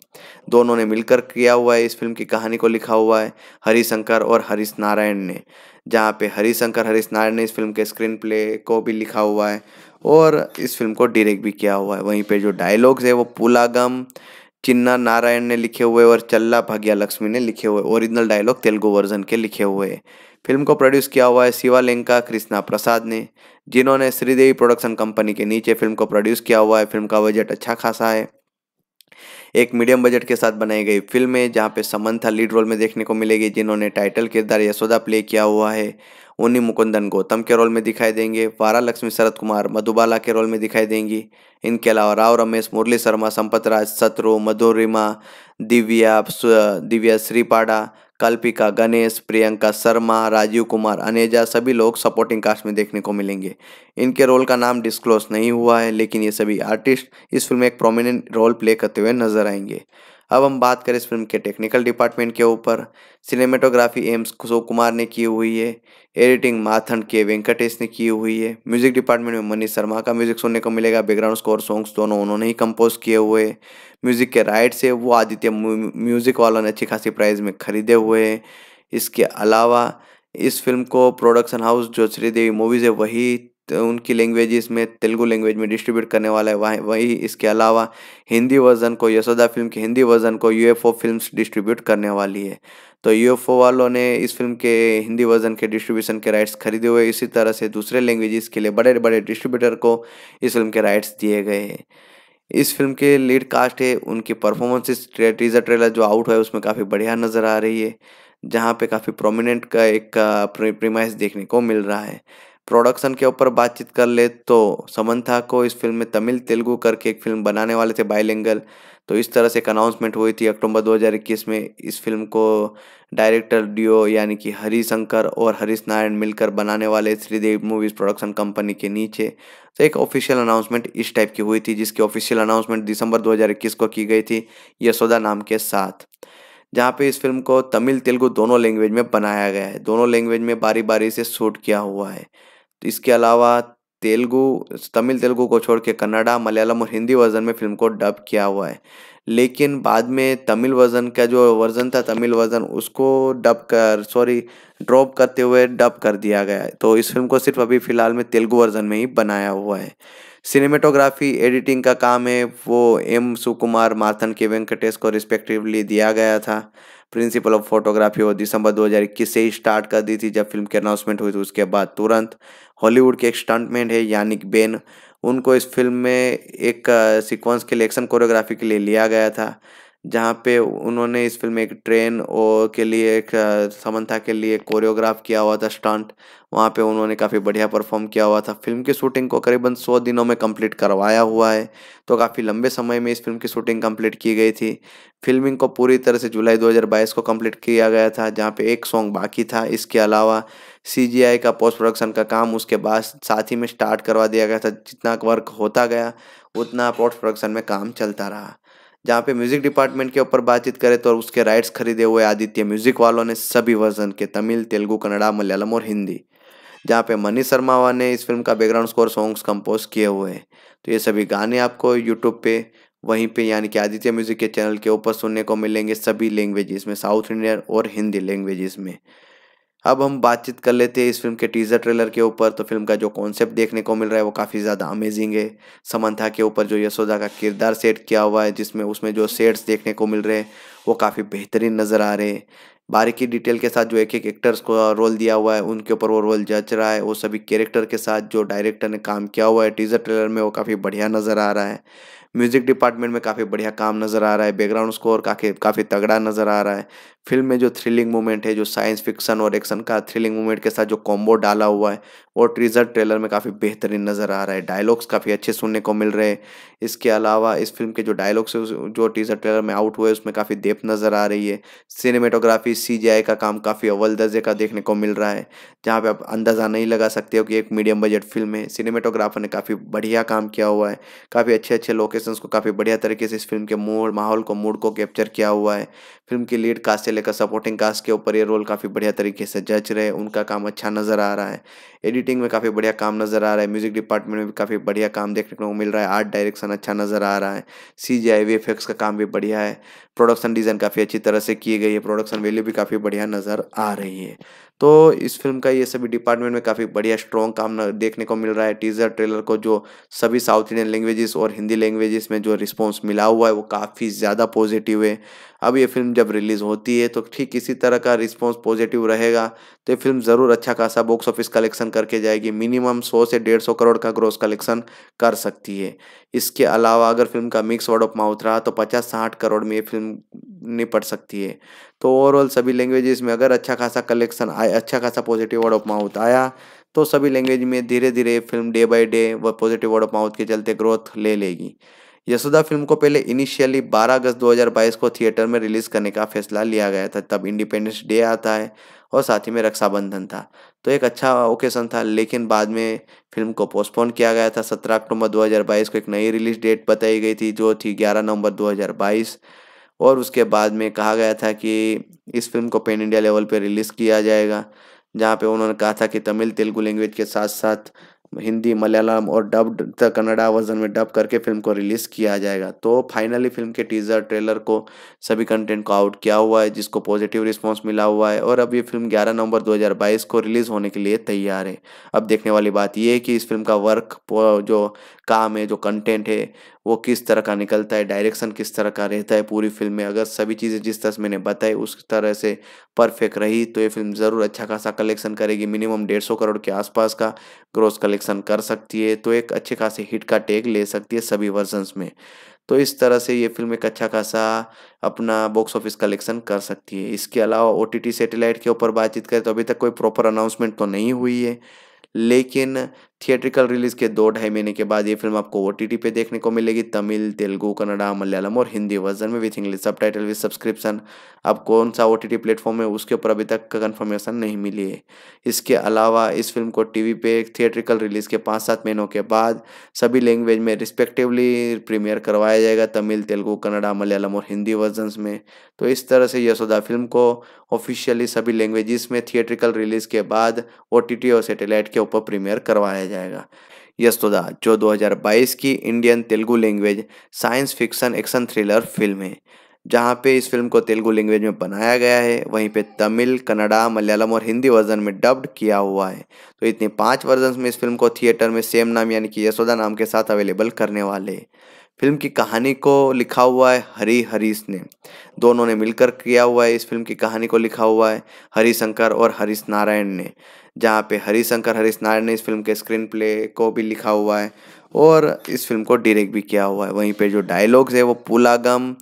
दोनों ने मिलकर किया हुआ है इस फिल्म की कहानी को लिखा हुआ है हरी शंकर और हरीश नारायण ने जहाँ पे हरिशंकर हरीश नारायण ने इस फिल्म के स्क्रीन प्ले को भी लिखा हुआ है और इस फिल्म को डायरेक्ट भी किया हुआ है वहीं पे जो डायलॉग्स है वो पुलागम चिन्ना नारायण ने लिखे हुए और चल्ला भाग्या लक्ष्मी ने लिखे हुए ओरिजिनल डायलॉग तेलुगु वर्जन के लिखे हुए हैं फिल्म को प्रोड्यूस किया हुआ है लेंका कृष्णा प्रसाद ने जिन्होंने श्रीदेवी प्रोडक्शन कंपनी के नीचे फिल्म को प्रोड्यूस किया हुआ है फिल्म का बजट अच्छा खासा है एक मीडियम बजट के साथ बनाई गई फिल्म है जहाँ पे समंथा लीड रोल में देखने को मिलेगी जिन्होंने टाइटल किरदार यशोदा प्ले किया हुआ है उन्नी मुकुंदन गौतम के रोल में दिखाई देंगे वारा लक्ष्मी शरद कुमार मधुबाला के रोल में दिखाई देंगी इनके अलावा राव रमेश मुरली शर्मा संपत राज सत्रु मधुरिमा दिव्या दिव्या श्रीपाड़ा कल्पिका गणेश प्रियंका शर्मा राजीव कुमार अनेजा सभी लोग सपोर्टिंग कास्ट में देखने को मिलेंगे इनके रोल का नाम डिस्क्लोज नहीं हुआ है लेकिन ये सभी आर्टिस्ट इस फिल्म में एक प्रोमिनेंट रोल प्ले करते हुए नजर आएंगे अब हम बात करें इस फिल्म के टेक्निकल डिपार्टमेंट के ऊपर सिनेमेटोग्राफी एम्स कुशो कुमार ने की हुई है एडिटिंग माथन के वेंकटेश ने की हुई है म्यूजिक डिपार्टमेंट में मनीष शर्मा का म्यूजिक सुनने को मिलेगा बैकग्राउंड स्कोर सॉन्ग्स दोनों उन्होंने ही कंपोज किए हुए म्यूजिक के राइट्स है वो आदित्य म्यूजिक वालों ने अच्छी खासी प्राइस में खरीदे हुए हैं इसके अलावा इस फिल्म को प्रोडक्शन हाउस जो श्रीदेवी मूवीज़ है वही तो उनकी लैंग्वेज में तेलुगु लैंग्वेज में डिस्ट्रीब्यूट करने वाला है वहीं वही इसके अलावा हिंदी वर्जन को यशोदा फिल्म के हिंदी वर्जन को यूएफओ फिल्म्स डिस्ट्रीब्यूट करने वाली है तो यूएफओ वालों ने इस फिल्म के हिंदी वर्जन के डिस्ट्रीब्यूशन के राइट्स खरीदे हुए इसी तरह से दूसरे लैंग्वेजेस के लिए बड़े बड़े डिस्ट्रीब्यूटर को इस फिल्म के राइट्स दिए गए हैं इस फिल्म के लीड कास्ट है उनकी परफॉर्मेंसेस टीजर ट्रेलर जो आउट है उसमें काफ़ी बढ़िया नज़र आ रही है जहाँ पे काफ़ी प्रोमिनेंट का एक प्रीमाइस देखने को मिल रहा है प्रोडक्शन के ऊपर बातचीत कर ले तो समंथा को इस फिल्म में तमिल तेलुगू करके एक फिल्म बनाने वाले थे बायलिंगल तो इस तरह से एक अनाउंसमेंट हुई थी अक्टूबर 2021 में इस फिल्म को डायरेक्टर डियो यानी कि हरी शंकर और हरीश नारायण मिलकर बनाने वाले श्रीदेव मूवीज़ प्रोडक्शन कंपनी के नीचे तो एक ऑफिशियल अनाउंसमेंट इस टाइप की हुई थी जिसकी ऑफिशियल अनाउंसमेंट दिसंबर 2021 को की गई थी यशोदा नाम के साथ जहाँ पे इस फिल्म को तमिल तेलुगु दोनों लैंग्वेज में बनाया गया है दोनों लैंग्वेज में बारी बारी से शूट किया हुआ है इसके अलावा तेलुगु तमिल तेलुगु को छोड़ के कन्नडा मलयालम और हिंदी वर्जन में फिल्म को डब किया हुआ है लेकिन बाद में तमिल वर्जन का जो वर्जन था तमिल वर्जन उसको डब कर सॉरी ड्रॉप करते हुए डब कर दिया गया है तो इस फिल्म को सिर्फ अभी फ़िलहाल में तेलुगु वर्जन में ही बनाया हुआ है सिनेमेटोग्राफी एडिटिंग का काम है वो एम सुकुमार माथन के वेंकटेश को रिस्पेक्टिवली दिया गया था प्रिंसिपल ऑफ फोटोग्राफी वो दिसंबर 2021 से ही स्टार्ट कर दी थी जब फिल्म की अनाउंसमेंट हुई थी उसके बाद तुरंत हॉलीवुड के एक स्टंटमैन है यानिक बेन उनको इस फिल्म में एक सीक्वेंस के लिए एक्शन कोरियोग्राफी के लिए लिया गया था जहाँ पे उन्होंने इस फिल्म में एक ट्रेन और के लिए एक समन्था के लिए कोरियोग्राफ किया हुआ था स्टंट वहाँ पे उन्होंने काफ़ी बढ़िया परफॉर्म किया हुआ था फिल्म की शूटिंग को करीबन सौ दिनों में कंप्लीट करवाया हुआ है तो काफ़ी लंबे समय में इस फिल्म की शूटिंग कंप्लीट की गई थी फिल्मिंग को पूरी तरह से जुलाई 2022 को कंप्लीट किया गया था जहाँ पे एक सॉन्ग बाकी था इसके अलावा सी का पोस्ट प्रोडक्शन का काम उसके बाद साथ ही में स्टार्ट करवा दिया गया था जितना वर्क होता गया उतना पोस्ट प्रोडक्शन में काम चलता रहा जहाँ पे म्यूज़िक डिपार्टमेंट के ऊपर बातचीत करें तो उसके राइट्स खरीदे हुए आदित्य म्यूज़िक वालों ने सभी वर्जन के तमिल तेलुगू कन्नड़ा मलयालम और हिंदी जहाँ पे मनी शर्मावा ने इस फिल्म का बैकग्राउंड स्कोर सॉन्ग्स कंपोज किए हुए हैं तो ये सभी गाने आपको यूट्यूब पे वहीं पे यानी कि आदित्य म्यूज़िक के चैनल के ऊपर सुनने को मिलेंगे सभी लैंग्वेजेस में साउथ इंडियन और हिंदी लैंग्वेजेस में अब हम बातचीत कर लेते हैं इस फिल्म के टीजर ट्रेलर के ऊपर तो फिल्म का जो कॉन्सेप्ट देखने को मिल रहा है वो काफ़ी ज़्यादा अमेजिंग है समंथा के ऊपर जो यशोदा का किरदार सेट किया हुआ है जिसमें उसमें जो सेट्स देखने को मिल रहे हैं वो काफ़ी बेहतरीन नज़र आ रहे हैं बारीकी डिटेल के साथ जो एक एक एक्टर्स को रोल दिया हुआ है उनके ऊपर वो रोल जच रहा है वो सभी कैरेक्टर के साथ जो डायरेक्टर ने काम किया हुआ है टीजर ट्रेलर में वो काफ़ी बढ़िया नज़र आ रहा है म्यूजिक डिपार्टमेंट में काफ़ी बढ़िया काम नज़र आ रहा है बैकग्राउंड स्कोर काफ़ी काफ़ी तगड़ा नज़र आ रहा है फिल्म में जो थ्रिलिंग मूवमेंट है जो साइंस फिक्शन और एक्शन का थ्रिलिंग मूवमेंट के साथ जो कॉम्बो डाला हुआ है और ट्रीजर ट्रेलर में काफ़ी बेहतरीन नज़र आ रहा है डायलॉग्स काफ़ी अच्छे सुनने को मिल रहे हैं इसके अलावा इस फिल्म के जो डायलॉग्स जो टीजर ट्रेलर में आउट हुए उसमें काफ़ी देप नज़र आ रही है सिनेमेटोग्राफी सी का काम काफ़ी अव्वल दर्जे का देखने को मिल रहा है जहाँ पर आप अंदाज़ा नहीं लगा सकते हो कि एक मीडियम बजट फिल्म है सिनेमेटोग्राफर ने काफ़ी बढ़िया काम किया हुआ है काफ़ी अच्छे अच्छे लोकेशन लोकेशंस को काफ़ी बढ़िया तरीके से इस फिल्म के मूड माहौल को मूड को कैप्चर किया हुआ है फिल्म की लीड कास्ट से लेकर सपोर्टिंग कास्ट के ऊपर ये रोल काफ़ी बढ़िया तरीके से जज रहे उनका काम अच्छा नज़र आ रहा है एडिटिंग में काफ़ी बढ़िया काम नज़र आ रहा है म्यूजिक डिपार्टमेंट में भी काफ़ी बढ़िया काम देखने को मिल रहा है आर्ट डायरेक्शन अच्छा नज़र आ रहा है सी जी आई वी का काम भी बढ़िया है प्रोडक्शन डिज़ाइन काफ़ी अच्छी तरह से की गई है प्रोडक्शन वैल्यू भी काफ़ी बढ़िया नज़र आ रही है तो इस फिल्म का ये सभी डिपार्टमेंट में काफ़ी बढ़िया स्ट्रॉन्ग काम देखने को मिल रहा है टीजर ट्रेलर को जो सभी साउथ इंडियन लैंग्वेजेस और हिंदी लैंग्वेजेस में जो रिस्पॉन्स मिला हुआ है वो काफ़ी ज़्यादा पॉजिटिव है अब ये फिल्म जब रिलीज़ होती है तो ठीक इसी तरह का रिस्पॉन्स पॉजिटिव रहेगा तो ये फिल्म ज़रूर अच्छा खासा बॉक्स ऑफिस कलेक्शन करके जाएगी मिनिमम सौ से डेढ़ सौ करोड़ का ग्रोस कलेक्शन कर सकती है इसके अलावा अगर फिल्म का मिक्स वर्ड ऑफ माउथ रहा तो पचास साठ करोड़ में ये फिल्म निपट सकती है तो ओवरऑल सभी लैंग्वेजेस में अगर अच्छा खासा कलेक्शन आया अच्छा खासा पॉजिटिव वर्ड ऑफ माउथ आया तो सभी लैंग्वेज में धीरे धीरे फिल्म डे बाय डे व पॉजिटिव वर्ड ऑफ माउथ के चलते ग्रोथ ले लेगी यशोदा फिल्म को पहले इनिशियली 12 अगस्त 2022 को थिएटर में रिलीज करने का फैसला लिया गया था तब इंडिपेंडेंस डे आता है और साथ ही में रक्षाबंधन था तो एक अच्छा ओकेशन था लेकिन बाद में फिल्म को पोस्टपोन किया गया था 17 अक्टूबर 2022 को एक नई रिलीज डेट बताई गई थी जो थी 11 नवंबर 2022 और उसके बाद में कहा गया था कि इस फिल्म को पेन इंडिया लेवल पर रिलीज़ किया जाएगा जहाँ पे उन्होंने कहा था कि तमिल तेलुगु लैंग्वेज के साथ साथ हिंदी मलयालम और डब कन्नड़ा वर्जन में डब करके फिल्म को रिलीज़ किया जाएगा तो फाइनली फिल्म के टीज़र ट्रेलर को सभी कंटेंट को आउट किया हुआ है जिसको पॉजिटिव रिस्पांस मिला हुआ है और अब ये फिल्म 11 नवंबर 2022 को रिलीज़ होने के लिए तैयार है अब देखने वाली बात ये है कि इस फिल्म का वर्क जो काम है जो कंटेंट है वो किस तरह का निकलता है डायरेक्शन किस तरह का रहता है पूरी फिल्म में अगर सभी चीज़ें जिस तरह से मैंने बताई उस तरह से परफेक्ट रही तो ये फिल्म ज़रूर अच्छा खासा कलेक्शन करेगी मिनिमम डेढ़ सौ करोड़ के आसपास का ग्रोस कलेक्शन कर सकती है तो एक अच्छे खासे हिट का टेग ले सकती है सभी वर्जन्स में तो इस तरह से ये फिल्म एक अच्छा खासा अपना बॉक्स ऑफिस कलेक्शन कर सकती है इसके अलावा ओ टी के ऊपर बातचीत करें तो अभी तक कोई प्रॉपर अनाउंसमेंट तो नहीं हुई है लेकिन थिएट्रिकल रिलीज के दो ढाई महीने के बाद ये फिल्म आपको ओ पे देखने को मिलेगी तमिल तेलुगु कन्नडा मलयालम और हिंदी वर्जन में with English subtitle with subscription अब कौन सा ओ टी प्लेटफॉर्म है उसके ऊपर अभी तक कन्फर्मेशन नहीं मिली है इसके अलावा इस फिल्म को टीवी पे थिएट्रिकल रिलीज के पाँच सात महीनों के बाद सभी लैंग्वेज में रिस्पेक्टिवली प्रीमियर करवाया जाएगा तमिल तेलुगु कन्नडा मलयालम और हिंदी वर्जन में तो इस तरह से यशोदा फिल्म को ऑफिशियली सभी लैंग्वेजेस में थिएट्रिकल रिलीज के बाद ओ और सेटेलाइट के ऊपर प्रीमियर करवाया जाए जाएगा यस्तोदा जो 2022 की Indian Telugu language science fiction action thriller film है जहाँ पे इस फिल्म को तेलुगु लैंग्वेज में बनाया गया है वहीं पे तमिल कन्नड़ा मलयालम और हिंदी वर्जन में डब्ड किया हुआ है तो इतने पांच वर्जन में इस फिल्म को थिएटर में सेम नाम यानी कि यशोदा नाम के साथ अवेलेबल करने वाले फिल्म की कहानी को लिखा हुआ है हरी हरीश ने दोनों ने मिलकर किया हुआ है इस फिल्म की कहानी को लिखा हुआ है हरी शंकर और हरीश नारायण ने जहाँ पे हरिशंकर हरीश नारायण ने इस फिल्म के स्क्रीन प्ले को भी लिखा हुआ है और इस फिल्म को डायरेक्ट भी किया हुआ है वहीं पे जो डायलॉग्स है वो पुलागम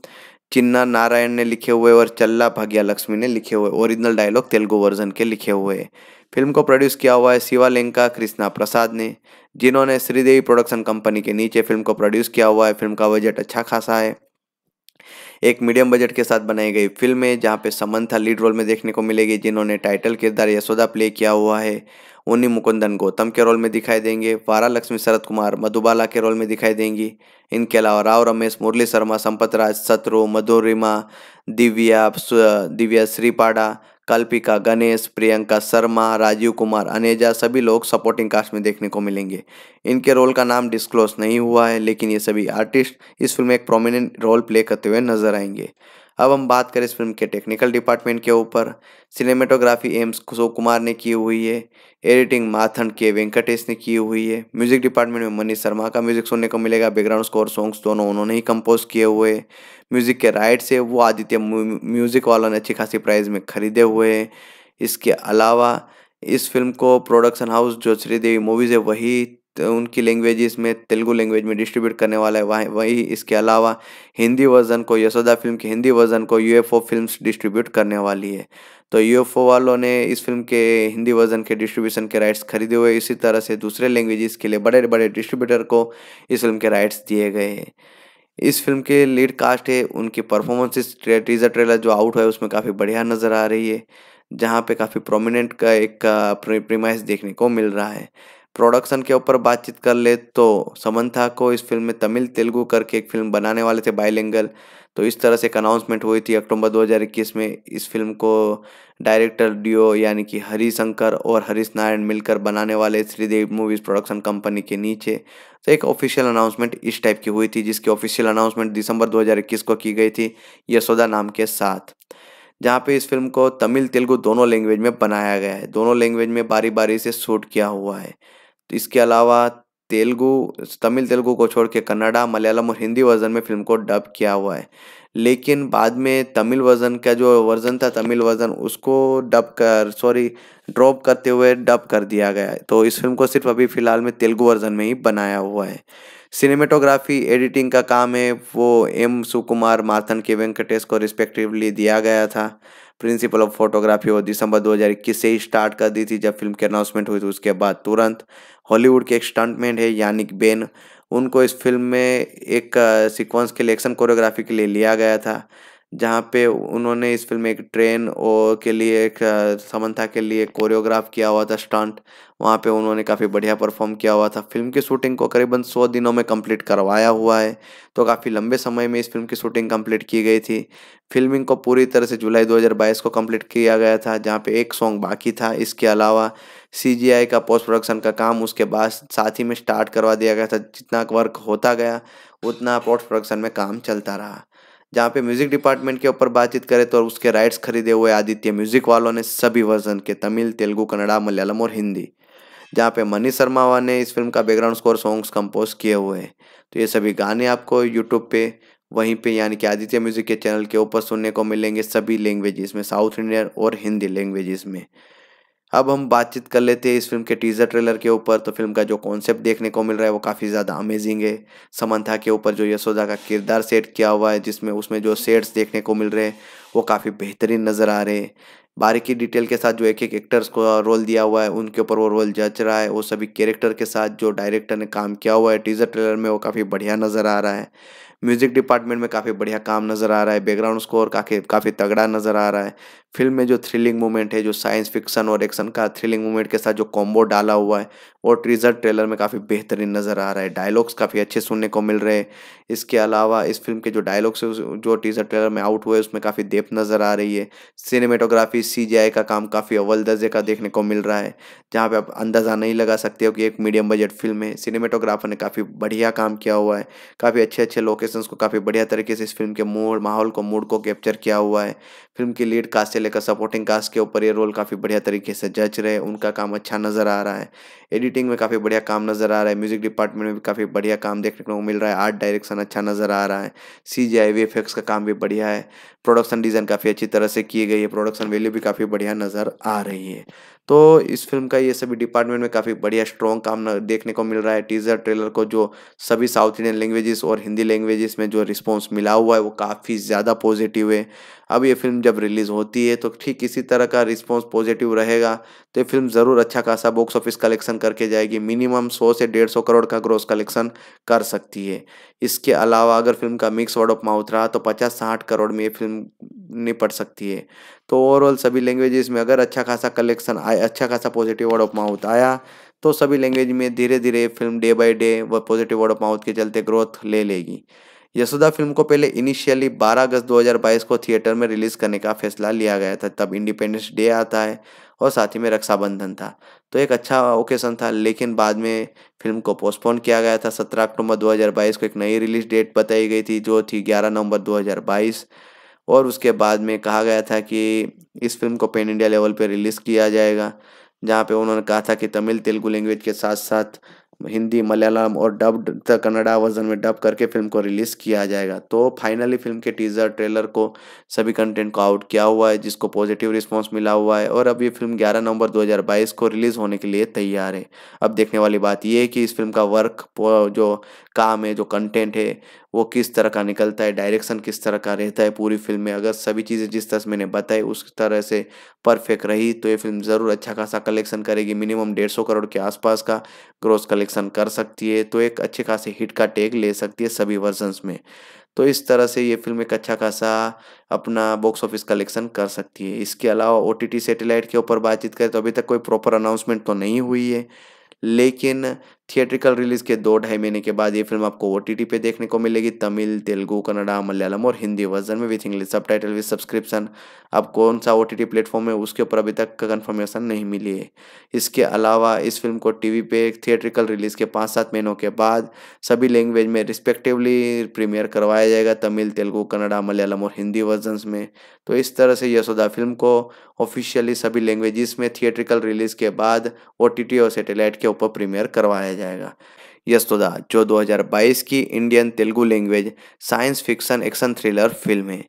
चिन्ना नारायण ने लिखे हुए और चल्ला भाग्या लक्ष्मी ने लिखे हुए ओरिजिनल डायलॉग तेलुगु वर्जन के लिखे हुए हैं फिल्म को प्रोड्यूस किया हुआ है शिवालेंका कृष्णा प्रसाद ने जिन्होंने श्रीदेवी प्रोडक्शन कंपनी के नीचे फिल्म को प्रोड्यूस किया हुआ है फिल्म का बजट अच्छा खासा है एक मीडियम बजट के साथ बनाई गई फिल्म है जहाँ पे समंथा लीड रोल में देखने को मिलेगी जिन्होंने टाइटल किरदार यशोदा प्ले किया हुआ है उन्नी मुकुंदन गौतम के रोल में दिखाई देंगे वारा लक्ष्मी शरद कुमार मधुबाला के रोल में दिखाई देंगी इनके अलावा राव रमेश मुरली शर्मा संपत राज सत्रु मधुरिमा दिव्या दिव्या श्रीपाड़ा कल्पिका गणेश प्रियंका शर्मा राजीव कुमार अनेजा सभी लोग सपोर्टिंग कास्ट में देखने को मिलेंगे इनके रोल का नाम डिस्क्लोज नहीं हुआ है लेकिन ये सभी आर्टिस्ट इस फिल्म में एक प्रोमिनेंट रोल प्ले करते हुए नजर आएंगे अब हम बात करें इस फिल्म के टेक्निकल डिपार्टमेंट के ऊपर सिनेमेटोग्राफी एम्स कुशो कुमार ने की हुई है एडिटिंग माथन के वेंकटेश ने की हुई है म्यूजिक डिपार्टमेंट में मनीष शर्मा का म्यूजिक सुनने को मिलेगा बैकग्राउंड स्कोर सॉन्ग्स दोनों उन्होंने ही कंपोज किए हुए म्यूजिक के राइट्स है वो आदित्य म्यूजिक वालों ने अच्छी खासी प्राइस में खरीदे हुए हैं इसके अलावा इस फिल्म को प्रोडक्शन हाउस जो श्रीदेवी मूवीज़ है वही उनकी लैंग्वेज में तेलुगु लैंग्वेज में डिस्ट्रीब्यूट करने वाला है वहीं वही इसके अलावा हिंदी वर्जन को यशोदा फिल्म के हिंदी वर्जन को यूएफओ फिल्म्स डिस्ट्रीब्यूट करने वाली है तो यूएफओ वालों ने इस फिल्म के हिंदी वर्जन के डिस्ट्रीब्यूशन के राइट्स खरीदे हुए इसी तरह से दूसरे लैंग्वेजेस के लिए बड़े बड़े डिस्ट्रीब्यूटर को इस फिल्म के राइट्स दिए गए हैं इस फिल्म के लीड कास्ट है उनकी परफॉर्मेंसेस टीजर ट्रेलर जो आउट है उसमें काफ़ी बढ़िया नज़र आ रही है जहाँ पे काफ़ी प्रोमिनेंट का एक प्रीमाइस देखने को मिल रहा है प्रोडक्शन के ऊपर बातचीत कर ले तो समंथा को इस फिल्म में तमिल तेलुगू करके एक फिल्म बनाने वाले थे बायलिंगल तो इस तरह से एक अनाउंसमेंट हुई थी अक्टूबर 2021 में इस फिल्म को डायरेक्टर डियो यानी कि हरी शंकर और हरीश नारायण मिलकर बनाने वाले श्रीदेव मूवीज़ प्रोडक्शन कंपनी के नीचे तो एक ऑफिशियल अनाउंसमेंट इस टाइप की हुई थी जिसकी ऑफिशियल अनाउंसमेंट दिसंबर 2021 को की गई थी यशोदा नाम के साथ जहाँ पे इस फिल्म को तमिल तेलुगु दोनों लैंग्वेज में बनाया गया है दोनों लैंग्वेज में बारी बारी से शूट किया हुआ है इसके अलावा तेलुगु तमिल तेलुगु को छोड़ के कन्नडा मलयालम और हिंदी वर्जन में फिल्म को डब किया हुआ है लेकिन बाद में तमिल वर्जन का जो वर्जन था तमिल वर्जन उसको डब कर सॉरी ड्रॉप करते हुए डब कर दिया गया है तो इस फिल्म को सिर्फ अभी फ़िलहाल में तेलुगु वर्जन में ही बनाया हुआ है सिनेमेटोग्राफी एडिटिंग का काम है वो एम सुकुमार माथन के वेंकटेश को रिस्पेक्टिवली दिया गया था प्रिंसिपल ऑफ फोटोग्राफी वो दिसंबर 2021 से ही स्टार्ट कर दी थी जब फिल्म की अनाउंसमेंट हुई थी उसके बाद तुरंत हॉलीवुड के एक स्टंटमैन है यानिक बेन उनको इस फिल्म में एक सीक्वेंस के लिए एक्शन कोरियोग्राफी के लिए लिया गया था जहाँ पे उन्होंने इस फिल्म में एक ट्रेन और के लिए एक समन्था के लिए कोरियोग्राफ किया हुआ था स्टंट वहाँ पे उन्होंने काफ़ी बढ़िया परफॉर्म किया हुआ था फिल्म की शूटिंग को करीबन सौ दिनों में कंप्लीट करवाया हुआ है तो काफ़ी लंबे समय में इस फिल्म की शूटिंग कंप्लीट की गई थी फिल्मिंग को पूरी तरह से जुलाई 2022 को कंप्लीट किया गया था जहाँ पे एक सॉन्ग बाकी था इसके अलावा सी का पोस्ट प्रोडक्शन का काम उसके बाद साथ ही में स्टार्ट करवा दिया गया था जितना वर्क होता गया उतना पोस्ट प्रोडक्शन में काम चलता रहा जहाँ पे म्यूज़िक डिपार्टमेंट के ऊपर बातचीत करें तो उसके राइट्स खरीदे हुए आदित्य म्यूज़िक वालों ने सभी वर्जन के तमिल तेलुगू कन्नड़ा मलयालम और हिंदी जहाँ पे मनी शर्मा ने इस फिल्म का बैकग्राउंड स्कोर सॉन्ग्स कंपोज किए हुए हैं तो ये सभी गाने आपको यूट्यूब पे वहीं पे यानी कि आदित्य म्यूज़िक के चैनल के ऊपर सुनने को मिलेंगे सभी लैंग्वेजेस में साउथ इंडियन और हिंदी लैंग्वेजेस में अब हम बातचीत कर लेते हैं इस फिल्म के टीजर ट्रेलर के ऊपर तो फिल्म का जो कॉन्सेप्ट देखने को मिल रहा है वो काफ़ी ज़्यादा अमेजिंग है समंथा के ऊपर जो यशोदा का किरदार सेट किया हुआ है जिसमें उसमें जो सेट्स देखने को मिल रहे हैं वो काफ़ी बेहतरीन नज़र आ रहे हैं बारीकी डिटेल के साथ जो एक एक एक्टर्स को रोल दिया हुआ है उनके ऊपर वो रोल जच रहा है वो सभी कैरेक्टर के साथ जो डायरेक्टर ने काम किया हुआ है टीजर ट्रेलर में वो काफ़ी बढ़िया नज़र आ रहा है म्यूज़िक डिपार्टमेंट में काफ़ी बढ़िया काम नज़र आ रहा है बैकग्राउंड स्कोर काफ़ी काफ़ी तगड़ा नज़र आ रहा है फिल्म में जो थ्रिलिंग मूवमेंट है जो साइंस फिक्शन और एक्शन का थ्रिलिंग मोमेंट के साथ जो कॉम्बो डाला हुआ है और ट्रीजर ट्रेलर में काफ़ी बेहतरीन नज़र आ रहा है डायलॉग्स काफ़ी अच्छे सुनने को मिल रहे हैं इसके अलावा इस फिल्म के जो डायलॉग्स जो टीजर ट्रेलर में आउट हुए उसमें काफ़ी डेप्थ नज़र आ रही है सिनेमेटोग्राफी सी का काम काफ़ी अव्वल दर्जे का देखने को मिल रहा है जहाँ पर आप अंदाज़ा नहीं लगा सकते हो कि एक मीडियम बजट फिल्म है सिनेमेटोग्राफर ने काफ़ी बढ़िया काम किया हुआ है काफ़ी अच्छे अच्छे लोकेशन लोकेशंस को काफ़ी बढ़िया तरीके से इस फिल्म के मूड माहौल को मूड को कैप्चर किया हुआ है फिल्म की लीड कास्ट से लेकर सपोर्टिंग कास्ट के ऊपर ये रोल काफ़ी बढ़िया तरीके से जज रहे उनका काम अच्छा नज़र आ रहा है एडिटिंग में काफ़ी बढ़िया काम नज़र आ रहा है म्यूजिक डिपार्टमेंट में भी काफ़ी बढ़िया काम देखने को मिल रहा है आर्ट डायरेक्शन अच्छा नज़र आ रहा है सी जी आई वी का काम भी बढ़िया है प्रोडक्शन डिज़ाइन काफ़ी अच्छी तरह से की गई है प्रोडक्शन वैल्यू भी काफ़ी बढ़िया नज़र आ रही है तो इस फिल्म का ये सभी डिपार्टमेंट में काफ़ी बढ़िया स्ट्रॉन्ग काम देखने को मिल रहा है टीजर ट्रेलर को जो सभी साउथ इंडियन लैंग्वेजेस और हिंदी लैंग्वेजेस में जो रिस्पॉन्स मिला हुआ है वो काफ़ी ज़्यादा पॉजिटिव है अब ये फिल्म जब रिलीज़ होती है तो ठीक इसी तरह का रिस्पॉन्स पॉजिटिव रहेगा तो ये फिल्म ज़रूर अच्छा खासा बॉक्स ऑफिस कलेक्शन करके जाएगी मिनिमम सौ से डेढ़ सौ करोड़ का ग्रोस कलेक्शन कर सकती है इसके अलावा अगर फिल्म का मिक्स वर्ड ऑफ माउथ रहा तो पचास साठ करोड़ में ये फिल्म निपट सकती है तो ओवरऑल सभी लैंग्वेजेस में अगर अच्छा खासा कलेक्शन आया अच्छा खासा पॉजिटिव वर्ड ऑफ माउथ आया तो सभी लैंग्वेज में धीरे धीरे फिल्म डे बाई डे व पॉजिटिव वर्ड ऑफ माउथ के चलते ग्रोथ ले लेगी यशोदा फिल्म को पहले इनिशियली 12 अगस्त 2022 को थिएटर में रिलीज करने का फैसला लिया गया था तब इंडिपेंडेंस डे आता है और साथ ही में रक्षाबंधन था तो एक अच्छा ओकेशन था लेकिन बाद में फिल्म को पोस्टपोन किया गया था 17 अक्टूबर 2022 को एक नई रिलीज डेट बताई गई थी जो थी 11 नवंबर 2022 और उसके बाद में कहा गया था कि इस फिल्म को पेन इंडिया लेवल पर रिलीज़ किया जाएगा जहाँ पे उन्होंने कहा था कि तमिल तेलुगु लैंग्वेज के साथ साथ हिंदी मलयालम और डब्ड द कन्नड़ा वर्जन में डब करके फिल्म को रिलीज़ किया जाएगा तो फाइनली फिल्म के टीज़र ट्रेलर को सभी कंटेंट को आउट किया हुआ है जिसको पॉजिटिव रिस्पॉन्स मिला हुआ है और अब ये फिल्म 11 नवंबर 2022 को रिलीज़ होने के लिए तैयार है अब देखने वाली बात यह है कि इस फिल्म का वर्क जो काम है जो कंटेंट है वो किस तरह का निकलता है डायरेक्शन किस तरह का रहता है पूरी फिल्म में अगर सभी चीज़ें जिस तरह से मैंने बताई उस तरह से परफेक्ट रही तो ये फिल्म ज़रूर अच्छा खासा कलेक्शन करेगी मिनिमम डेढ़ सौ करोड़ के आसपास का ग्रोस कलेक्शन कर सकती है तो एक अच्छे खासे हिट का टेग ले सकती है सभी वर्जन्स में तो इस तरह से ये फिल्म एक अच्छा खासा अपना बॉक्स ऑफिस कलेक्शन कर सकती है इसके अलावा ओ टी के ऊपर बातचीत करें तो अभी तक कोई प्रॉपर अनाउंसमेंट तो नहीं हुई है लेकिन थिएट्रिकल रिलीज के दो ढाई महीने के बाद ये फिल्म आपको ओ पे देखने को मिलेगी तमिल तेलुगु कन्नडा मलयालम और हिंदी वर्जन में with English subtitle with subscription अब कौन सा ओ टी प्लेटफॉर्म है उसके ऊपर अभी तक कन्फर्मेशन नहीं मिली है इसके अलावा इस फिल्म को टीवी पे थिएट्रिकल रिलीज के पाँच सात महीनों के बाद सभी लैंग्वेज में रिस्पेक्टिवली प्रीमियर करवाया जाएगा तमिल तेलुगु कन्नडा मलयालम और हिंदी वर्जन में तो इस तरह से यशोदा फिल्म को ऑफिशियली सभी लैंग्वेजेस में थिएट्रिकल रिलीज के बाद ओ और सेटेलाइट के ऊपर प्रीमियर करवाया जाए जाएगा यस्तोदा जो 2022 की Indian Telugu language science fiction action thriller film है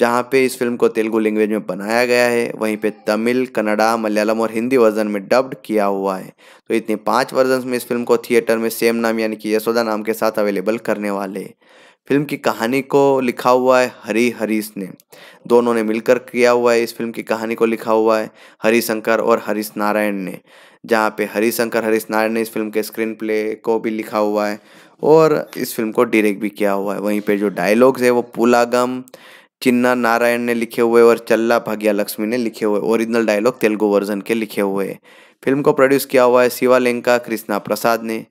जहाँ पे इस फिल्म को तेलुगु लैंग्वेज में बनाया गया है वहीं पे तमिल कन्नड़ा मलयालम और हिंदी वर्जन में डब्ड किया हुआ है तो इतने पांच वर्जन में इस फिल्म को थिएटर में सेम नाम यानी कि यशोदा नाम के साथ अवेलेबल करने वाले फिल्म की कहानी को लिखा हुआ है हरी हरीश ने दोनों ने मिलकर किया हुआ है इस फिल्म की कहानी को लिखा हुआ है हरी शंकर और हरीश नारायण ने जहाँ पे हरिशंकर हरीश नारायण ने इस फिल्म के स्क्रीन प्ले को भी लिखा हुआ है और इस फिल्म को डायरेक्ट भी किया हुआ है वहीं पे जो डायलॉग्स है वो पुलागम चिन्ना नारायण ने लिखे हुए और चल्ला भाग्या लक्ष्मी ने लिखे हुए ओरिजिनल डायलॉग तेलुगु वर्जन के लिखे हुए हैं फिल्म को प्रोड्यूस किया हुआ है लेंका कृष्णा प्रसाद ने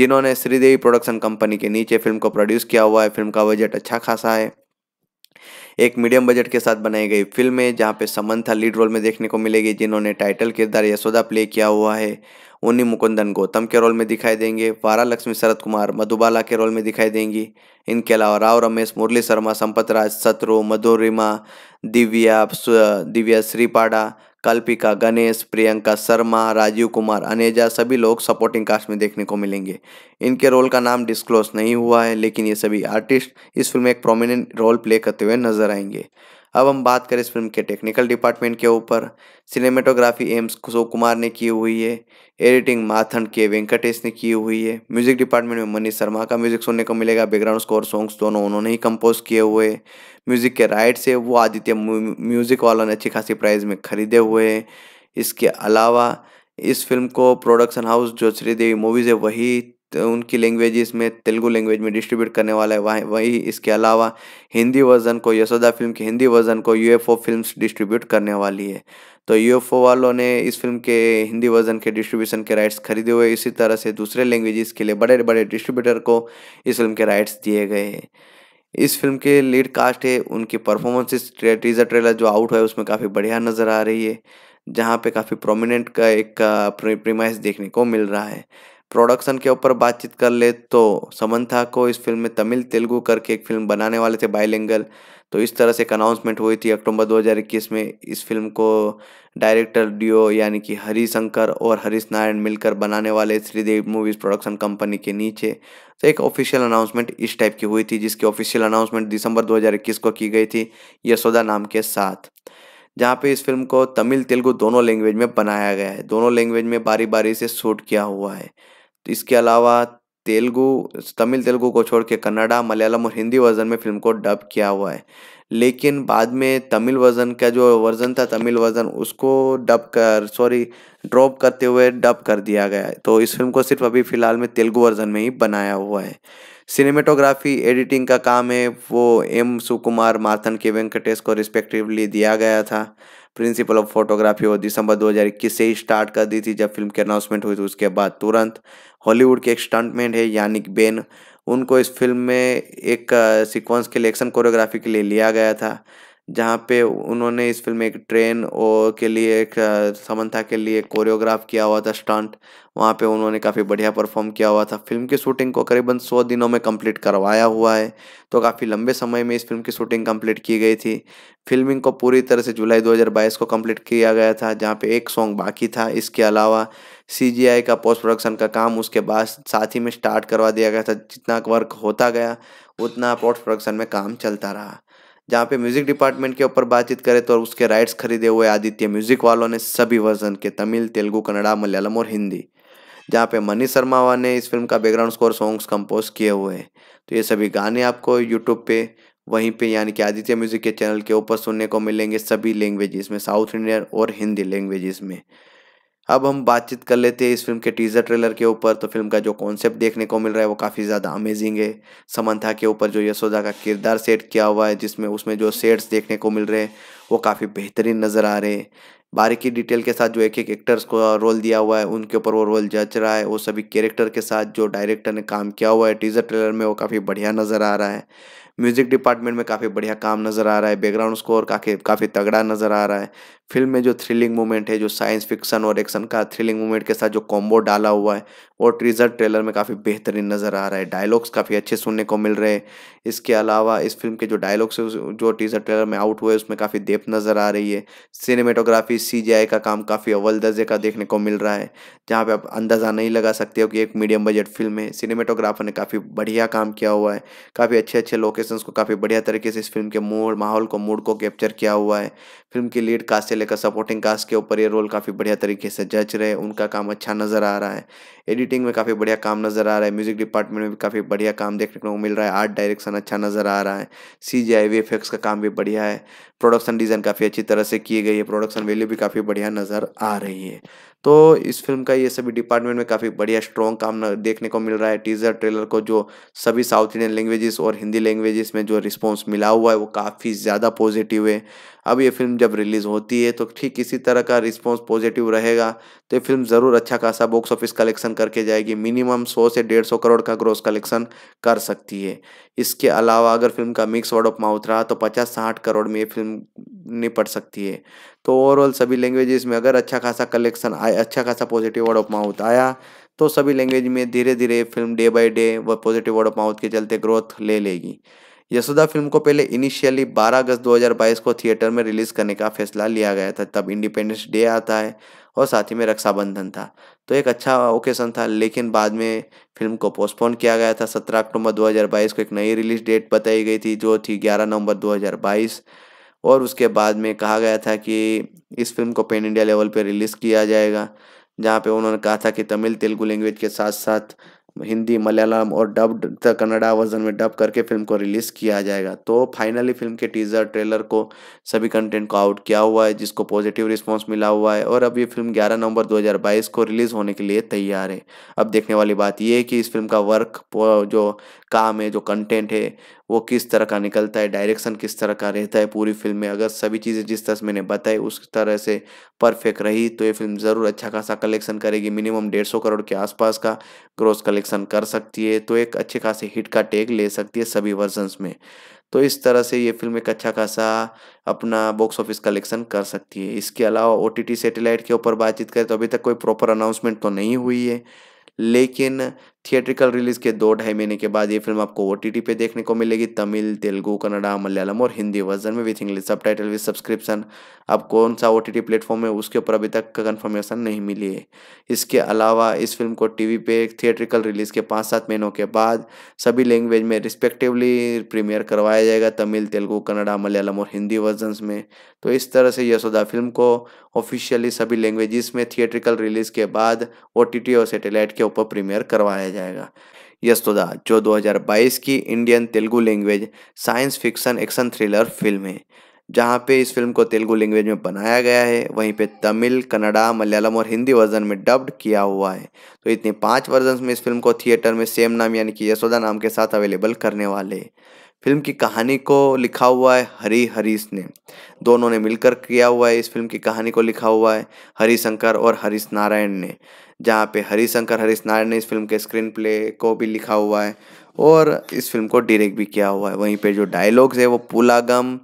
जिन्होंने श्रीदेवी प्रोडक्शन कंपनी के नीचे फिल्म को प्रोड्यूस किया हुआ है फिल्म का बजट अच्छा खासा है एक मीडियम बजट के साथ बनाई गई फिल्म है जहाँ पे समंथा लीड रोल में देखने को मिलेगी जिन्होंने टाइटल किरदार यशोदा प्ले किया हुआ है उन्नी मुकुंदन गौतम के रोल में दिखाई देंगे पारा लक्ष्मी शरद कुमार मधुबाला के रोल में दिखाई देंगी इनके अलावा राव रमेश मुरली शर्मा संपत राज सत्रु मधुरिमा दिव्या दिव्या श्रीपाड़ा कल्पिका गणेश प्रियंका शर्मा राजीव कुमार अनेजा सभी लोग सपोर्टिंग कास्ट में देखने को मिलेंगे इनके रोल का नाम डिस्क्लोज नहीं हुआ है लेकिन ये सभी आर्टिस्ट इस फिल्म में एक प्रोमिनेंट रोल प्ले करते हुए नजर आएंगे अब हम बात करें इस फिल्म के टेक्निकल डिपार्टमेंट के ऊपर सिनेमेटोग्राफी एम्स कुशो कुमार ने की हुई है एडिटिंग माथन के वेंकटेश ने की हुई है म्यूजिक डिपार्टमेंट में मनीष शर्मा का म्यूजिक सुनने को मिलेगा बैकग्राउंड स्कोर सॉन्ग्स दोनों उन्होंने ही कंपोज किए हुए म्यूजिक के राइट्स है वो आदित्य म्यूजिक वालों ने अच्छी खासी प्राइस में खरीदे हुए हैं इसके अलावा इस फिल्म को प्रोडक्शन हाउस जो श्रीदेवी मूवीज़ है वही उनकी लैंग्वेज में तेलुगु लैंग्वेज में डिस्ट्रीब्यूट करने वाला है वहीं वही इसके अलावा हिंदी वर्जन को यशोदा फिल्म के हिंदी वर्जन को यूएफओ फिल्म्स डिस्ट्रीब्यूट करने वाली है तो यूएफओ वालों ने इस फिल्म के हिंदी वर्जन के डिस्ट्रीब्यूशन के राइट्स खरीदे हुए इसी तरह से दूसरे लैंग्वेजेस के लिए बड़े बड़े डिस्ट्रीब्यूटर को इस फिल्म के राइट्स दिए गए हैं इस फिल्म के लीड कास्ट है उनकी परफॉर्मेंसेस टीजर ट्रेलर जो आउट है उसमें काफ़ी बढ़िया नज़र आ रही है जहाँ पे काफ़ी प्रोमिनेंट का एक प्रीमाइस देखने को मिल रहा है प्रोडक्शन के ऊपर बातचीत कर ले तो समंथा को इस फिल्म में तमिल तेलुगू करके एक फिल्म बनाने वाले थे बायलिंगल तो इस तरह से एक अनाउंसमेंट हुई थी अक्टूबर 2021 में इस फिल्म को डायरेक्टर डियो यानी कि हरी शंकर और हरीश नारायण मिलकर बनाने वाले श्रीदेव मूवीज़ प्रोडक्शन कंपनी के नीचे तो एक ऑफिशियल अनाउंसमेंट इस टाइप की हुई थी जिसकी ऑफिशियल अनाउंसमेंट दिसंबर 2021 को की गई थी यशोदा नाम के साथ जहाँ पे इस फिल्म को तमिल तेलुगु दोनों लैंग्वेज में बनाया गया है दोनों लैंग्वेज में बारी बारी से शूट किया हुआ है तो इसके अलावा तेलुगु तमिल तेलुगु को छोड़ के कन्नडा मलयालम और हिंदी वर्जन में फिल्म को डब किया हुआ है लेकिन बाद में तमिल वर्जन का जो वर्जन था तमिल वर्जन उसको डब कर सॉरी ड्रॉप करते हुए डब कर दिया गया है तो इस फिल्म को सिर्फ अभी फ़िलहाल में तेलुगु वर्जन में ही बनाया हुआ है सिनेमेटोग्राफी एडिटिंग का काम है वो एम सुकुमार माथन के वेंकटेश को रिस्पेक्टिवली दिया गया था प्रिंसिपल ऑफ फोटोग्राफी वो दिसंबर 2021 से ही स्टार्ट कर दी थी जब फिल्म की अनाउंसमेंट हुई थी उसके बाद तुरंत हॉलीवुड के एक स्टंटमैन है यानिक बेन उनको इस फिल्म में एक सीक्वेंस के लिए एक्शन कोरियोग्राफी के लिए लिया गया था जहाँ पे उन्होंने इस फिल्म में एक ट्रेन और के लिए एक समन्था के लिए कोरियोग्राफ किया हुआ था स्टंट वहाँ पे उन्होंने काफ़ी बढ़िया परफॉर्म किया हुआ था फिल्म की शूटिंग को करीबन सौ दिनों में कंप्लीट करवाया हुआ है तो काफ़ी लंबे समय में इस फिल्म की शूटिंग कंप्लीट की गई थी फिल्मिंग को पूरी तरह से जुलाई 2022 को कंप्लीट किया गया था जहाँ पे एक सॉन्ग बाकी था इसके अलावा सी का पोस्ट प्रोडक्शन का काम उसके बाद साथ ही में स्टार्ट करवा दिया गया था जितना वर्क होता गया उतना पोस्ट प्रोडक्शन में काम चलता रहा जहाँ पे म्यूज़िक डिपार्टमेंट के ऊपर बातचीत करें तो उसके राइट्स खरीदे हुए आदित्य म्यूज़िक वालों ने सभी वर्जन के तमिल तेलुगू कन्नड़ा मलयालम और हिंदी जहाँ पे मनीष शर्मा ने इस फिल्म का बैकग्राउंड स्कोर सॉन्ग्स कंपोज किए हुए हैं तो ये सभी गाने आपको यूट्यूब पे वहीं पे यानी कि आदित्य म्यूज़िक के चैनल के ऊपर सुनने को मिलेंगे सभी लैंग्वेजेस में साउथ इंडियन और हिंदी लैंग्वेजेस में अब हम बातचीत कर लेते हैं इस फिल्म के टीजर ट्रेलर के ऊपर तो फिल्म का जो कॉन्सेप्ट देखने को मिल रहा है वो काफ़ी ज़्यादा अमेजिंग है समंथा के ऊपर जो यशोदा का किरदार सेट किया हुआ है जिसमें उसमें जो सेट्स देखने को मिल रहे हैं वो काफ़ी बेहतरीन नज़र आ रहे हैं बारीकी डिटेल के साथ जो एक एक एक्टर्स को रोल दिया हुआ है उनके ऊपर वो रोल जच रहा है वो सभी कैरेक्टर के साथ जो डायरेक्टर ने काम किया हुआ है टीजर ट्रेलर में वो काफ़ी बढ़िया नज़र आ रहा है म्यूजिक डिपार्टमेंट में काफ़ी बढ़िया काम नज़र आ रहा है बैकग्राउंड स्कोर काफ़ी काफ़ी तगड़ा नज़र आ रहा है फिल्म में जो थ्रिलिंग मोमेंट है जो साइंस फिक्सन और एक्शन का थ्रिलिंग मोमेंट के साथ जो कॉम्बो डाला हुआ है वो ट्रीजर ट्रेलर में काफ़ी बेहतरीन नज़र आ रहा है डायलॉग्स काफ़ी अच्छे सुनने को मिल रहे हैं इसके अलावा इस फिल्म के जो डायलॉग्स जो टीजर ट्रेलर में आउट हुए उसमें काफ़ी देप नज़र आ रही है सिनेमेटोग्राफी सी का काम काफ़ी अव्वल दर्जे का देखने को मिल रहा है जहाँ पर आप अंदाज़ा नहीं लगा सकते हो कि एक मीडियम बजट फिल्म है सिनेमेटोग्राफर ने काफ़ी बढ़िया काम किया हुआ है काफ़ी अच्छे अच्छे लोकेशंस को काफ़ी बढ़िया तरीके से इस फिल्म के मूड माहौल को मूड को कैप्चर किया हुआ है फिल्म की लीड कास्ट लेकर सपोर्टिंग कास्ट के ऊपर ये रोल काफ़ी बढ़िया तरीके से जज रहे उनका काम अच्छा नज़र आ रहा है एडिटिंग में काफ़ी बढ़िया काम नज़र आ रहा है म्यूज़िक डिपार्टमेंट में भी काफ़ी बढ़िया काम देखने को मिल रहा है आर्ट डायरेक्शन अच्छा नज़र आ रहा है सी जी का काम भी बढ़िया है प्रोडक्शन डिज़ाइन काफ़ी अच्छी तरह से किए गए प्रोडक्शन वैल्यू भी काफ़ी बढ़िया नज़र आ रही है तो इस फिल्म का ये सभी डिपार्टमेंट में काफ़ी बढ़िया स्ट्रॉन्ग काम देखने को मिल रहा है टीजर ट्रेलर को जो सभी साउथ इंडियन लैंग्वेजेस और हिंदी लैंग्वेजेस में जो रिस्पॉन्स मिला हुआ है वो काफ़ी ज़्यादा पॉजिटिव है अब ये फिल्म जब रिलीज़ होती है तो ठीक इसी तरह का रिस्पॉन्स पॉजिटिव रहेगा तो ये फिल्म ज़रूर अच्छा खासा बॉक्स ऑफिस कलेक्शन करके जाएगी मिनिमम सौ से डेढ़ सौ करोड़ का ग्रोस कलेक्शन कर सकती है इसके अलावा अगर फिल्म का मिक्स वर्ड ऑफ माउथ रहा तो पचास साठ करोड़ में ये फिल्म फिल्म निपट सकती है तो ओवरऑल सभी लैंग्वेजेस में अगर अच्छा खासा कलेक्शन आया अच्छा खासा पॉजिटिव वर्ड ऑफ माउथ आया तो सभी लैंग्वेज में धीरे धीरे फिल्म डे बाय डे व पॉजिटिव वर्ड ऑफ माउथ के चलते ग्रोथ ले लेगी यशोदा फिल्म को पहले इनिशियली 12 अगस्त 2022 को थिएटर में रिलीज करने का फैसला लिया गया था तब इंडिपेंडेंस डे आता है और साथ ही में रक्षाबंधन था तो एक अच्छा ओकेशन था लेकिन बाद में फिल्म को पोस्टपोन किया गया था 17 अक्टूबर 2022 को एक नई रिलीज डेट बताई गई थी जो थी 11 नवंबर 2022 और उसके बाद में कहा गया था कि इस फिल्म को पेन इंडिया लेवल पर रिलीज़ किया जाएगा जहाँ पे उन्होंने कहा था कि तमिल तेलुगु लैंग्वेज के साथ साथ हिंदी मलयालम और डब कन्नड़ा वर्जन में डब करके फिल्म को रिलीज़ किया जाएगा तो फाइनली फिल्म के टीज़र ट्रेलर को सभी कंटेंट को आउट किया हुआ है जिसको पॉजिटिव रिस्पांस मिला हुआ है और अब ये फिल्म 11 नवंबर 2022 को रिलीज़ होने के लिए तैयार है अब देखने वाली बात ये है कि इस फिल्म का वर्क जो काम है जो कंटेंट है वो किस तरह का निकलता है डायरेक्शन किस तरह का रहता है पूरी फिल्म में अगर सभी चीज़ें जिस तरह से मैंने बताई उस तरह से परफेक्ट रही तो ये फिल्म ज़रूर अच्छा खासा कलेक्शन करेगी मिनिमम डेढ़ सौ करोड़ के आसपास का ग्रोस कलेक्शन कर सकती है तो एक अच्छे खासे हिट का टेग ले सकती है सभी वर्जन्स में तो इस तरह से ये फिल्म एक अच्छा खासा अपना बॉक्स ऑफिस कलेक्शन कर सकती है इसके अलावा ओ टी सैटेलाइट के ऊपर बातचीत करें तो अभी तक कोई प्रॉपर अनाउंसमेंट तो नहीं हुई है लेकिन थिएट्रिकल रिलीज के दो ढाई महीने के बाद ये फिल्म आपको ओ टी टी पे देखने को मिलेगी तमिल तेलुगु कन्नडा मलयालम और हिंदी वर्जन में with English subtitle with subscription अब कौन सा ओ टी टी प्लेटफॉर्म है उसके ऊपर अभी तक कन्फर्मेशन नहीं मिली है इसके अलावा इस फिल्म को टी वी पे थिएट्रिकल रिलीज के पाँच सात महीनों के बाद सभी लैंग्वेज में रिस्पेक्टिवली प्रीमियर करवाया जाएगा तमिल तेलुगु कन्नडा मलयालम और हिंदी वर्जन में तो इस तरह से यशोदा फिल्म को ऑफिशियली सभी लैंग्वेजेस में थिएट्रिकल रिलीज के बाद ओ टी टी और सेटेलाइट के ऊपर प्रीमियर करवाया जाए जाएगा यस्तोदा जो 2022 की Indian Telugu language science fiction action thriller film है जहाँ पे इस फिल्म को तेलुगु लैंग्वेज में बनाया गया है वहीं पे तमिल कन्नड़ा मलयालम और हिंदी वर्जन में डब्ड किया हुआ है तो इतने पांच वर्जन में इस फिल्म को थिएटर में सेम नाम यानी कि यशोदा नाम के साथ अवेलेबल करने वाले हैं फिल्म की कहानी को लिखा हुआ है हरी हरीश ने दोनों ने मिलकर किया हुआ है इस फिल्म की कहानी को लिखा हुआ है हरी शंकर और हरीश नारायण ने जहाँ पे हरी शंकर हरीश नारायण ने इस फिल्म के स्क्रीन प्ले को भी लिखा हुआ है और इस फिल्म को डायरेक्ट भी किया हुआ है वहीं पे जो डायलॉग्स है वो पुलागम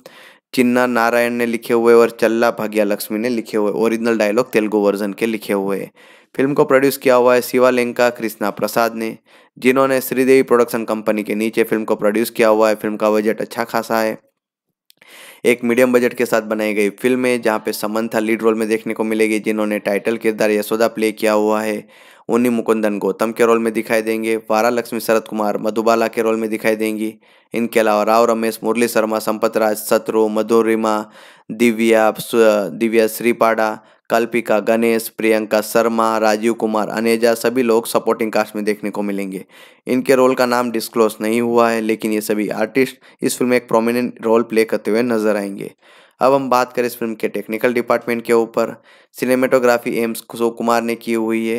चिन्ना नारायण ने लिखे हुए और चल्ला भाग्या लक्ष्मी ने लिखे हुए ओरिजिनल डायलॉग तेलुगु वर्जन के लिखे हुए फिल्म को प्रोड्यूस किया हुआ है शिवालेंका कृष्णा प्रसाद ने जिन्होंने श्रीदेवी प्रोडक्शन कंपनी के नीचे फिल्म को प्रोड्यूस किया हुआ है फिल्म का बजट अच्छा खासा है एक मीडियम बजट के साथ बनाई गई फिल्म है जहाँ पे समंथा लीड रोल में देखने को मिलेगी जिन्होंने टाइटल किरदार यशोदा प्ले किया हुआ है उन्नी मुकुंदन गौतम के रोल में दिखाई देंगे वारा लक्ष्मी शरद कुमार मधुबाला के रोल में दिखाई देंगी इनके अलावा राव रमेश मुरली शर्मा संपत राज सत्रु मधुरिमा दिव्या दिव्या श्रीपाड़ा कल्पिका गणेश प्रियंका शर्मा राजीव कुमार अनेजा सभी लोग सपोर्टिंग कास्ट में देखने को मिलेंगे इनके रोल का नाम डिस्क्लोज नहीं हुआ है लेकिन ये सभी आर्टिस्ट इस फिल्म में एक प्रोमिनेंट रोल प्ले करते हुए नजर आएंगे अब हम बात करें इस फिल्म के टेक्निकल डिपार्टमेंट के ऊपर सिनेमेटोग्राफी एम्स कुशो कुमार ने की हुई है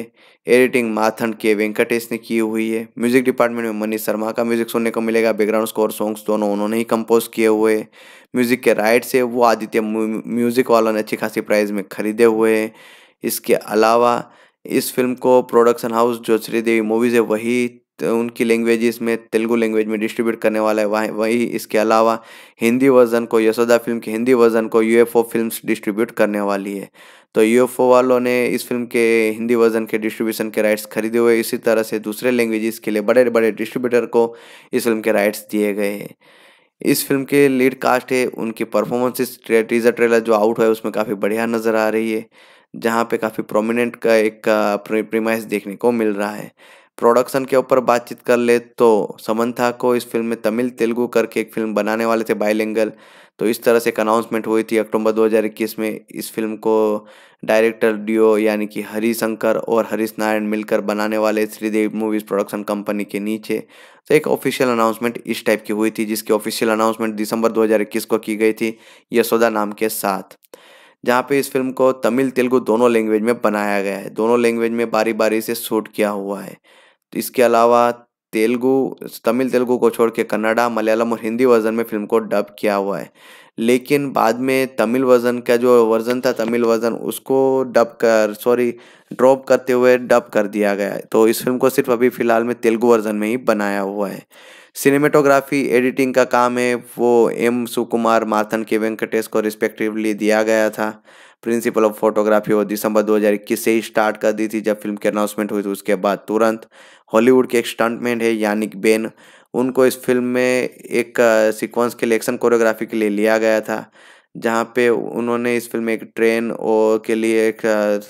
एडिटिंग माथन के वेंकटेश ने की हुई है म्यूजिक डिपार्टमेंट में मनीष शर्मा का म्यूजिक सुनने को मिलेगा बैकग्राउंड स्कोर सॉन्ग्स दोनों उन्होंने ही कंपोज किए हुए म्यूजिक के राइट्स है वो आदित्य म्यूजिक वालों ने अच्छी खासी प्राइस में खरीदे हुए हैं इसके अलावा इस फिल्म को प्रोडक्शन हाउस जो श्रीदेवी मूवीज़ है वही उनकी लैंग्वेज में तेलुगु लैंग्वेज में डिस्ट्रीब्यूट करने वाला है वहीं वही इसके अलावा हिंदी वर्जन को यशोदा फिल्म के हिंदी वर्जन को यूएफओ फिल्म्स डिस्ट्रीब्यूट करने वाली है तो यूएफओ वालों ने इस फिल्म के हिंदी वर्जन के डिस्ट्रीब्यूशन के राइट्स खरीदे हुए इसी तरह से दूसरे लैंग्वेजेस के लिए बड़े बड़े डिस्ट्रीब्यूटर को इस फिल्म के राइट्स दिए गए हैं इस फिल्म के लीड कास्ट है उनकी परफॉर्मेंसेस टीजर ट्रेलर जो आउट है उसमें काफ़ी बढ़िया नज़र आ रही है जहाँ पे काफ़ी प्रोमिनेंट का एक प्रीमाइस देखने को मिल रहा है प्रोडक्शन के ऊपर बातचीत कर ले तो समंथा को इस फिल्म में तमिल तेलुगू करके एक फिल्म बनाने वाले थे बायलिंगल तो इस तरह से एक अनाउंसमेंट हुई थी अक्टूबर 2021 में इस फिल्म को डायरेक्टर डियो यानी कि हरी शंकर और हरीश नारायण मिलकर बनाने वाले श्रीदेव मूवीज़ प्रोडक्शन कंपनी के नीचे तो एक ऑफिशियल अनाउंसमेंट इस टाइप की हुई थी जिसकी ऑफिशियल अनाउंसमेंट दिसंबर 2021 को की गई थी यशोदा नाम के साथ जहाँ पे इस फिल्म को तमिल तेलुगु दोनों लैंग्वेज में बनाया गया है दोनों लैंग्वेज में बारी बारी से शूट किया हुआ है तो इसके अलावा तेलुगु तमिल तेलुगु को छोड़ के कन्नडा मलयालम और हिंदी वर्जन में फिल्म को डब किया हुआ है लेकिन बाद में तमिल वर्जन का जो वर्जन था तमिल वर्जन उसको डब कर सॉरी ड्रॉप करते हुए डब कर दिया गया है तो इस फिल्म को सिर्फ अभी फ़िलहाल में तेलुगु वर्जन में ही बनाया हुआ है सिनेमेटोग्राफी एडिटिंग का काम है वो एम सुकुमार माथन के वेंकटेश को रिस्पेक्टिवली दिया गया था प्रिंसिपल ऑफ फोटोग्राफी वो दिसंबर 2021 से ही स्टार्ट कर दी थी जब फिल्म की अनाउंसमेंट हुई थी उसके बाद तुरंत हॉलीवुड के एक स्टंटमैन है यानिक बेन उनको इस फिल्म में एक सीक्वेंस के लिए एक्शन कोरियोग्राफी के लिए लिया गया था जहाँ पे उन्होंने इस फिल्म में एक ट्रेन और के लिए एक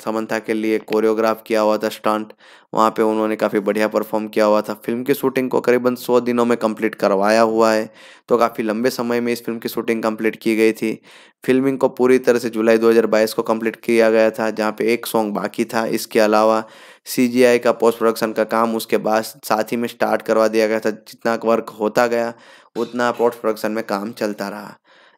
समन्था के लिए कोरियोग्राफ किया हुआ था स्टंट वहाँ पे उन्होंने काफ़ी बढ़िया परफॉर्म किया हुआ था फिल्म की शूटिंग को करीबन सौ दिनों में कंप्लीट करवाया हुआ है तो काफ़ी लंबे समय में इस फिल्म की शूटिंग कंप्लीट की गई थी फिल्मिंग को पूरी तरह से जुलाई 2022 को कंप्लीट किया गया था जहाँ पे एक सॉन्ग बाकी था इसके अलावा सी का पोस्ट प्रोडक्शन का काम उसके बाद साथ ही में स्टार्ट करवा दिया गया था जितना वर्क होता गया उतना पोस्ट प्रोडक्शन में काम चलता रहा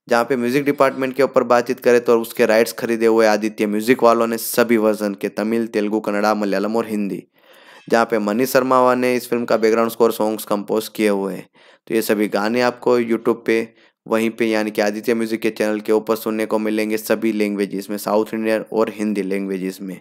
जहाँ पे म्यूज़िक डिपार्टमेंट के ऊपर बातचीत करें तो उसके राइट्स खरीदे हुए आदित्य म्यूज़िक वालों ने सभी वर्जन के तमिल तेलुगु कन्नड़ा मलयालम और हिंदी जहाँ पे मनी शर्मा ने इस फिल्म का बैकग्राउंड स्कोर सॉन्ग्स कंपोज किए हुए हैं तो ये सभी गाने आपको यूट्यूब पे वहीं पे यानी कि आदित्य म्यूज़िक के चैनल के ऊपर सुनने को मिलेंगे सभी लैंग्वेजेस में साउथ इंडियन और हिंदी लैंग्वेजेस में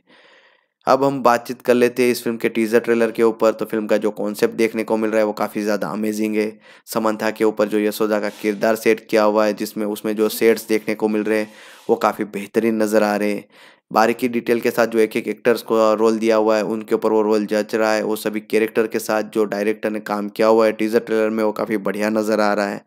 अब हम बातचीत कर लेते हैं इस फिल्म के टीजर ट्रेलर के ऊपर तो फिल्म का जो कॉन्सेप्ट देखने को मिल रहा है वो काफ़ी ज़्यादा अमेजिंग है समंथा के ऊपर जो यशोदा का किरदार सेट किया हुआ है जिसमें उसमें जो सेट्स देखने को मिल रहे हैं वो काफ़ी बेहतरीन नज़र आ रहे हैं बारीकी डिटेल के साथ जो एक एक एक्टर्स को रोल दिया हुआ है उनके ऊपर वो रोल जच रहा है वो सभी कैरेक्टर के साथ जो डायरेक्टर ने काम किया हुआ है टीजर ट्रेलर में वो काफ़ी बढ़िया नज़र आ रहा है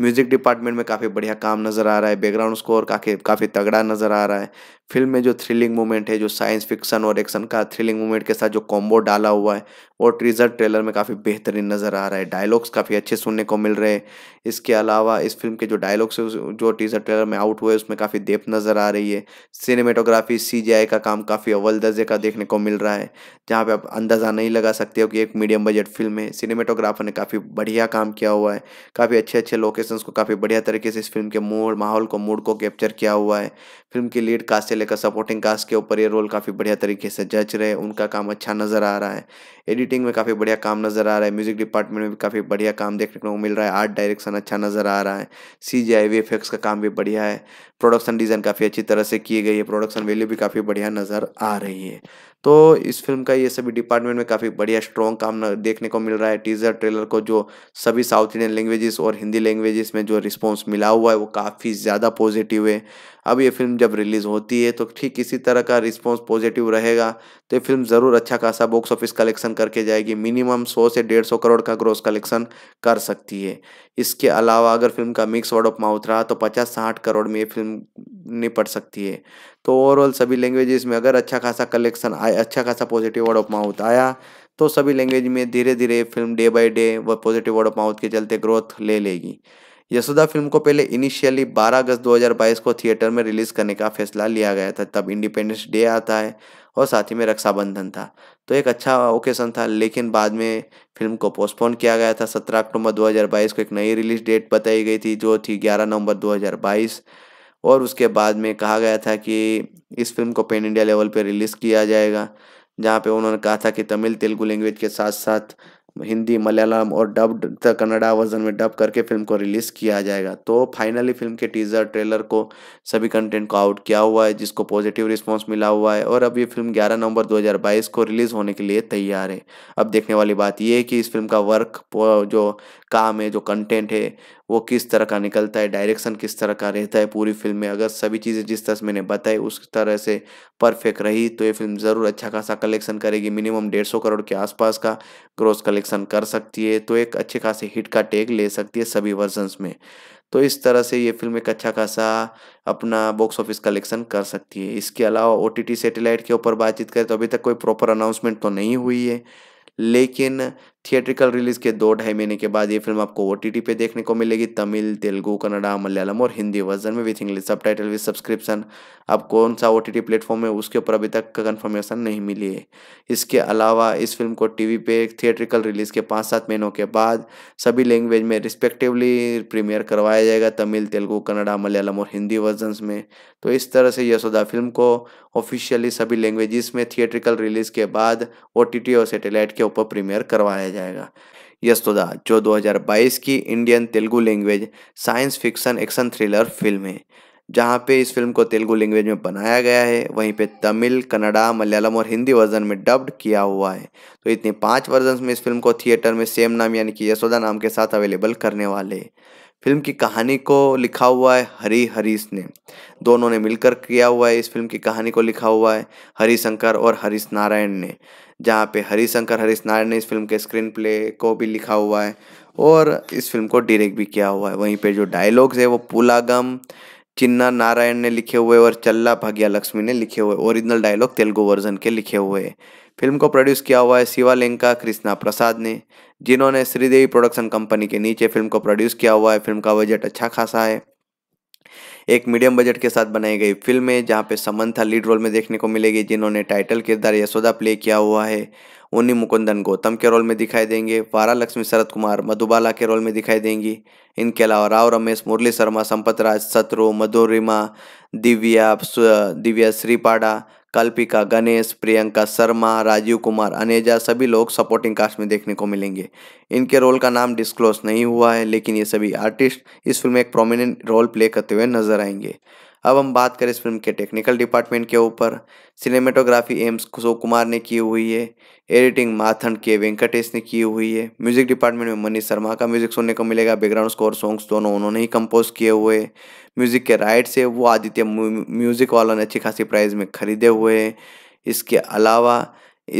म्यूजिक डिपार्टमेंट में काफ़ी बढ़िया काम नज़र आ रहा है बैकग्राउंड स्कोर काफ़ी काफ़ी तगड़ा नज़र आ रहा है फिल्म में जो थ्रिलिंग मोमेंट है जो साइंस फिक्सन और एक्शन का थ्रिलिंग मोमेंट के साथ जो कॉम्बो डाला हुआ है वो ट्रीजर ट्रेलर में काफ़ी बेहतरीन नज़र आ रहा है डायलॉग्स काफ़ी अच्छे सुनने को मिल रहे हैं इसके अलावा इस फिल्म के जो डायलॉग्स जो टीजर ट्रेलर में आउट हुए उसमें काफ़ी देप नज़र आ रही है सिनेमेटोग्राफी सी का काम काफ़ी अव्वल दर्जे का देखने को मिल रहा है जहाँ पर आप अंदाज़ा नहीं लगा सकते हो कि एक मीडियम बजट फिल्म है सिनेमेटोग्राफर ने काफ़ी बढ़िया काम किया हुआ है काफ़ी अच्छे अच्छे लोकेशंस को काफ़ी बढ़िया तरीके से इस फिल्म के मूड माहौल को मूड को कैप्चर किया हुआ है फिल्म की लीड कास्ट लेकर सपोर्टिंग कास्ट के ऊपर ये रोल काफ़ी बढ़िया तरीके से जज रहे उनका काम अच्छा नज़र आ रहा है एडिटिंग में काफ़ी बढ़िया काम नज़र आ रहा है म्यूज़िक डिपार्टमेंट में भी काफ़ी बढ़िया काम देखने को मिल रहा है आर्ट डायरेक्शन अच्छा नज़र आ रहा है सी जी आई एक्स का काम भी बढ़िया है प्रोडक्शन डिज़ाइन काफ़ी अच्छी तरह से किए गए प्रोडक्शन वैल्यू भी काफ़ी बढ़िया नज़र आ रही है तो इस फिल्म का ये सभी डिपार्टमेंट में काफ़ी बढ़िया स्ट्रॉन्ग काम देखने को मिल रहा है टीजर ट्रेलर को जो सभी साउथ इंडियन लैंग्वेजेस और हिंदी लैंग्वेजेस में जो रिस्पॉन्स मिला हुआ है वो काफ़ी ज़्यादा पॉजिटिव है अब ये फिल्म जब रिलीज़ होती है तो ठीक इसी तरह का रिस्पॉन्स पॉजिटिव रहेगा तो ये फिल्म ज़रूर अच्छा खासा बॉक्स ऑफिस कलेक्शन करके जाएगी मिनिमम सौ से डेढ़ सौ करोड़ का ग्रोस कलेक्शन कर सकती है इसके अलावा अगर फिल्म का मिक्स वर्ड ऑफ माउथ रहा तो पचास साठ करोड़ में ये फिल्म फिल्म निपट सकती है तो ओवरऑल सभी लैंग्वेजेस में अगर अच्छा खासा कलेक्शन आया अच्छा खासा पॉजिटिव वर्ड ऑफ माउथ आया तो सभी लैंग्वेज में धीरे धीरे फिल्म डे बाय डे व पॉजिटिव वर्ड ऑफ माउथ के चलते ग्रोथ ले लेगी यशोदा फिल्म को पहले इनिशियली 12 अगस्त 2022 को थिएटर में रिलीज करने का फैसला लिया गया था तब इंडिपेंडेंस डे आता है और साथ ही में रक्षाबंधन था तो एक अच्छा ओकेशन था लेकिन बाद में फिल्म को पोस्टपोन किया गया था 17 अक्टूबर 2022 को एक नई रिलीज डेट बताई गई थी जो थी 11 नवंबर 2022 और उसके बाद में कहा गया था कि इस फिल्म को पेन इंडिया लेवल पर रिलीज़ किया जाएगा जहाँ पे उन्होंने कहा था कि तमिल तेलुगु लैंग्वेज के साथ साथ हिंदी मलयालम और डब कन्नड़ा वर्जन में डब करके फिल्म को रिलीज़ किया जाएगा तो फाइनली फिल्म के टीज़र ट्रेलर को सभी कंटेंट को आउट किया हुआ है जिसको पॉजिटिव रिस्पांस मिला हुआ है और अब ये फिल्म 11 नवंबर 2022 को रिलीज़ होने के लिए तैयार है अब देखने वाली बात ये है कि इस फिल्म का वर्क जो काम है जो कंटेंट है वो किस तरह का निकलता है डायरेक्शन किस तरह का रहता है पूरी फिल्म में अगर सभी चीज़ें जिस तरह से मैंने बताई उस तरह से परफेक्ट रही तो ये फिल्म ज़रूर अच्छा खासा कलेक्शन करेगी मिनिमम डेढ़ सौ करोड़ के आसपास का ग्रोस कलेक्शन कर सकती है तो एक अच्छे खासे हिट का टेग ले सकती है सभी वर्जन्स में तो इस तरह से ये फिल्म एक अच्छा खासा अपना बॉक्स ऑफिस कलेक्शन कर सकती है इसके अलावा ओ टी के ऊपर बातचीत करें तो अभी तक कोई प्रॉपर अनाउंसमेंट तो नहीं हुई है लेकिन थिएट्रिकल रिलीज के दो ढाई महीने के बाद ये फिल्म आपको ओ टी टी पे देखने को मिलेगी तमिल तेलुगु कन्नडा मलयालम और हिंदी वर्जन में with English subtitle with subscription अब कौन सा ओ टी टी प्लेटफॉर्म है उसके ऊपर अभी तक कन्फर्मेशन नहीं मिली है इसके अलावा इस फिल्म को टी वी पे थिएट्रिकल रिलीज के पाँच सात महीनों के बाद सभी लैंग्वेज में रिस्पेक्टिवली प्रीमियर करवाया जाएगा तमिल तेलुगु कन्नडा मलयालम और हिंदी वर्जन में तो इस तरह से यशोदा फिल्म को ऑफिशियली सभी लैंग्वेजेस में थिएट्रिकल रिलीज के बाद ओ टी टी और सेटेलाइट के ऊपर प्रीमियर करवाया जाए जाएगा यस्तोदा जो 2022 की Indian Telugu language science fiction action thriller film है जहाँ पे इस फिल्म को तेलुगु लैंग्वेज में बनाया गया है वहीं पे तमिल कन्नड़ा मलयालम और हिंदी वर्जन में डब्ड किया हुआ है तो इतने पांच वर्जन में इस फिल्म को थिएटर में सेम नाम यानी कि यशोदा नाम के साथ अवेलेबल करने वाले हैं फिल्म की कहानी को लिखा हुआ है हरी हरीश ने दोनों ने मिलकर किया हुआ है इस फिल्म की कहानी को लिखा हुआ है हरी शंकर और हरीश नारायण ने जहाँ पे हरी शंकर हरीश नारायण ने इस फिल्म के स्क्रीन प्ले को भी लिखा हुआ है और इस फिल्म को डायरेक्ट भी किया हुआ है वहीं पे जो डायलॉग्स है वो पुलागम चिन्ना नारायण ने लिखे हुए और चल्ला भाग्या लक्ष्मी ने लिखे हुए ओरिजिनल डायलॉग तेलुगु वर्जन के लिखे हुए फिल्म को प्रोड्यूस किया हुआ है शिवालेंका कृष्णा प्रसाद ने जिन्होंने श्रीदेवी प्रोडक्शन कंपनी के नीचे फिल्म को प्रोड्यूस किया हुआ है फिल्म का बजट अच्छा खासा है एक मीडियम बजट के साथ बनाई गई फिल्म है जहाँ पे समंथा लीड रोल में देखने को मिलेगी जिन्होंने टाइटल किरदार यशोदा प्ले किया हुआ है उन्नी मुकुंदन गौतम के रोल में दिखाई देंगे वारा लक्ष्मी शरद कुमार मधुबाला के रोल में दिखाई देंगी इनके अलावा राव रमेश मुरली शर्मा संपत राज सत्रु मधुरिमा दिव्या दिव्या श्रीपाड़ा कल्पिका गणेश प्रियंका शर्मा राजीव कुमार अनेजा सभी लोग सपोर्टिंग कास्ट में देखने को मिलेंगे इनके रोल का नाम डिस्क्लोज नहीं हुआ है लेकिन ये सभी आर्टिस्ट इस फिल्म में एक प्रोमिनेंट रोल प्ले करते हुए नजर आएंगे अब हम बात करें इस फिल्म के टेक्निकल डिपार्टमेंट के ऊपर सिनेमेटोग्राफी एम्स कुशो कुमार ने की हुई है एडिटिंग माथन के वेंकटेश ने की हुई है म्यूजिक डिपार्टमेंट में मनीष शर्मा का म्यूजिक सुनने को मिलेगा बैकग्राउंड स्कोर सॉन्ग्स दोनों उन्होंने ही कंपोज किए हुए म्यूजिक के राइट्स है वो आदित्य म्यूजिक वालों ने अच्छी खासी प्राइस में खरीदे हुए हैं इसके अलावा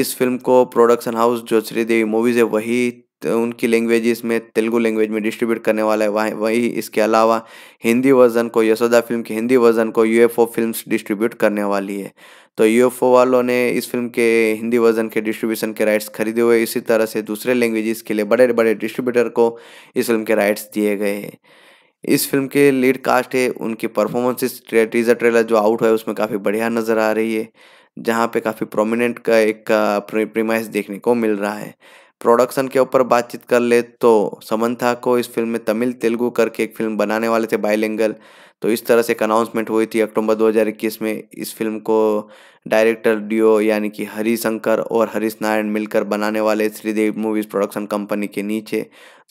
इस फिल्म को प्रोडक्शन हाउस जो श्रीदेवी मूवीज़ है वही तो उनकी लैंग्वेज में तेलुगु लैंग्वेज में डिस्ट्रीब्यूट करने वाला है वहीं वही इसके अलावा हिंदी वर्जन को यशोदा फिल्म के हिंदी वर्जन को यूएफओ फिल्म्स डिस्ट्रीब्यूट करने वाली है तो यूएफओ वालों ने इस फिल्म के हिंदी वर्जन के डिस्ट्रीब्यूशन के राइट्स खरीदे हुए इसी तरह से दूसरे लैंग्वेजेस के लिए बड़े बड़े डिस्ट्रीब्यूटर को इस फिल्म के राइट्स दिए गए हैं इस फिल्म के लीड कास्ट है उनकी परफॉर्मेंसेस टीजर ट्रेलर जो आउट है उसमें काफ़ी बढ़िया नज़र आ रही है जहाँ पे काफ़ी प्रोमिनेंट का एक प्रीमाइस देखने को मिल रहा है प्रोडक्शन के ऊपर बातचीत कर ले तो समंथा को इस फिल्म में तमिल तेलुगू करके एक फिल्म बनाने वाले थे बाइलेंगल तो इस तरह से एक अनाउंसमेंट हुई थी अक्टूबर 2021 में इस फिल्म को डायरेक्टर डियो यानी कि हरी शंकर और हरीश नारायण मिलकर बनाने वाले श्रीदेव मूवीज़ प्रोडक्शन कंपनी के नीचे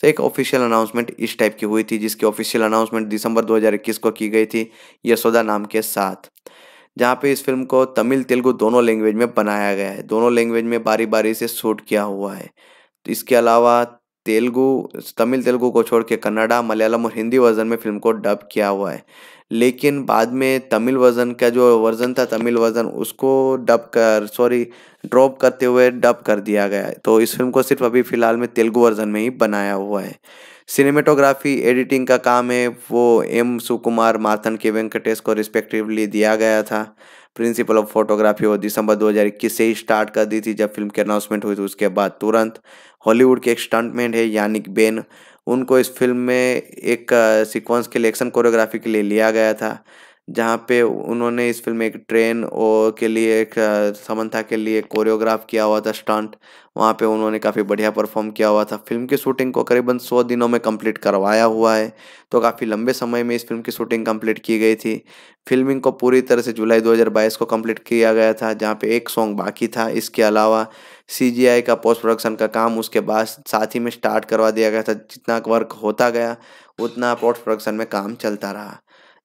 तो एक ऑफिशियल अनाउंसमेंट इस टाइप की हुई थी जिसकी ऑफिशियल अनाउंसमेंट दिसंबर 2021 को की गई थी यशोदा नाम के साथ जहाँ पे इस फिल्म को तमिल तेलुगु दोनों लैंग्वेज में बनाया गया है दोनों लैंग्वेज में बारी बारी से शूट किया हुआ है इसके अलावा तेलुगु तमिल तेलुगु को छोड़ के कन्नडा मलयालम और हिंदी वर्जन में फिल्म को डब किया हुआ है लेकिन बाद में तमिल वर्जन का जो वर्जन था तमिल वर्जन उसको डब कर सॉरी ड्रॉप करते हुए डब कर दिया गया है तो इस फिल्म को सिर्फ अभी फ़िलहाल में तेलुगु वर्जन में ही बनाया हुआ है सिनेमेटोग्राफी एडिटिंग का काम है वो एम सुकुमार माथन के वेंकटेश को रिस्पेक्टिवली दिया गया था प्रिंसिपल ऑफ फोटोग्राफी वो दिसंबर 2021 से ही स्टार्ट कर दी थी जब फिल्म की अनाउंसमेंट हुई थी उसके बाद तुरंत हॉलीवुड के एक स्टंटमैन है यानिक बेन उनको इस फिल्म में एक सीक्वेंस के लिए एक्शन कोरियोग्राफी के लिए लिया गया था जहाँ पे उन्होंने इस फिल्म में एक ट्रेन और के लिए एक समन्था के लिए कोरियोग्राफ किया हुआ था स्टंट वहाँ पे उन्होंने काफ़ी बढ़िया परफॉर्म किया हुआ था फिल्म की शूटिंग को करीबन सौ दिनों में कंप्लीट करवाया हुआ है तो काफ़ी लंबे समय में इस फिल्म की शूटिंग कंप्लीट की गई थी फिल्मिंग को पूरी तरह से जुलाई 2022 को कंप्लीट किया गया था जहाँ पे एक सॉन्ग बाकी था इसके अलावा सी का पोस्ट प्रोडक्शन का काम उसके बाद साथ ही में स्टार्ट करवा दिया गया था जितना वर्क होता गया उतना पोस्ट प्रोडक्शन में काम चलता रहा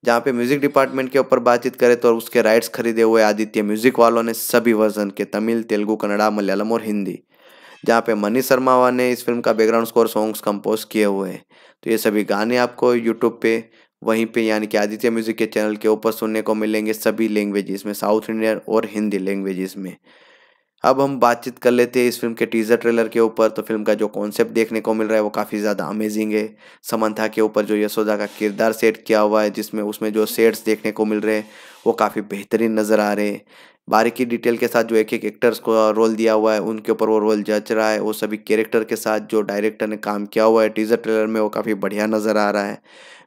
जहाँ पे म्यूज़िक डिपार्टमेंट के ऊपर बातचीत करें तो उसके राइट्स खरीदे हुए आदित्य म्यूज़िक वालों ने सभी वर्जन के तमिल तेलुगू कन्नड़ा मलयालम और हिंदी जहाँ पे मनी शर्मा ने इस फिल्म का बैकग्राउंड स्कोर सॉन्ग्स कंपोज किए हुए हैं तो ये सभी गाने आपको यूट्यूब पे वहीं पे यानी कि आदित्य म्यूज़िक के चैनल के ऊपर सुनने को मिलेंगे सभी लैंग्वेजेस में साउथ इंडियन और हिंदी लैंग्वेजेस में अब हम बातचीत कर लेते हैं इस फिल्म के टीज़र ट्रेलर के ऊपर तो फिल्म का जो कॉन्सेप्ट देखने को मिल रहा है वो काफ़ी ज़्यादा अमेजिंग है समंथा के ऊपर जो यशोदा का किरदार सेट किया हुआ है जिसमें उसमें जो सेट्स देखने को मिल रहे हैं वो काफ़ी बेहतरीन नज़र आ रहे हैं बारीकी डिटेल के साथ जो एक एक एक्टर्स को रोल दिया हुआ है उनके ऊपर वो रोल जच रहा है वो सभी कैरेक्टर के साथ जो डायरेक्टर ने काम किया हुआ है टीज़र ट्रेलर में वो काफ़ी बढ़िया नज़र आ रहा है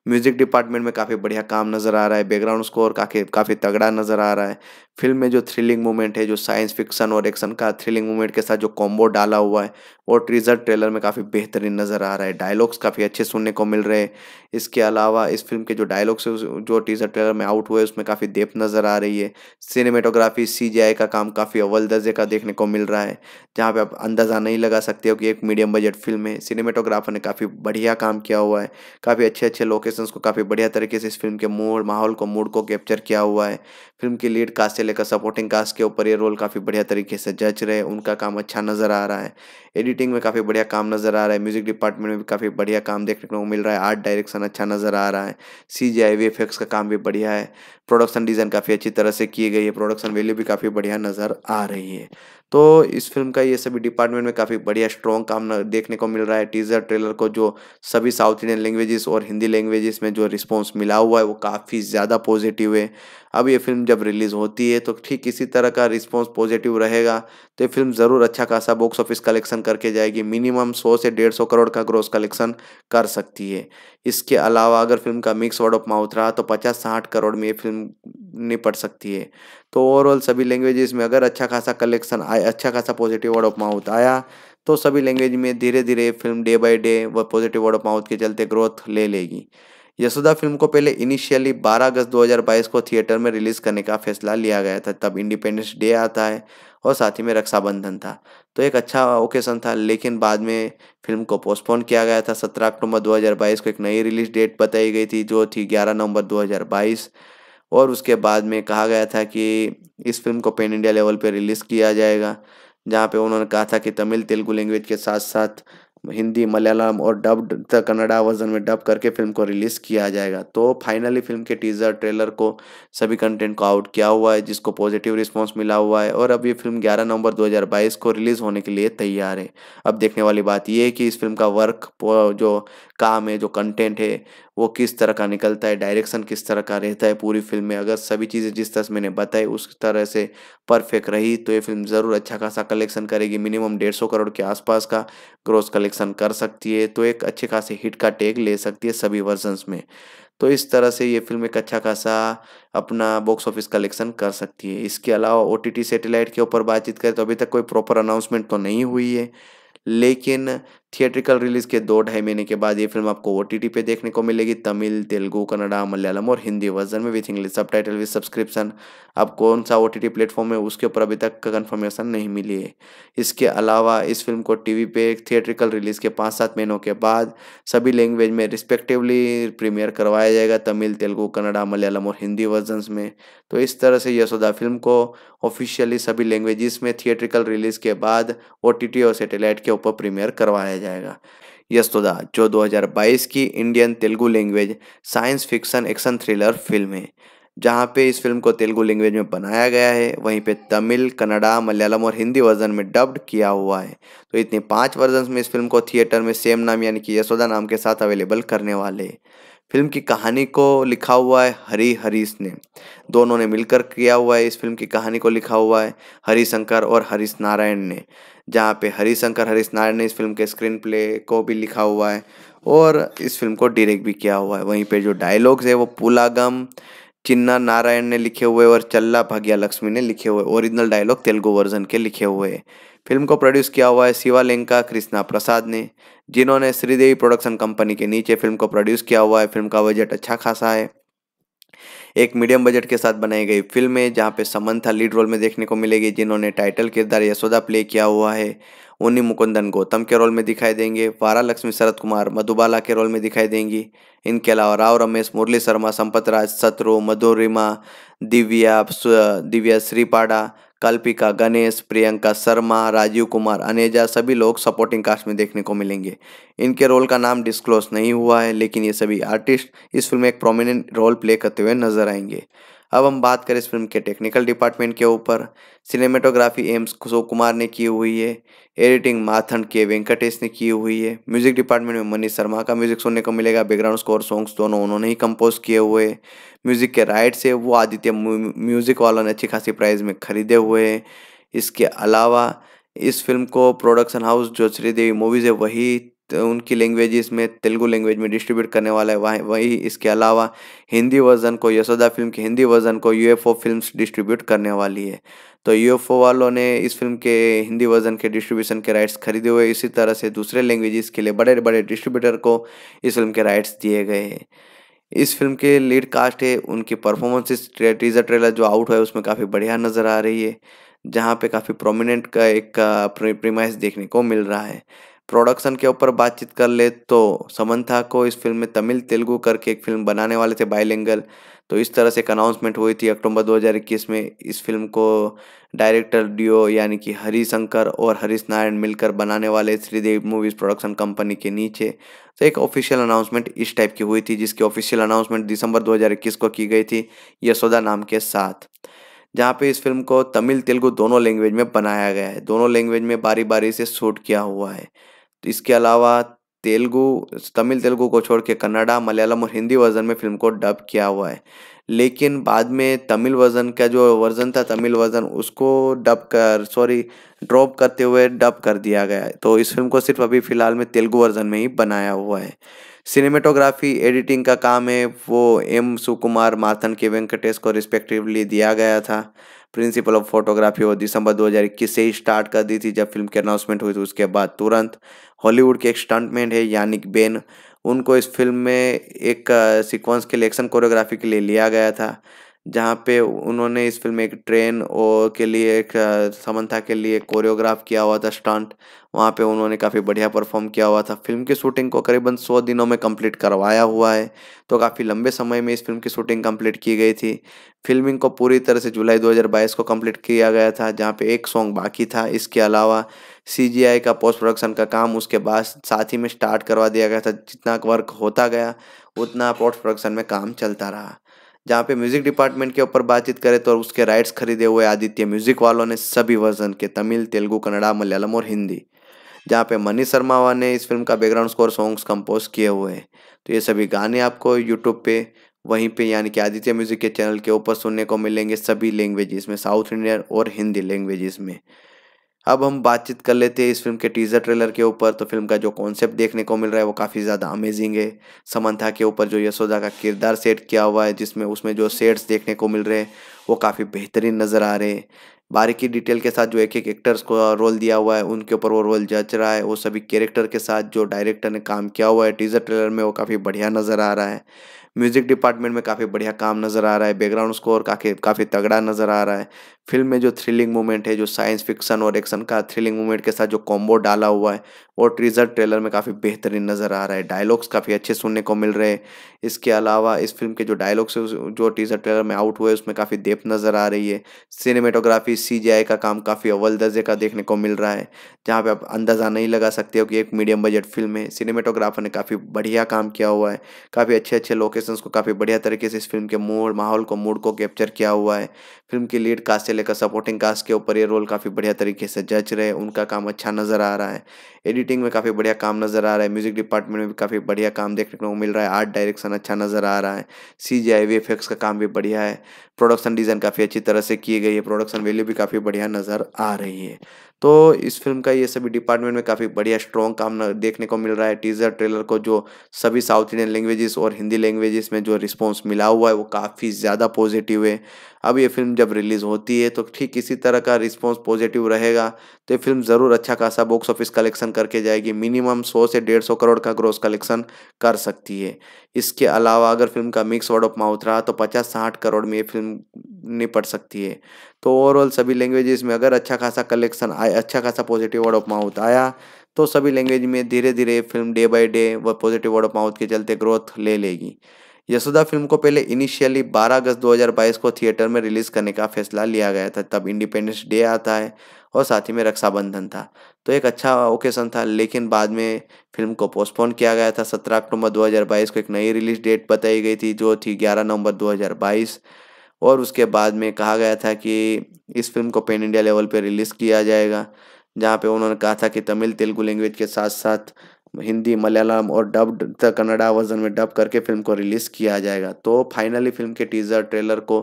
म्यूज़िक डिपार्टमेंट में काफ़ी बढ़िया काम नज़र आ रहा है बैकग्राउंड स्कोर काफ़ी काफ़ी तगड़ा नज़र आ रहा है फिल्म में जो थ्रिलिंग मोमेंट है जो साइंस फिक्सन और एक्शन का थ्रिलिंग मोमेंट के साथ जो कॉम्बो डाला हुआ है वो ट्रीजर ट्रेलर में काफ़ी बेहतरीन नज़र आ रहा है डायलॉग्स काफ़ी अच्छे सुनने को मिल रहे हैं इसके अलावा इस फिल्म के जो डायलॉग्स जो टीजर ट्रेलर में आउट हुए उसमें काफ़ी देप नज़र आ रही है सिनेमेटोग्राफी सी का काम काफ़ी अव्वल दर्जे का देखने को मिल रहा है जहाँ पर आप अंदाज़ा नहीं लगा सकते हो कि एक मीडियम बजट फिल्म है सिनेमेटोग्राफर ने काफ़ी बढ़िया काम किया हुआ है काफ़ी अच्छे अच्छे लोकेशंस को काफ़ी बढ़िया तरीके से इस फिल्म के मूड माहौल को मूड को कैप्चर किया हुआ है फिल्म की लीड कास्ट लेकर सपोर्टिंग कास्ट के ऊपर ये रोल काफ़ी बढ़िया तरीके से जज रहे उनका काम अच्छा नज़र आ रहा है एडिटिंग में काफ़ी बढ़िया काम नज़र आ रहा है म्यूज़िक डिपार्टमेंट में भी काफ़ी बढ़िया काम देखने को मिल रहा है आर्ट डायरेक्शन अच्छा नज़र आ रहा है सी जी का काम भी बढ़िया है प्रोडक्शन डिज़ाइन काफ़ी अच्छी तरह से की गई है प्रोडक्शन वैल्यू भी काफ़ी बढ़िया नज़र आ रही है तो इस फिल्म का ये सभी डिपार्टमेंट में काफ़ी बढ़िया स्ट्रॉन्ग काम देखने को मिल रहा है टीजर ट्रेलर को जो सभी साउथ इंडियन लैंग्वेजेस और हिंदी लैंग्वेजेस में जो रिस्पॉन्स मिला हुआ है वो काफ़ी ज़्यादा पॉजिटिव है अब ये फिल्म जब रिलीज़ होती है तो ठीक इसी तरह का रिस्पॉन्स पॉजिटिव रहेगा तो ये फिल्म ज़रूर अच्छा खासा बॉक्स ऑफिस कलेक्शन करके जाएगी मिनिमम सौ से डेढ़ सौ करोड़ का ग्रोस कलेक्शन कर सकती है इसके अलावा अगर फिल्म का मिक्स वर्ड ऑफ माउथ रहा तो पचास साठ करोड़ में ये फिल्म निपट सकती है तो ओवरऑल सभी लैंग्वेजेस में अगर अच्छा खासा कलेक्शन आया अच्छा खासा पॉजिटिव वर्ड ऑफ माउथ आया तो सभी लैंग्वेज में धीरे धीरे फिल्म डे बाय डे व पॉजिटिव वर्ड ऑफ माउथ के चलते ग्रोथ ले लेगी यशोदा फिल्म को पहले इनिशियली 12 अगस्त 2022 को थिएटर में रिलीज करने का फैसला लिया गया था तब इंडिपेंडेंस डे आता है और साथ ही में रक्षाबंधन था तो एक अच्छा ओकेशन था लेकिन बाद में फिल्म को पोस्टपोन किया गया था 17 अक्टूबर 2022 को एक नई रिलीज डेट बताई गई थी जो थी 11 नवंबर 2022 और उसके बाद में कहा गया था कि इस फिल्म को पेन इंडिया लेवल पर रिलीज़ किया जाएगा जहाँ पे उन्होंने कहा था कि तमिल तेलुगु लैंग्वेज के साथ साथ हिंदी मलयालम और डब कन्नड़ा वर्जन में डब करके फिल्म को रिलीज़ किया जाएगा तो फाइनली फिल्म के टीज़र ट्रेलर को सभी कंटेंट को आउट किया हुआ है जिसको पॉजिटिव रिस्पांस मिला हुआ है और अब ये फिल्म 11 नवंबर 2022 को रिलीज़ होने के लिए तैयार है अब देखने वाली बात ये है कि इस फिल्म का वर्क जो काम है जो कंटेंट है वो किस तरह का निकलता है डायरेक्शन किस तरह का रहता है पूरी फिल्म में अगर सभी चीज़ें जिस तरह से मैंने बताई उस तरह से परफेक्ट रही तो ये फिल्म ज़रूर अच्छा खासा कलेक्शन करेगी मिनिमम डेढ़ सौ करोड़ के आसपास का क्रॉस कलेक्शन कर सकती है तो एक अच्छे खासे हिट का टेग ले सकती है सभी वर्जन्स में तो इस तरह से ये फिल्म एक अच्छा खासा अपना बॉक्स ऑफिस कलेक्शन कर सकती है इसके अलावा ओ टी के ऊपर बातचीत करें तो अभी तक कोई प्रॉपर अनाउंसमेंट तो नहीं हुई है लेकिन थिएट्रिकल रिलीज के दो ढाई महीने के बाद ये फिल्म आपको ओ टी टी पे देखने को मिलेगी तमिल तेलुगु कन्नडा मलयालम और हिंदी वर्जन में with English subtitle with subscription आप कौन सा ओ टी टी प्लेटफॉर्म है उसके ऊपर अभी तक कन्फर्मेशन नहीं मिली है इसके अलावा इस फिल्म को टी वी पे थिएट्रिकल रिलीज के पाँच सात महीनों के बाद सभी लैंग्वेज में रिस्पेक्टिवली प्रीमियर करवाया जाएगा तमिल तेलुगु कन्नडा मलयालम और हिंदी वर्जन में तो इस तरह से यशोदा फिल्म को ऑफिशियली सभी लैंग्वेजेस में थिएट्रिकल रिलीज के बाद ओ टी टी और सेटेलाइट के ऊपर प्रीमियर करवाया जाए जाएगा यस्तोदा जो 2022 की Indian Telugu language science fiction action thriller film है जहाँ पे इस फिल्म को तेलुगु लैंग्वेज में बनाया गया है वहीं पे तमिल कन्नड़ा मलयालम और हिंदी वर्जन में डब्ड किया हुआ है तो इतने पांच वर्जन में इस फिल्म को थिएटर में सेम नाम यानी कि यशोदा नाम के साथ अवेलेबल करने वाले हैं फिल्म की कहानी को लिखा हुआ है हरी हरीश ने दोनों ने मिलकर किया हुआ है इस फिल्म की कहानी को लिखा हुआ है हरी शंकर और हरीश नारायण ने जहाँ पे हरी शंकर हरीश नारायण ने इस फिल्म के स्क्रीन प्ले को भी लिखा हुआ है और इस फिल्म को डायरेक्ट भी किया हुआ है वहीं पे जो डायलॉग्स है वो पुलागम चिन्ना नारायण ने लिखे हुए और चल्ला भाग्या लक्ष्मी ने लिखे हुए ओरिजिनल डायलॉग तेलुगु वर्जन के लिखे हुए फिल्म को प्रोड्यूस किया हुआ है शिवालेंका कृष्णा प्रसाद ने जिन्होंने श्रीदेवी प्रोडक्शन कंपनी के नीचे फिल्म को प्रोड्यूस किया हुआ है फिल्म का बजट अच्छा खासा है एक मीडियम बजट के साथ बनाई गई फिल्म है जहाँ पे समंथा लीड रोल में देखने को मिलेगी जिन्होंने टाइटल किरदार यशोदा प्ले किया हुआ है उन्नी मुकुंदन गौतम के रोल में दिखाई देंगे वारा लक्ष्मी शरद कुमार मधुबाला के रोल में दिखाई देंगी इनके अलावा राव रमेश मुरली शर्मा संपत राज सत्रु मधुरिमा दिव्या दिव्या श्रीपाड़ा कल्पिका गणेश प्रियंका शर्मा राजीव कुमार अनेजा सभी लोग सपोर्टिंग कास्ट में देखने को मिलेंगे इनके रोल का नाम डिस्क्लोज नहीं हुआ है लेकिन ये सभी आर्टिस्ट इस फिल्म में एक प्रोमिनेंट रोल प्ले करते हुए नजर आएंगे अब हम बात करें इस फिल्म के टेक्निकल डिपार्टमेंट के ऊपर सिनेमेटोग्राफी एम्स कुशो कुमार ने की हुई है एडिटिंग माथन के वेंकटेश ने की हुई है म्यूजिक डिपार्टमेंट में मनीष शर्मा का म्यूजिक सुनने को मिलेगा बैकग्राउंड स्कोर सॉन्ग्स दोनों उन्होंने ही कंपोज किए हुए म्यूज़िक के राइट्स है वो आदित्य म्यूज़िक वालों ने अच्छी खासी प्राइस में ख़रीदे हुए हैं इसके अलावा इस फिल्म को प्रोडक्शन हाउस जो श्रीदेवी मूवीज़ है वही तो उनकी लैंग्वेज में तेलुगु लैंग्वेज में डिस्ट्रीब्यूट करने वाला है वहीं वही इसके अलावा हिंदी वर्जन को यशोदा फिल्म के हिंदी वर्जन को यूएफओ फिल्म्स डिस्ट्रीब्यूट करने वाली है तो यूएफओ वालों ने इस फिल्म के हिंदी वर्जन के डिस्ट्रीब्यूशन के राइट्स खरीदे हुए इसी तरह से दूसरे लैंग्वेजेस के लिए बड़े बड़े डिस्ट्रीब्यूटर को इस फिल्म के राइट्स दिए गए हैं इस फिल्म के लीड कास्ट है उनकी परफॉर्मेंसेस टीजर ट्रेलर जो आउट हुआ है उसमें काफ़ी बढ़िया नज़र आ रही है जहाँ पे काफ़ी प्रोमिनेंट का एक प्रीमाइस देखने को मिल रहा है प्रोडक्शन के ऊपर बातचीत कर ले तो समंथा को इस फिल्म में तमिल तेलुगू करके एक फिल्म बनाने वाले थे एंगल तो इस तरह से एक अनाउंसमेंट हुई थी अक्टूबर 2021 में इस फिल्म को डायरेक्टर डियो यानी कि हरी शंकर और हरीश नारायण मिलकर बनाने वाले श्रीदेव मूवीज़ प्रोडक्शन कंपनी के नीचे तो एक ऑफिशियल अनाउंसमेंट इस टाइप की हुई थी जिसकी ऑफिशियल अनाउंसमेंट दिसंबर 2021 को की गई थी यशोदा नाम के साथ जहाँ पे इस फिल्म को तमिल तेलुगु दोनों लैंग्वेज में बनाया गया है दोनों लैंग्वेज में बारी बारी से शूट किया हुआ है इसके अलावा तेलुगु तमिल तेलुगु को छोड़ के कन्नडा मलयालम और हिंदी वर्जन में फिल्म को डब किया हुआ है लेकिन बाद में तमिल वर्जन का जो वर्जन था तमिल वर्जन उसको डब कर सॉरी ड्रॉप करते हुए डब कर दिया गया है तो इस फिल्म को सिर्फ अभी फ़िलहाल में तेलुगु वर्जन में ही बनाया हुआ है सिनेमेटोग्राफी एडिटिंग का काम है वो एम सुकुमार माथन के वेंकटेश को रिस्पेक्टिवली दिया गया था प्रिंसिपल ऑफ फोटोग्राफी वो दिसंबर 2021 से ही स्टार्ट कर दी थी जब फिल्म की अनाउंसमेंट हुई थी उसके बाद तुरंत हॉलीवुड के एक स्टंटमैन है यानिक बेन उनको इस फिल्म में एक सीक्वेंस के लिए एक्शन कोरियोग्राफी के लिए लिया गया था जहाँ पे उन्होंने इस फिल्म में एक ट्रेन और के लिए एक समन्था के लिए कोरियोग्राफ किया हुआ था स्टंट वहाँ पे उन्होंने काफ़ी बढ़िया परफॉर्म किया हुआ था फिल्म की शूटिंग को करीबन सौ दिनों में कंप्लीट करवाया हुआ है तो काफ़ी लंबे समय में इस फिल्म की शूटिंग कंप्लीट की गई थी फिल्मिंग को पूरी तरह से जुलाई 2022 को कंप्लीट किया गया था जहाँ पे एक सॉन्ग बाकी था इसके अलावा सी का पोस्ट प्रोडक्शन का काम उसके बाद साथ ही में स्टार्ट करवा दिया गया था जितना वर्क होता गया उतना पोस्ट प्रोडक्शन में काम चलता रहा जहाँ पे म्यूज़िक डिपार्टमेंट के ऊपर बातचीत करें तो उसके राइट्स खरीदे हुए आदित्य म्यूज़िक वालों ने सभी वर्जन के तमिल तेलुगू कन्नड़ा मलयालम और हिंदी जहाँ पे मनीष शर्मा ने इस फिल्म का बैकग्राउंड स्कोर सॉन्ग्स कंपोज किए हुए हैं तो ये सभी गाने आपको यूट्यूब पे वहीं पे यानी कि आदित्य म्यूज़िक के चैनल के ऊपर सुनने को मिलेंगे सभी लैंग्वेजेस में साउथ इंडियन और हिंदी लैंग्वेजेस में अब हम बातचीत कर लेते हैं इस फिल्म के टीजर ट्रेलर के ऊपर तो फिल्म का जो कॉन्सेप्ट देखने को मिल रहा है वो काफ़ी ज़्यादा अमेजिंग है समंथा के ऊपर जो यशोदा का किरदार सेट किया हुआ है जिसमें उसमें जो सेट्स देखने को मिल रहे हैं वो काफ़ी बेहतरीन नज़र आ रहे हैं बारीकी डिटेल के साथ जो एक एक एक्टर्स को रोल दिया हुआ है उनके ऊपर वो रोल जच रहा है वो सभी कैरेक्टर के साथ जो डायरेक्टर ने काम किया हुआ है टीजर ट्रेलर में वो काफ़ी बढ़िया नज़र आ रहा है म्यूजिक डिपार्टमेंट में काफ़ी बढ़िया काम नज़र आ रहा है बैकग्राउंड स्कोर काफ़ी काफ़ी तगड़ा नज़र आ रहा है फिल्म में जो थ्रिलिंग मोमेंट है जो साइंस फिक्सन और एक्शन का थ्रिलिंग मोमेंट के साथ जो कॉम्बो डाला हुआ है वो ट्रीजर ट्रेलर में काफ़ी बेहतरीन नज़र आ रहा है डायलॉग्स काफ़ी अच्छे सुनने को मिल रहे हैं इसके अलावा इस फिल्म के जो डायलॉग्स जो टीजर ट्रेलर में आउट हुए उसमें काफ़ी देप नज़र आ रही है सिनेमेटोग्राफी सी का काम काफ़ी अव्वल दर्जे का देखने को मिल रहा है जहाँ पर आप अंदाज़ा नहीं लगा सकते हो कि एक मीडियम बजट फिल्म है सिनेमेटोग्राफर ने काफ़ी बढ़िया काम किया हुआ है काफ़ी अच्छे अच्छे लोकेशंस को काफ़ी बढ़िया तरीके से इस फिल्म के मूड माहौल को मूड को कैप्चर किया हुआ है फिल्म की लीड कास्ट लेकर सपोर्टिंग कास्ट के ऊपर ये रोल काफ़ी बढ़िया तरीके से जज रहे उनका काम अच्छा नज़र आ रहा है एडिटिंग में काफ़ी बढ़िया काम नज़र आ रहा है म्यूज़िक डिपार्टमेंट में भी काफ़ी बढ़िया काम देखने को मिल रहा है आर्ट डायरेक्शन अच्छा नज़र आ रहा है सी जी का काम भी बढ़िया है प्रोडक्शन डिज़ाइन काफ़ी अच्छी तरह से की गई है प्रोडक्शन वैल्यू भी काफ़ी बढ़िया नज़र आ रही है तो इस फिल्म का ये सभी डिपार्टमेंट में काफ़ी बढ़िया स्ट्रॉन्ग काम देखने को मिल रहा है टीजर ट्रेलर को जो सभी साउथ इंडियन लैंग्वेजेस और हिंदी लैंग्वेजेस में जो रिस्पॉन्स मिला हुआ है वो काफ़ी ज़्यादा पॉजिटिव है अब ये फिल्म जब रिलीज़ होती है तो ठीक इसी तरह का रिस्पॉन्स पॉजिटिव रहेगा तो ये फिल्म ज़रूर अच्छा खासा बॉक्स ऑफिस कलेक्शन करके जाएगी मिनिमम सौ से डेढ़ सौ करोड़ का ग्रोस कलेक्शन कर सकती है इसके अलावा अगर फिल्म का मिक्स वर्ड ऑफ माउथ रहा तो पचास साठ करोड़ में ये फिल्म निपट सकती है तो ओवरऑल सभी लैंग्वेजेस में अगर अच्छा खासा कलेक्शन आया अच्छा खासा पॉजिटिव वर्ड ऑफ माउथ आया तो सभी लैंग्वेज में धीरे धीरे फिल्म डे बाय डे व पॉजिटिव वर्ड ऑफ माउथ के चलते ग्रोथ ले लेगी यशोदा फिल्म को पहले इनिशियली 12 अगस्त 2022 को थिएटर में रिलीज करने का फैसला लिया गया था तब इंडिपेंडेंस डे आता है और साथ ही में रक्षाबंधन था तो एक अच्छा ओकेशन था लेकिन बाद में फिल्म को पोस्टपोन किया गया था 17 अक्टूबर 2022 को एक नई रिलीज डेट बताई गई थी जो थी 11 नवंबर 2022 और उसके बाद में कहा गया था कि इस फिल्म को पेन इंडिया लेवल पर रिलीज़ किया जाएगा जहाँ पे उन्होंने कहा था कि तमिल तेलुगु लैंग्वेज के साथ साथ हिंदी मलयालम और डब कन्नड़ा वर्जन में डब करके फिल्म को रिलीज़ किया जाएगा तो फाइनली फिल्म के टीज़र ट्रेलर को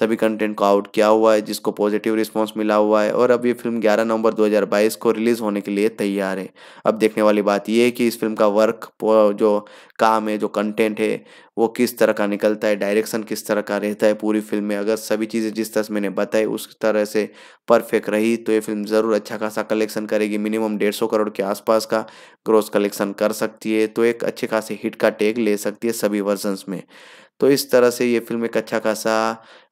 सभी कंटेंट को आउट किया हुआ है जिसको पॉजिटिव रिस्पांस मिला हुआ है और अब ये फिल्म 11 नवंबर 2022 को रिलीज़ होने के लिए तैयार है अब देखने वाली बात ये है कि इस फिल्म का वर्क जो काम है जो कंटेंट है वो किस तरह का निकलता है डायरेक्शन किस तरह का रहता है पूरी फिल्म में अगर सभी चीज़ें जिस तरह से मैंने बताई उस तरह से परफेक्ट रही तो ये फिल्म ज़रूर अच्छा खासा कलेक्शन करेगी मिनिमम डेढ़ सौ करोड़ के आसपास का क्रॉस कलेक्शन कर सकती है तो एक अच्छे खासे हिट का टेग ले सकती है सभी वर्जन्स में तो इस तरह से ये फिल्म एक अच्छा खासा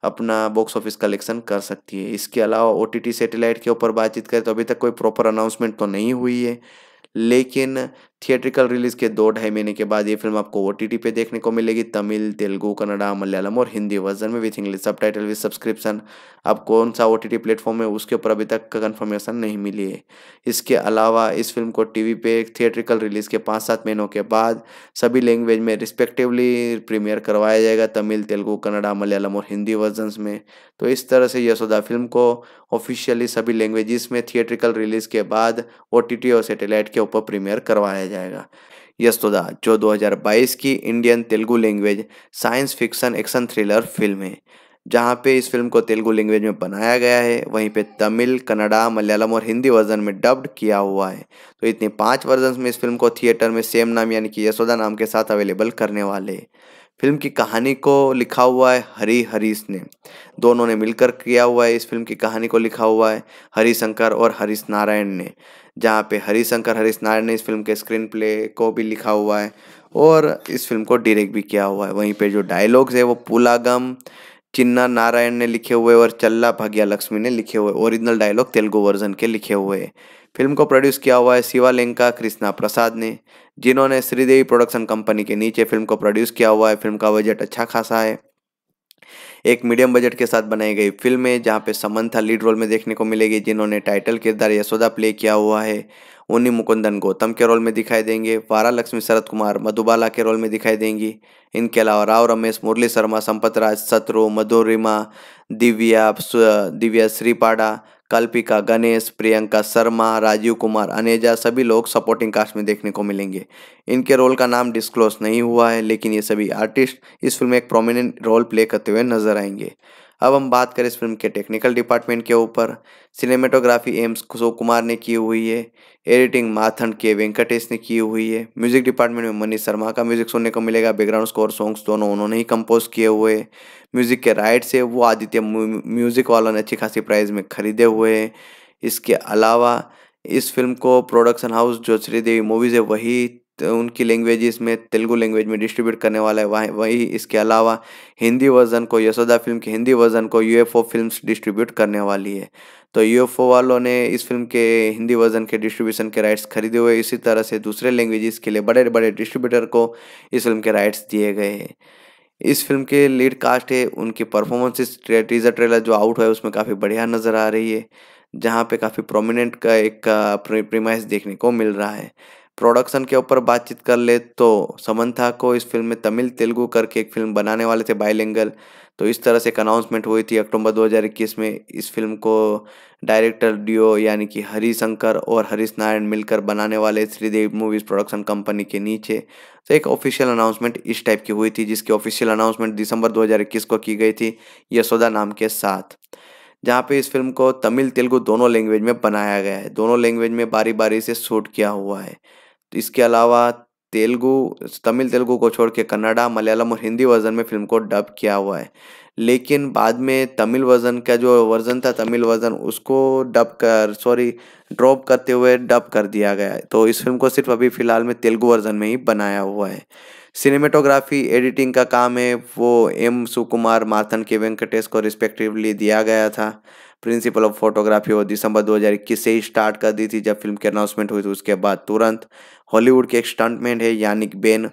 अपना बॉक्स ऑफिस कलेक्शन कर सकती है इसके अलावा ओ टी के ऊपर बातचीत करें तो अभी तक कोई प्रॉपर अनाउंसमेंट तो नहीं हुई है लेकिन थिएट्रिकल रिलीज के दो ढाई महीने के बाद ये फिल्म आपको ओ टी टी पे देखने को मिलेगी तमिल तेलुगु कन्नडा मलयालम और हिंदी वर्जन में with English subtitle with subscription आप कौन सा ओ टी टी प्लेटफॉर्म है उसके ऊपर अभी तक कन्फर्मेशन नहीं मिली है इसके अलावा इस फिल्म को टी वी पे थिएट्रिकल रिलीज के पाँच सात महीनों के बाद सभी लैंग्वेज में रिस्पेक्टिवली प्रीमियर करवाया जाएगा तमिल तेलुगु कन्नडा मलयालम और हिंदी वर्जन में तो इस तरह से यशोदा फिल्म को ऑफिशियली सभी लैंग्वेजेस में थिएट्रिकल रिलीज के बाद ओ टी टी और सेटेलाइट के ऊपर प्रीमियर करवाया जाए जाएगा यस्तोदा जो 2022 की Indian Telugu language science fiction action thriller film है जहाँ पे इस फिल्म को तेलुगु लैंग्वेज में बनाया गया है वहीं पे तमिल कन्नड़ा मलयालम और हिंदी वर्जन में डब्ड किया हुआ है तो इतने पांच वर्जन में इस फिल्म को थिएटर में सेम नाम यानी कि यशोदा नाम के साथ अवेलेबल करने वाले हैं फिल्म की कहानी को लिखा हुआ है हरी हरीश ने दोनों ने मिलकर किया हुआ है इस फिल्म की कहानी को लिखा हुआ है हरी शंकर और हरीश नारायण ने जहाँ पे हरी शंकर हरीश नारायण ने इस फिल्म के स्क्रीन प्ले को भी लिखा हुआ है और इस फिल्म को डायरेक्ट भी किया हुआ है वहीं पे जो डायलॉग्स है वो पुलागम चिन्ना नारायण ने लिखे हुए और चल्ला भाग्या लक्ष्मी ने लिखे हुए ओरिजिनल डायलॉग तेलुगु वर्जन के लिखे हुए फिल्म को प्रोड्यूस किया हुआ है शिवालेंका कृष्णा प्रसाद ने जिन्होंने श्रीदेवी प्रोडक्शन कंपनी के नीचे फिल्म को प्रोड्यूस किया हुआ है फिल्म का बजट अच्छा खासा है एक मीडियम बजट के साथ बनाई गई फिल्म है जहाँ पे समंथा लीड रोल में देखने को मिलेगी जिन्होंने टाइटल किरदार यशोदा प्ले किया हुआ है उन्नी मुकुंदन गौतम के रोल में दिखाई देंगे वारा लक्ष्मी शरद कुमार मधुबाला के रोल में दिखाई देंगी इनके अलावा राव रमेश मुरली शर्मा संपत राज सत्रु मधुरिमा दिव्या दिव्या श्रीपाड़ा कल्पिका गणेश प्रियंका शर्मा राजीव कुमार अनेजा सभी लोग सपोर्टिंग कास्ट में देखने को मिलेंगे इनके रोल का नाम डिस्क्लोज नहीं हुआ है लेकिन ये सभी आर्टिस्ट इस फिल्म में एक प्रोमिनेंट रोल प्ले करते हुए नजर आएंगे अब हम बात करें इस फिल्म के टेक्निकल डिपार्टमेंट के ऊपर सिनेमेटोग्राफी एम्स कुशो कुमार ने की हुई है एडिटिंग माथन के वेंकटेश ने की हुई है म्यूजिक डिपार्टमेंट में मनीष शर्मा का म्यूजिक सुनने को मिलेगा बैकग्राउंड स्कोर सॉन्ग्स दोनों उन्होंने ही कंपोज किए हुए म्यूजिक के राइट्स है वो आदित्य म्यूजिक वालों ने अच्छी खासी प्राइस में खरीदे हुए हैं इसके अलावा इस फिल्म को प्रोडक्शन हाउस जो श्रीदेवी मूवीज़ है वही तो उनकी लैंग्वेज में तेलुगु लैंग्वेज में डिस्ट्रीब्यूट करने वाला है वहीं वही इसके अलावा हिंदी वर्जन को यशोदा फिल्म के हिंदी वर्जन को यूएफओ फिल्म्स डिस्ट्रीब्यूट करने वाली है तो यूएफओ वालों ने इस फिल्म के हिंदी वर्जन के डिस्ट्रीब्यूशन के राइट्स खरीदे हुए इसी तरह से दूसरे लैंग्वेजेस के लिए बड़े बड़े डिस्ट्रीब्यूटर को इस फिल्म के राइट्स दिए गए हैं इस फिल्म के लीड कास्ट है उनकी परफॉर्मेंसेस टीजर ट्रेलर जो आउट है उसमें काफ़ी बढ़िया नज़र आ रही है जहाँ पे काफ़ी प्रोमिनेंट का एक प्रीमाइस देखने को मिल रहा है प्रोडक्शन के ऊपर बातचीत कर ले तो समन्था को इस फिल्म में तमिल तेलुगू करके एक फिल्म बनाने वाले थे बायलिंगल तो इस तरह से एक अनाउंसमेंट हुई थी अक्टूबर 2021 में इस फिल्म को डायरेक्टर डियो यानी कि हरी शंकर और हरीश नारायण मिलकर बनाने वाले श्रीदेव मूवीज़ प्रोडक्शन कंपनी के नीचे तो एक ऑफिशियल अनाउंसमेंट इस टाइप की हुई थी जिसकी ऑफिशियल अनाउंसमेंट दिसंबर 2021 को की गई थी यशोदा नाम के साथ जहाँ पे इस फिल्म को तमिल तेलुगु दोनों लैंग्वेज में बनाया गया है दोनों लैंग्वेज में बारी बारी से शूट किया हुआ है इसके अलावा तेलुगु तमिल तेलुगु को छोड़ के कन्नडा मलयालम और हिंदी वर्जन में फिल्म को डब किया हुआ है लेकिन बाद में तमिल वर्जन का जो वर्जन था तमिल वर्जन उसको डब कर सॉरी ड्रॉप करते हुए डब कर दिया गया है तो इस फिल्म को सिर्फ अभी फ़िलहाल में तेलुगु वर्जन में ही बनाया हुआ है सिनेमेटोग्राफी एडिटिंग का काम है वो एम सुकुमार माथन के वेंकटेश को रिस्पेक्टिवली दिया गया था प्रिंसिपल ऑफ फोटोग्राफी वो दिसंबर 2021 से ही स्टार्ट कर दी थी जब फिल्म की अनाउंसमेंट हुई थी उसके बाद तुरंत हॉलीवुड के एक स्टंटमैन है यानिक बेन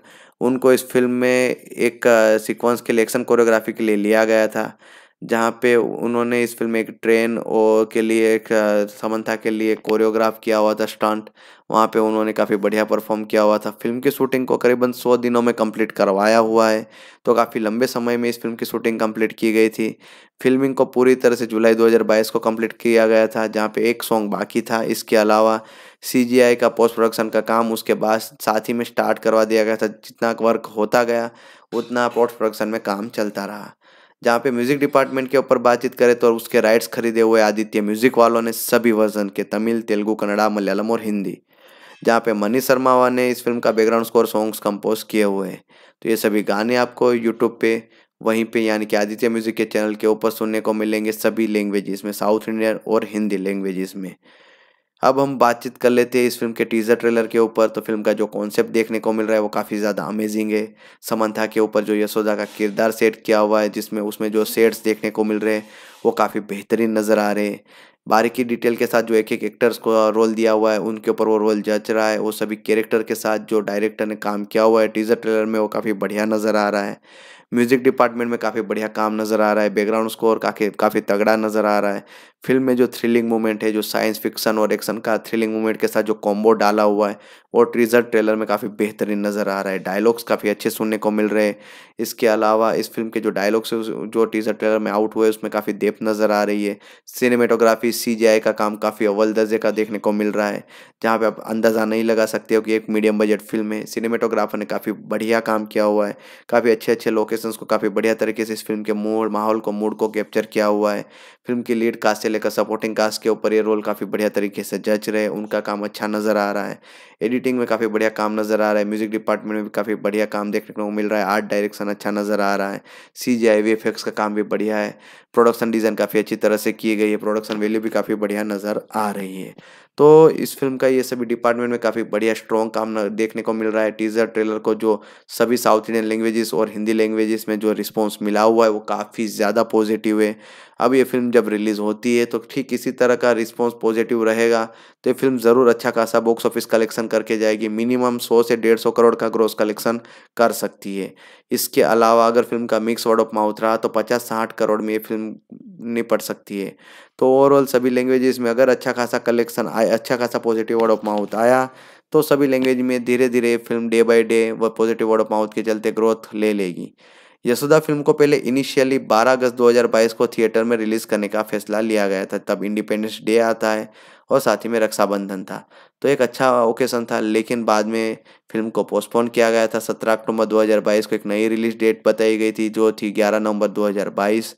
उनको इस फिल्म में एक सीक्वेंस के लिए एक्शन कोरियोग्राफी के लिए लिया गया था जहाँ पे उन्होंने इस फिल्म में एक ट्रेन और के लिए एक समन्था के लिए कोरियोग्राफ किया हुआ था स्टंट वहाँ पे उन्होंने काफ़ी बढ़िया परफॉर्म किया हुआ था फिल्म की शूटिंग को करीबन सौ दिनों में कंप्लीट करवाया हुआ है तो काफ़ी लंबे समय में इस फिल्म की शूटिंग कंप्लीट की गई थी फिल्मिंग को पूरी तरह से जुलाई 2022 को कंप्लीट किया गया था जहाँ पे एक सॉन्ग बाकी था इसके अलावा सी का पोस्ट प्रोडक्शन का काम उसके बाद साथ ही में स्टार्ट करवा दिया गया था जितना वर्क होता गया उतना पोस्ट प्रोडक्शन में काम चलता रहा जहाँ पे म्यूज़िक डिपार्टमेंट के ऊपर बातचीत करें तो उसके राइट्स खरीदे हुए आदित्य म्यूज़िक वालों ने सभी वर्जन के तमिल तेलुगू कन्नड़ा मलयालम और हिंदी जहाँ पे मनीष शर्मा ने इस फिल्म का बैकग्राउंड स्कोर सॉन्ग्स कंपोज किए हुए हैं तो ये सभी गाने आपको यूट्यूब पे वहीं पे यानी कि आदित्य म्यूज़िक के चैनल के ऊपर सुनने को मिलेंगे सभी लैंग्वेजेस में साउथ इंडियन और हिंदी लैंग्वेजेस में अब हम बातचीत कर लेते हैं इस फिल्म के टीजर ट्रेलर के ऊपर तो फिल्म का जो कॉन्सेप्ट देखने को मिल रहा है वो काफ़ी ज़्यादा अमेजिंग है समंथा के ऊपर जो यशोदा का किरदार सेट किया हुआ है जिसमें उसमें जो सेट्स देखने को मिल रहे हैं वो काफ़ी बेहतरीन नज़र आ रहे हैं बारीकी डिटेल के साथ जो एक एक एक्टर्स को रोल दिया हुआ है उनके ऊपर वो रोल जच रहा है वो सभी कैरेक्टर के साथ जो डायरेक्टर ने काम किया हुआ है टीजर ट्रेलर में वो काफ़ी बढ़िया नज़र आ रहा है म्यूज़िक डिपार्टमेंट में काफ़ी बढ़िया काम नज़र आ रहा है बैकग्राउंड स्कोर काफ़ी काफ़ी तगड़ा नज़र आ रहा है फिल्म में जो थ्रिलिंग मोमेंट है जो साइंस फिक्सन और एक्शन का थ्रिलिंग मोमेंट के साथ जो कॉम्बो डाला हुआ है वो ट्रीजर ट्रेलर में काफ़ी बेहतरीन नज़र आ रहा है डायलॉग्स काफ़ी अच्छे सुनने को मिल रहे हैं इसके अलावा इस फिल्म के जो डायलॉग्स जो टीजर ट्रेलर में आउट हुए उसमें काफ़ी देप नज़र आ रही है सिनेमेटोग्राफी सी का काम काफ़ी अव्वल दर्जे का देखने को मिल रहा है जहाँ पर आप अंदाज़ा नहीं लगा सकते हो कि एक मीडियम बजट फिल्म है सिनेमेटोग्राफर ने काफ़ी बढ़िया काम किया हुआ है काफ़ी अच्छे अच्छे लोकेशंस को काफ़ी बढ़िया तरीके से इस फिल्म के मूड माहौल को मूड को कैप्चर किया हुआ है फिल्म की लीड कास्ट लेकर सपोर्टिंग कास्ट के ऊपर ये रोल काफ़ी बढ़िया तरीके से जज रहे उनका काम अच्छा नज़र आ रहा है एडिटिंग में काफ़ी बढ़िया काम नज़र आ रहा है म्यूज़िक डिपार्टमेंट में भी काफ़ी बढ़िया काम देखने को मिल रहा है आर्ट डायरेक्शन अच्छा नज़र आ रहा है सी जी का काम भी बढ़िया है प्रोडक्शन डिज़ाइन काफ़ी अच्छी तरह से की गई है प्रोडक्शन वैल्यू भी काफ़ी बढ़िया नज़र आ रही है तो इस फिल्म का ये सभी डिपार्टमेंट में काफ़ी बढ़िया स्ट्रॉन्ग काम देखने को मिल रहा है टीजर ट्रेलर को जो सभी साउथ इंडियन लैंग्वेजेस और हिंदी लैंग्वेजेस में जो रिस्पॉन्स मिला हुआ है वो काफ़ी ज़्यादा पॉजिटिव है अब ये फिल्म जब रिलीज़ होती है तो ठीक इसी तरह का रिस्पॉन्स पॉजिटिव रहेगा तो ये फिल्म ज़रूर अच्छा खासा बॉक्स ऑफिस कलेक्शन करके जाएगी मिनिमम सौ से डेढ़ सौ करोड़ का ग्रोस कलेक्शन कर सकती है इसके अलावा अगर फिल्म का मिक्स वर्ड ऑफ माउथ रहा तो पचास साठ करोड़ में ये फिल्म निपट सकती है तो ओवरऑल सभी लैंग्वेजेस में अगर अच्छा खासा कलेक्शन आया अच्छा खासा पॉजिटिव वर्ड ऑफ माउथ आया तो सभी लैंग्वेज में धीरे धीरे फिल्म डे बाय डे व पॉजिटिव वर्ड ऑफ माउथ के चलते ग्रोथ ले लेगी यशोदा फिल्म को पहले इनिशियली 12 अगस्त 2022 को थिएटर में रिलीज करने का फैसला लिया गया था तब इंडिपेंडेंस डे आता है और साथ ही में रक्षाबंधन था तो एक अच्छा ओकेशन था लेकिन बाद में फिल्म को पोस्टपोन किया गया था 17 अक्टूबर 2022 को एक नई रिलीज डेट बताई गई थी जो थी 11 नवंबर 2022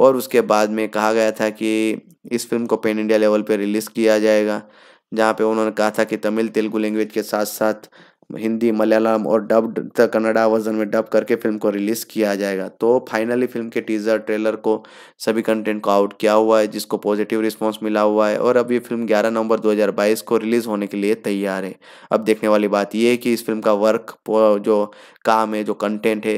और उसके बाद में कहा गया था कि इस फिल्म को पेन इंडिया लेवल पर रिलीज़ किया जाएगा जहाँ पे उन्होंने कहा था कि तमिल तेलुगु लैंग्वेज के साथ साथ हिंदी मलयालम और डब कन्नड़ा वर्जन में डब करके फिल्म को रिलीज़ किया जाएगा तो फाइनली फिल्म के टीज़र ट्रेलर को सभी कंटेंट को आउट किया हुआ है जिसको पॉजिटिव रिस्पांस मिला हुआ है और अब ये फिल्म 11 नवंबर 2022 को रिलीज़ होने के लिए तैयार है अब देखने वाली बात ये है कि इस फिल्म का वर्क जो काम है जो कंटेंट है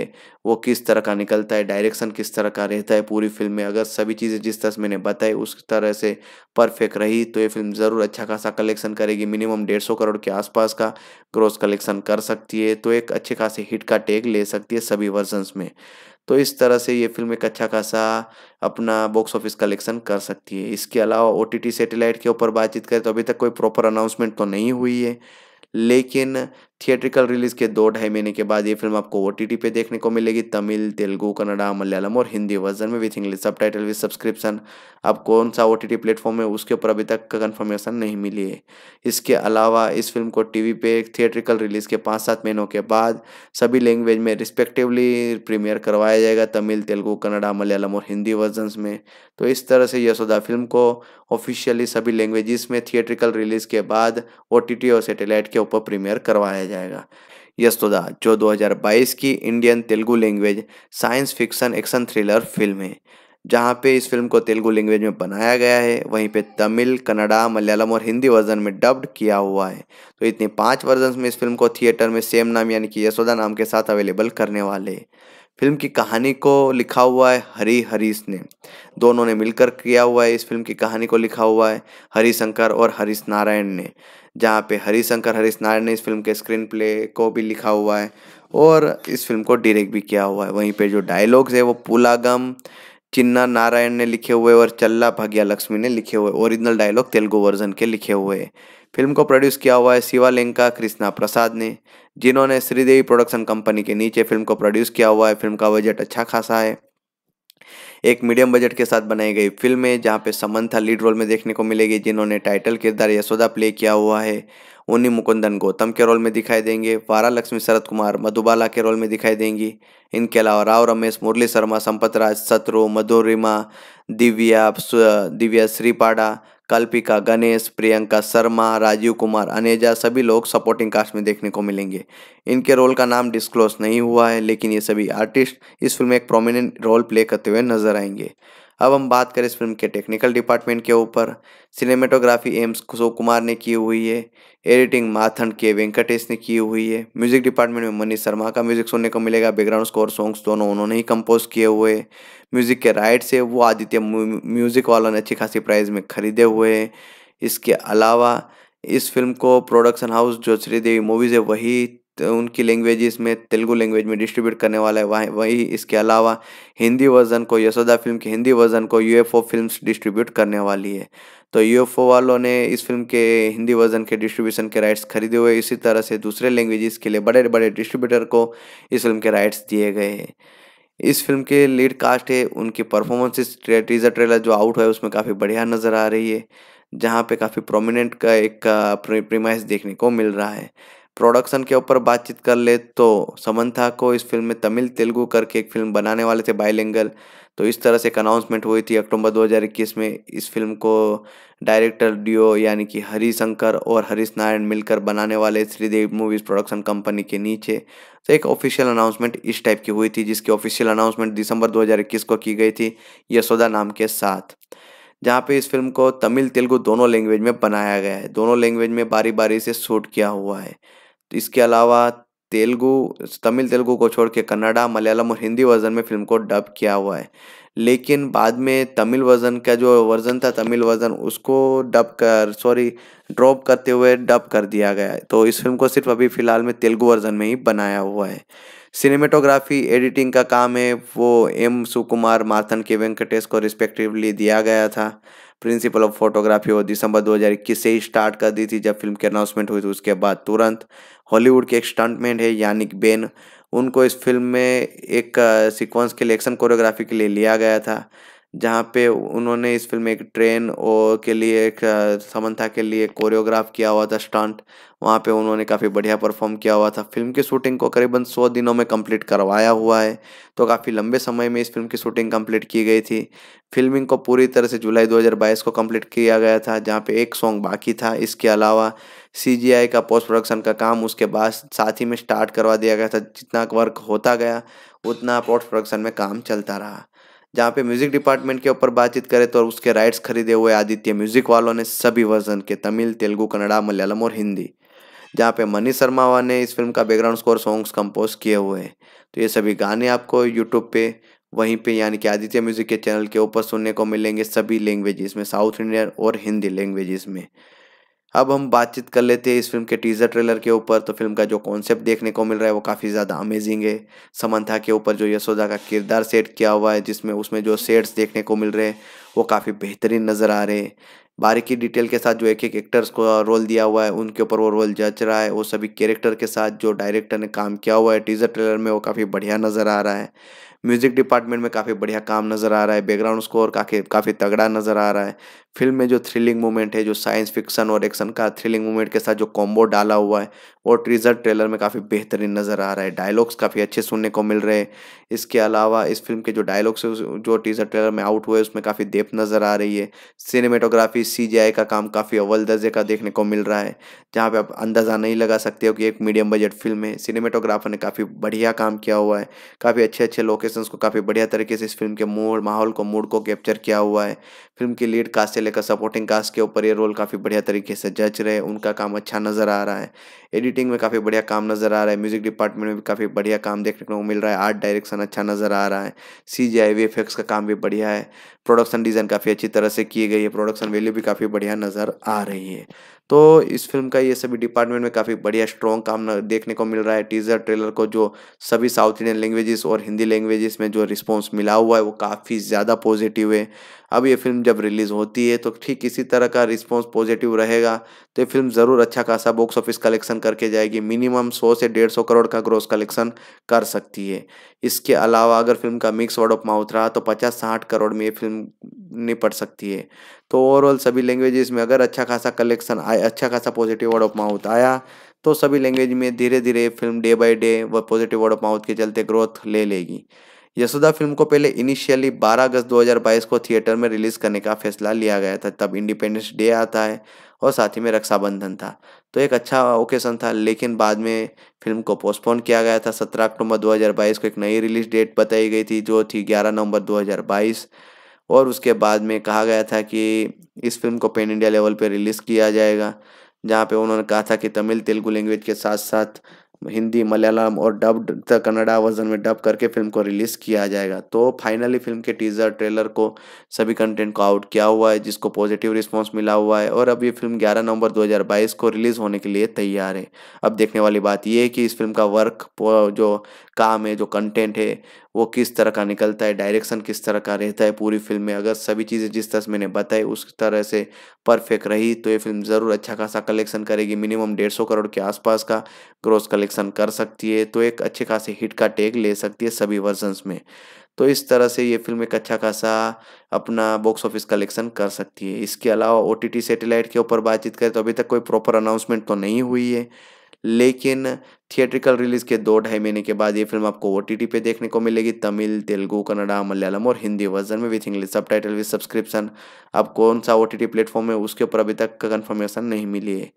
वो किस तरह का निकलता है डायरेक्शन किस तरह का रहता है पूरी फिल्म में अगर सभी चीज़ें जिस तरह से मैंने बताई उस तरह से परफेक्ट रही तो ये फिल्म ज़रूर अच्छा खासा कलेक्शन करेगी मिनिमम डेढ़ सौ करोड़ के आसपास का ग्रोस कलेक्शन कर सकती है तो एक अच्छे खासे हिट का टेग ले सकती है सभी वर्जन्स में तो इस तरह से ये फिल्म एक अच्छा खासा अपना बॉक्स ऑफिस कलेक्शन कर सकती है इसके अलावा ओ टी के ऊपर बातचीत करें तो अभी तक कोई प्रॉपर अनाउंसमेंट तो नहीं हुई है लेकिन थिएट्रिकल रिलीज के दो ढाई महीने के बाद ये फिल्म आपको ओ टी टी पे देखने को मिलेगी तमिल तेलुगु कन्नडा मलयालम और हिंदी वर्जन में with English subtitle with subscription आप कौन सा ओ टी टी प्लेटफॉर्म है उसके ऊपर अभी तक कन्फर्मेशन नहीं मिली है इसके अलावा इस फिल्म को टी वी पे थिएट्रिकल रिलीज के पाँच सात महीनों के बाद सभी लैंग्वेज में रिस्पेक्टिवली प्रीमियर करवाया जाएगा तमिल तेलुगु कन्नडा मलयालम और हिंदी वर्जन में तो इस तरह से यशोदा फिल्म को ऑफिशियली सभी लैंग्वेजेस में थिएट्रिकल रिलीज के बाद ओ टी टी और सेटेलाइट के ऊपर प्रीमियर करवाया जाए जाएगा यस्तोदा जो 2022 की Indian Telugu language science fiction action thriller film है जहाँ पे इस फिल्म को तेलुगु लैंग्वेज में बनाया गया है वहीं पे तमिल कन्नड़ा मलयालम और हिंदी वर्जन में डब्ड किया हुआ है तो इतने पांच वर्जन में इस फिल्म को थिएटर में सेम नाम यानी कि यशोदा नाम के साथ अवेलेबल करने वाले हैं फिल्म की कहानी को लिखा हुआ है हरी हरीश ने दोनों ने मिलकर किया हुआ है इस फिल्म की कहानी को लिखा हुआ है हरी शंकर और हरीश नारायण ने जहाँ पे हरी शंकर हरीश नारायण ने इस फिल्म के स्क्रीन प्ले को भी लिखा हुआ है और इस फिल्म को डायरेक्ट भी किया हुआ है वहीं पे जो डायलॉग्स है वो पुलागम चिन्ना नारायण ने लिखे हुए और चल्ला भाग्या लक्ष्मी ने लिखे हुए ओरिजिनल डायलॉग तेलुगु वर्जन के लिखे हुए फिल्म को प्रोड्यूस किया हुआ है शिवालेंका कृष्णा प्रसाद ने जिन्होंने श्रीदेवी प्रोडक्शन कंपनी के नीचे फिल्म को प्रोड्यूस किया हुआ है फिल्म का बजट अच्छा खासा है एक मीडियम बजट के साथ बनाई गई फिल्म है जहाँ पे समंथा लीड रोल में देखने को मिलेगी जिन्होंने टाइटल किरदार यशोदा प्ले किया हुआ है उन्नी मुकुंदन गौतम के रोल में दिखाई देंगे वारा लक्ष्मी शरद कुमार मधुबाला के रोल में दिखाई देंगी इनके अलावा राव रमेश मुरली शर्मा संपत राज सत्रु मधुरिमा दिव्या दिव्या श्रीपाड़ा कल्पिका गणेश प्रियंका शर्मा राजीव कुमार अनेजा सभी लोग सपोर्टिंग कास्ट में देखने को मिलेंगे इनके रोल का नाम डिस्क्लोज नहीं हुआ है लेकिन ये सभी आर्टिस्ट इस फिल्म में एक प्रोमिनेंट रोल प्ले करते हुए नजर आएंगे अब हम बात करें इस फिल्म के टेक्निकल डिपार्टमेंट के ऊपर सिनेमेटोग्राफी एम्स कुशो कुमार ने की हुई है एडिटिंग माथन के वेंकटेश ने की हुई है म्यूजिक डिपार्टमेंट में मनीष शर्मा का म्यूजिक सुनने को मिलेगा बैकग्राउंड स्कोर सॉन्ग्स दोनों उन्होंने ही कंपोज किए हुए म्यूजिक के राइट्स है वो आदित्य म्यूजिक वालों ने अच्छी खासी प्राइस में खरीदे हुए हैं इसके अलावा इस फिल्म को प्रोडक्शन हाउस जो श्रीदेवी मूवीज़ है वही तो उनकी लैंग्वेज में तेलुगु लैंग्वेज में डिस्ट्रीब्यूट करने वाला है वहीं वही इसके अलावा हिंदी वर्जन को यशोदा फिल्म के हिंदी वर्जन को यूएफओ फिल्म्स डिस्ट्रीब्यूट करने वाली है तो यूएफओ वालों ने इस फिल्म के हिंदी वर्जन के डिस्ट्रीब्यूशन के राइट्स खरीदे हुए इसी तरह से दूसरे लैंग्वेजेस के लिए बड़े बड़े डिस्ट्रीब्यूटर को इस फिल्म के राइट्स दिए गए हैं इस फिल्म के लीड कास्ट है उनकी परफॉर्मेंसेस टीजर ट्रेलर जो आउट है उसमें काफ़ी बढ़िया नज़र आ रही है जहाँ पे काफ़ी प्रोमिनेंट का एक प्रीमाइस देखने को मिल रहा है प्रोडक्शन के ऊपर बातचीत कर ले तो समन्था को इस फिल्म में तमिल तेलुगु करके एक फिल्म बनाने वाले थे बायलिंगल तो इस तरह से एक अनाउंसमेंट हुई थी अक्टूबर 2021 में इस फिल्म को डायरेक्टर डियो यानी कि हरी शंकर और हरीश नारायण मिलकर बनाने वाले श्रीदेव मूवीज़ प्रोडक्शन कंपनी के नीचे तो एक ऑफिशियल अनाउंसमेंट इस टाइप की हुई थी जिसकी ऑफिशियल अनाउंसमेंट दिसंबर 2021 को की गई थी यशोदा नाम के साथ जहाँ पे इस फिल्म को तमिल तेलुगु दोनों लैंग्वेज में बनाया गया है दोनों लैंग्वेज में बारी बारी से शूट किया हुआ है इसके अलावा तेलुगु तमिल तेलुगु को छोड़ के कन्नडा मलयालम और हिंदी वर्जन में फिल्म को डब किया हुआ है लेकिन बाद में तमिल वर्जन का जो वर्जन था तमिल वर्जन उसको डब कर सॉरी ड्रॉप करते हुए डब कर दिया गया है तो इस फिल्म को सिर्फ अभी फ़िलहाल में तेलुगु वर्जन में ही बनाया हुआ है सिनेमेटोग्राफी एडिटिंग का काम है वो एम सुकुमार मार्थन के वेंकटेश को रिस्पेक्टिवली दिया गया था प्रिंसिपल ऑफ फोटोग्राफी वो दिसंबर 2021 से ही स्टार्ट कर दी थी जब फिल्म की अनाउंसमेंट हुई थी उसके बाद तुरंत हॉलीवुड के एक स्टंटमैन है यानिक बेन उनको इस फिल्म में एक सीक्वेंस के लिए एक्शन कोरियोग्राफी के लिए लिया गया था जहाँ पे उन्होंने इस फिल्म में एक ट्रेन और के लिए एक समन्था के लिए कोरियोग्राफ किया हुआ था स्टंट वहाँ पे उन्होंने काफ़ी बढ़िया परफॉर्म किया हुआ था फिल्म की शूटिंग को करीबन सौ दिनों में कंप्लीट करवाया हुआ है तो काफ़ी लंबे समय में इस फिल्म की शूटिंग कंप्लीट की गई थी फिल्मिंग को पूरी तरह से जुलाई 2022 को कंप्लीट किया गया था जहाँ पे एक सॉन्ग बाकी था इसके अलावा सी का पोस्ट प्रोडक्शन का काम उसके बाद साथ ही में स्टार्ट करवा दिया गया था जितना वर्क होता गया उतना पोस्ट प्रोडक्शन में काम चलता रहा जहाँ पे म्यूज़िक डिपार्टमेंट के ऊपर बातचीत करें तो उसके राइट्स खरीदे हुए आदित्य म्यूज़िक वालों ने सभी वर्जन के तमिल तेलुगु कन्नड़ा मलयालम और हिंदी जहाँ पे मनी शर्मा ने इस फिल्म का बैकग्राउंड स्कोर सॉन्ग्स कंपोज किए हुए हैं तो ये सभी गाने आपको यूट्यूब पे वहीं पे यानी कि आदित्य म्यूज़िक के चैनल के ऊपर सुनने को मिलेंगे सभी लैंग्वेजेस में साउथ इंडियन और हिंदी लैंग्वेजेस में अब हम बातचीत कर लेते हैं इस फिल्म के टीजर ट्रेलर के ऊपर तो फिल्म का जो कॉन्सेप्ट देखने को मिल रहा है वो काफ़ी ज़्यादा अमेजिंग है समंथा के ऊपर जो यशोदा का किरदार सेट किया हुआ है जिसमें उसमें जो सेट्स देखने को मिल रहे हैं वो काफ़ी बेहतरीन नज़र आ रहे हैं बारीकी डिटेल के साथ जो एक एक एक्टर्स को रोल दिया हुआ है उनके ऊपर वो रोल जच रहा है वो सभी कैरेक्टर के साथ जो डायरेक्टर ने काम किया हुआ है टीजर ट्रेलर में वो काफ़ी बढ़िया नज़र आ रहा है म्यूज़िक डिपार्टमेंट में काफ़ी बढ़िया काम नज़र आ रहा है बैकग्राउंड स्कोर काफ़ी काफ़ी तगड़ा नज़र आ रहा है फिल्म में जो थ्रिलिंग मूवमेंट है जो साइंस फिक्शन और एक्शन का थ्रिलिंग मूवमेंट के साथ जो कॉम्बो डाला हुआ है और ट्रीजर ट्रेलर में काफ़ी बेहतरीन नज़र आ रहा है डायलॉग्स काफ़ी अच्छे सुनने को मिल रहे हैं इसके अलावा इस फिल्म के जो डायलॉग्स जो टीजर ट्रेलर में आउट हुए उसमें काफ़ी देप नज़र आ रही है सिनेमेटोग्राफी सी का काम काफ़ी अव्वल दर्जे का देखने को मिल रहा है जहाँ पर आप अंदाज़ा नहीं लगा सकते हो कि एक मीडियम बजट फिल्म है सिनेमेटोग्राफर ने काफ़ी बढ़िया काम किया हुआ है काफ़ी अच्छे अच्छे लोकेशन को काफ़ी बढ़िया तरीके से इस फिल्म के मूड माहौल को मूड को कैप्चर किया हुआ है फिल्म की लीड कास्ट से लेकर सपोर्टिंग कास्ट के ऊपर ये रोल काफ़ी बढ़िया तरीके से जज रहे उनका काम अच्छा नज़र आ रहा है एडिट एडिटिंग में काफ़ी बढ़िया काम नज़र आ रहा है म्यूज़िक डिपार्टमेंट में भी काफ़ी बढ़िया काम देखने को मिल रहा है आर्ट डायरेक्शन अच्छा नज़र आ रहा है सी जी आई वी का काम भी बढ़िया है प्रोडक्शन डिज़ाइन काफ़ी अच्छी तरह से की गई है प्रोडक्शन वैल्यू भी काफ़ी बढ़िया नज़र आ रही है तो इस फिल्म का ये सभी डिपार्टमेंट में काफ़ी बढ़िया स्ट्रॉन्ग काम देखने को मिल रहा है टीजर ट्रेलर को जो सभी साउथ इंडियन लैंग्वेजेस और हिंदी लैंग्वेजेस में जो रिस्पॉन्स मिला हुआ है वो काफ़ी ज़्यादा पॉजिटिव है अब ये फिल्म जब रिलीज़ होती है तो ठीक इसी तरह का रिस्पॉन्स पॉजिटिव रहेगा तो ये फिल्म ज़रूर अच्छा खासा बॉक्स ऑफिस कलेक्शन करके जाएगी मिनिमम सौ से डेढ़ सौ करोड़ का ग्रोस कलेक्शन कर सकती है इसके अलावा अगर फिल्म का मिक्स वर्ड ऑफ माउथ रहा तो पचास साठ करोड़ में ये फिल्म नहीं पड़ सकती है तो ओवरऑल सभी लैंग्वेजेस में अगर अच्छा खासा कलेक्शन आया अच्छा खासा पॉजिटिव वर्ड ऑफ माउथ आया तो सभी लैंग्वेज में धीरे धीरे फिल्म डे बाय डे व पॉजिटिव वर्ड ऑफ माउथ के चलते ग्रोथ ले लेगी यशोदा फिल्म को पहले इनिशियली 12 अगस्त 2022 को थिएटर में रिलीज करने का फैसला लिया गया था तब इंडिपेंडेंस डे आता है और साथ ही में रक्षाबंधन था तो एक अच्छा ओकेशन था लेकिन बाद में फिल्म को पोस्टपोन किया गया था सत्रह अक्टूबर 2022 को एक नई रिलीज डेट बताई गई थी जो थी ग्यारह नवंबर 2022 और उसके बाद में कहा गया था कि इस फिल्म को पेन इंडिया लेवल पर रिलीज़ किया जाएगा जहाँ पे उन्होंने कहा था कि तमिल तेलुगु लैंग्वेज के साथ साथ हिंदी मलयालम और डब्ड द कन्नडा वर्जन में डब करके फिल्म को रिलीज़ किया जाएगा तो फाइनली फिल्म के टीज़र ट्रेलर को सभी कंटेंट को आउट किया हुआ है जिसको पॉजिटिव रिस्पॉन्स मिला हुआ है और अब ये फिल्म 11 नवंबर 2022 को रिलीज़ होने के लिए तैयार है अब देखने वाली बात यह है कि इस फिल्म का वर्क जो काम है जो कंटेंट है वो किस तरह का निकलता है डायरेक्शन किस तरह का रहता है पूरी फिल्म में अगर सभी चीज़ें जिस तरह से मैंने बताई उस तरह से परफेक्ट रही तो ये फिल्म ज़रूर अच्छा खासा कलेक्शन करेगी मिनिमम डेढ़ सौ करोड़ के आसपास का ग्रोस कलेक्शन कर सकती है तो एक अच्छे खासे हिट का टेक ले सकती है सभी वर्जन्स में तो इस तरह से ये फिल्म एक अच्छा खासा अपना बॉक्स ऑफिस कलेक्शन कर सकती है इसके अलावा ओ टी के ऊपर बातचीत करें तो अभी तक कोई प्रॉपर अनाउंसमेंट तो नहीं हुई है लेकिन थिएट्रिकल रिलीज के दो ढाई महीने के बाद ये फिल्म आपको ओ टी टी पे देखने को मिलेगी तमिल तेलुगु कन्नडा मलयालम और हिंदी वर्जन में with English subtitle with subscription आप कौन सा ओ टी टी प्लेटफॉर्म है उसके ऊपर अभी तक कन्फर्मेशन नहीं मिली है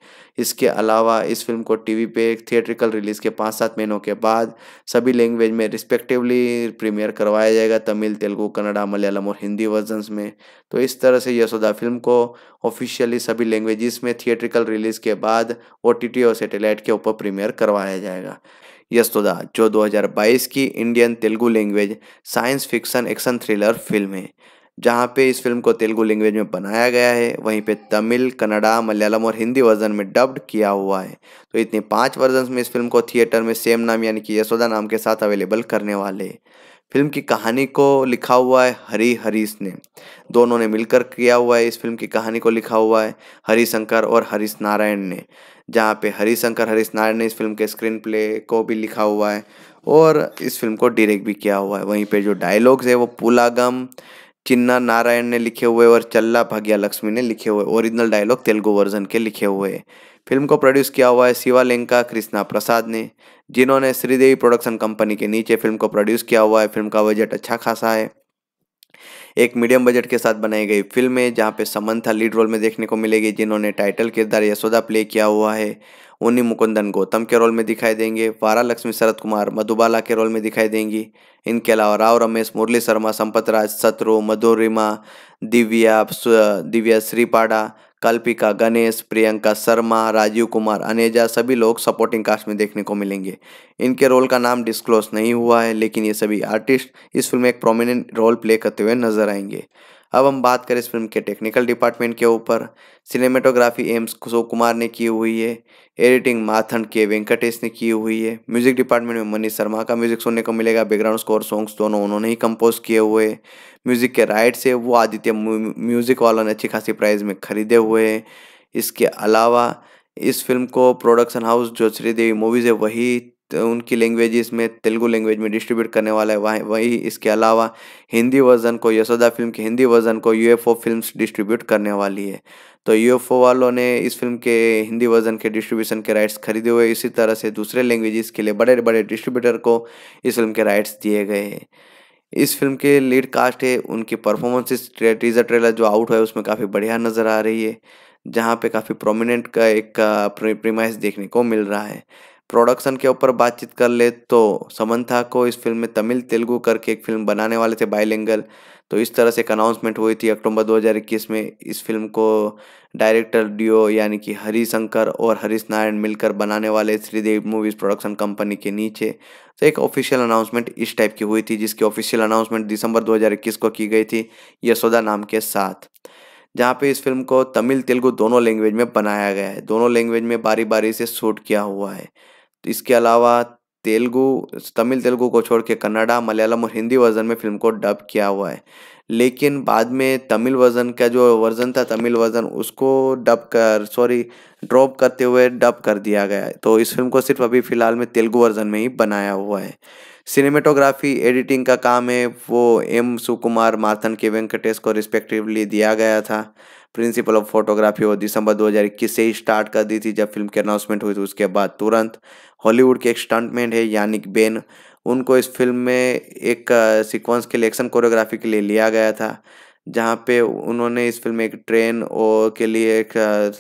इसके अलावा इस फिल्म को टी वी पे थिएट्रिकल रिलीज के पाँच सात महीनों के बाद सभी लैंग्वेज में रिस्पेक्टिवली प्रीमियर करवाया जाएगा तमिल तेलुगु कन्नडा मलयालम और हिंदी वर्जन में तो इस तरह से यशोदा फिल्म को ऑफिशियली सभी लैंग्वेजेस में थिएट्रिकल रिलीज के बाद ओ टी टी और सेटेलाइट के ऊपर प्रीमियर करवाया जाए जाएगा यस्तोदा जो 2022 की Indian Telugu language science fiction action thriller film है जहाँ पे इस फिल्म को तेलुगु लैंग्वेज में बनाया गया है वहीं पे तमिल कन्नड़ा मलयालम और हिंदी वर्जन में डब्ड किया हुआ है तो इतने पांच वर्जन में इस फिल्म को थिएटर में सेम नाम यानी कि यशोदा नाम के साथ अवेलेबल करने वाले हैं फिल्म की कहानी को लिखा हुआ है हरी हरीश ने दोनों ने मिलकर किया हुआ है इस फिल्म की कहानी को लिखा हुआ है हरी शंकर और हरीश नारायण ने जहाँ पे हरी शंकर हरीश नारायण ने इस फिल्म के स्क्रीन प्ले को भी लिखा हुआ है और इस फिल्म को डायरेक्ट भी किया हुआ है वहीं पे जो डायलॉग्स है वो पुलागम चिन्ना नारायण ने लिखे हुए और चल्ला भाग्या लक्ष्मी ने लिखे हुए ओरिजिनल डायलॉग तेलुगु वर्जन के लिखे हुए हैं फिल्म को प्रोड्यूस किया हुआ है लेंका कृष्णा प्रसाद ने जिन्होंने श्रीदेवी प्रोडक्शन कंपनी के नीचे फिल्म को प्रोड्यूस किया हुआ है फिल्म का बजट अच्छा खासा है एक मीडियम बजट के साथ बनाई गई फिल्म है जहाँ पे समंथा लीड रोल में देखने को मिलेगी जिन्होंने टाइटल किरदार यशोदा प्ले किया हुआ है उन्नी मुकुंदन गौतम के रोल में दिखाई देंगे वारा लक्ष्मी शरद कुमार मधुबाला के रोल में दिखाई देंगी इनके अलावा राव रमेश मुरली शर्मा संपत राज शत्रु मधुरिमा दिव्या दिव्या श्रीपाड़ा कल्पिका गणेश प्रियंका शर्मा राजीव कुमार अनेजा सभी लोग सपोर्टिंग कास्ट में देखने को मिलेंगे इनके रोल का नाम डिस्क्लोज नहीं हुआ है लेकिन ये सभी आर्टिस्ट इस फिल्म में एक प्रोमिनेंट रोल प्ले करते हुए नजर आएंगे अब हम बात करें इस फिल्म के टेक्निकल डिपार्टमेंट के ऊपर सिनेमेटोग्राफी एम्स कुशो कुमार ने की हुई है एडिटिंग माथन के वेंकटेश ने की हुई है म्यूजिक डिपार्टमेंट में मनीष शर्मा का म्यूजिक सुनने को मिलेगा बैकग्राउंड स्कोर सॉन्ग्स दोनों उन्होंने ही कंपोज किए हुए म्यूजिक के राइट्स है वो आदित्य म्यूजिक वालों ने अच्छी खासी प्राइज में खरीदे हुए हैं इसके अलावा इस फिल्म को प्रोडक्शन हाउस जो श्रीदेवी मूवीज़ है वही तो उनकी लैंग्वेज में तेलुगु लैंग्वेज में डिस्ट्रीब्यूट करने वाला है वहीं वही इसके अलावा हिंदी वर्जन को यशोदा फिल्म के हिंदी वर्जन को यूएफओ फिल्म्स डिस्ट्रीब्यूट करने वाली है तो यूएफओ वालों ने इस फिल्म के हिंदी वर्जन के डिस्ट्रीब्यूशन के राइट्स खरीदे हुए इसी तरह से दूसरे लैंग्वेजेस के लिए बड़े बड़े डिस्ट्रीब्यूटर को इस फिल्म के राइट्स दिए गए हैं इस फिल्म के लीड कास्ट है उनकी परफॉर्मेंस टीजर ट्रेलर जो आउट है उसमें काफ़ी बढ़िया नज़र आ रही है जहाँ पे काफ़ी प्रोमिनेंट का एक प्रीमाइस देखने को मिल रहा है प्रोडक्शन के ऊपर बातचीत कर ले तो समंथा को इस फिल्म में तमिल तेलुगु करके एक फिल्म बनाने वाले थे बायलिंगल तो इस तरह से एक अनाउंसमेंट हुई थी अक्टूबर 2021 में इस फिल्म को डायरेक्टर डियो यानी कि हरी शंकर और हरीश नारायण मिलकर बनाने वाले श्रीदेव मूवीज़ प्रोडक्शन कंपनी के नीचे तो एक ऑफिशियल अनाउंसमेंट इस टाइप की हुई थी जिसकी ऑफिशियल अनाउंसमेंट दिसंबर 2021 को की गई थी यशोदा नाम के साथ जहाँ पे इस फिल्म को तमिल तेलुगु दोनों लैंग्वेज में बनाया गया है दोनों लैंग्वेज में बारी बारी से शूट किया हुआ है इसके अलावा तेलुगु तमिल तेलुगु को छोड़ के कन्नडा मलयालम और हिंदी वर्जन में फिल्म को डब किया हुआ है लेकिन बाद में तमिल वर्जन का जो वर्जन था तमिल वर्जन उसको डब कर सॉरी ड्रॉप करते हुए डब कर दिया गया है तो इस फिल्म को सिर्फ अभी फ़िलहाल में तेलुगु वर्जन में ही बनाया हुआ है सिनेमेटोग्राफी एडिटिंग का काम है वो एम सुकुमार मार्थन के वेंकटेश को रिस्पेक्टिवली दिया गया था प्रिंसिपल ऑफ फोटोग्राफी और दिसंबर 2021 से ही स्टार्ट कर दी थी जब फिल्म की अनाउंसमेंट हुई थी उसके बाद तुरंत हॉलीवुड के एक स्टंटमैन है यानिक बेन उनको इस फिल्म में एक सीक्वेंस के लिए एक्शन कोरियोग्राफी के लिए लिया गया था जहाँ पे उन्होंने इस फिल्म में एक ट्रेन ओ के लिए एक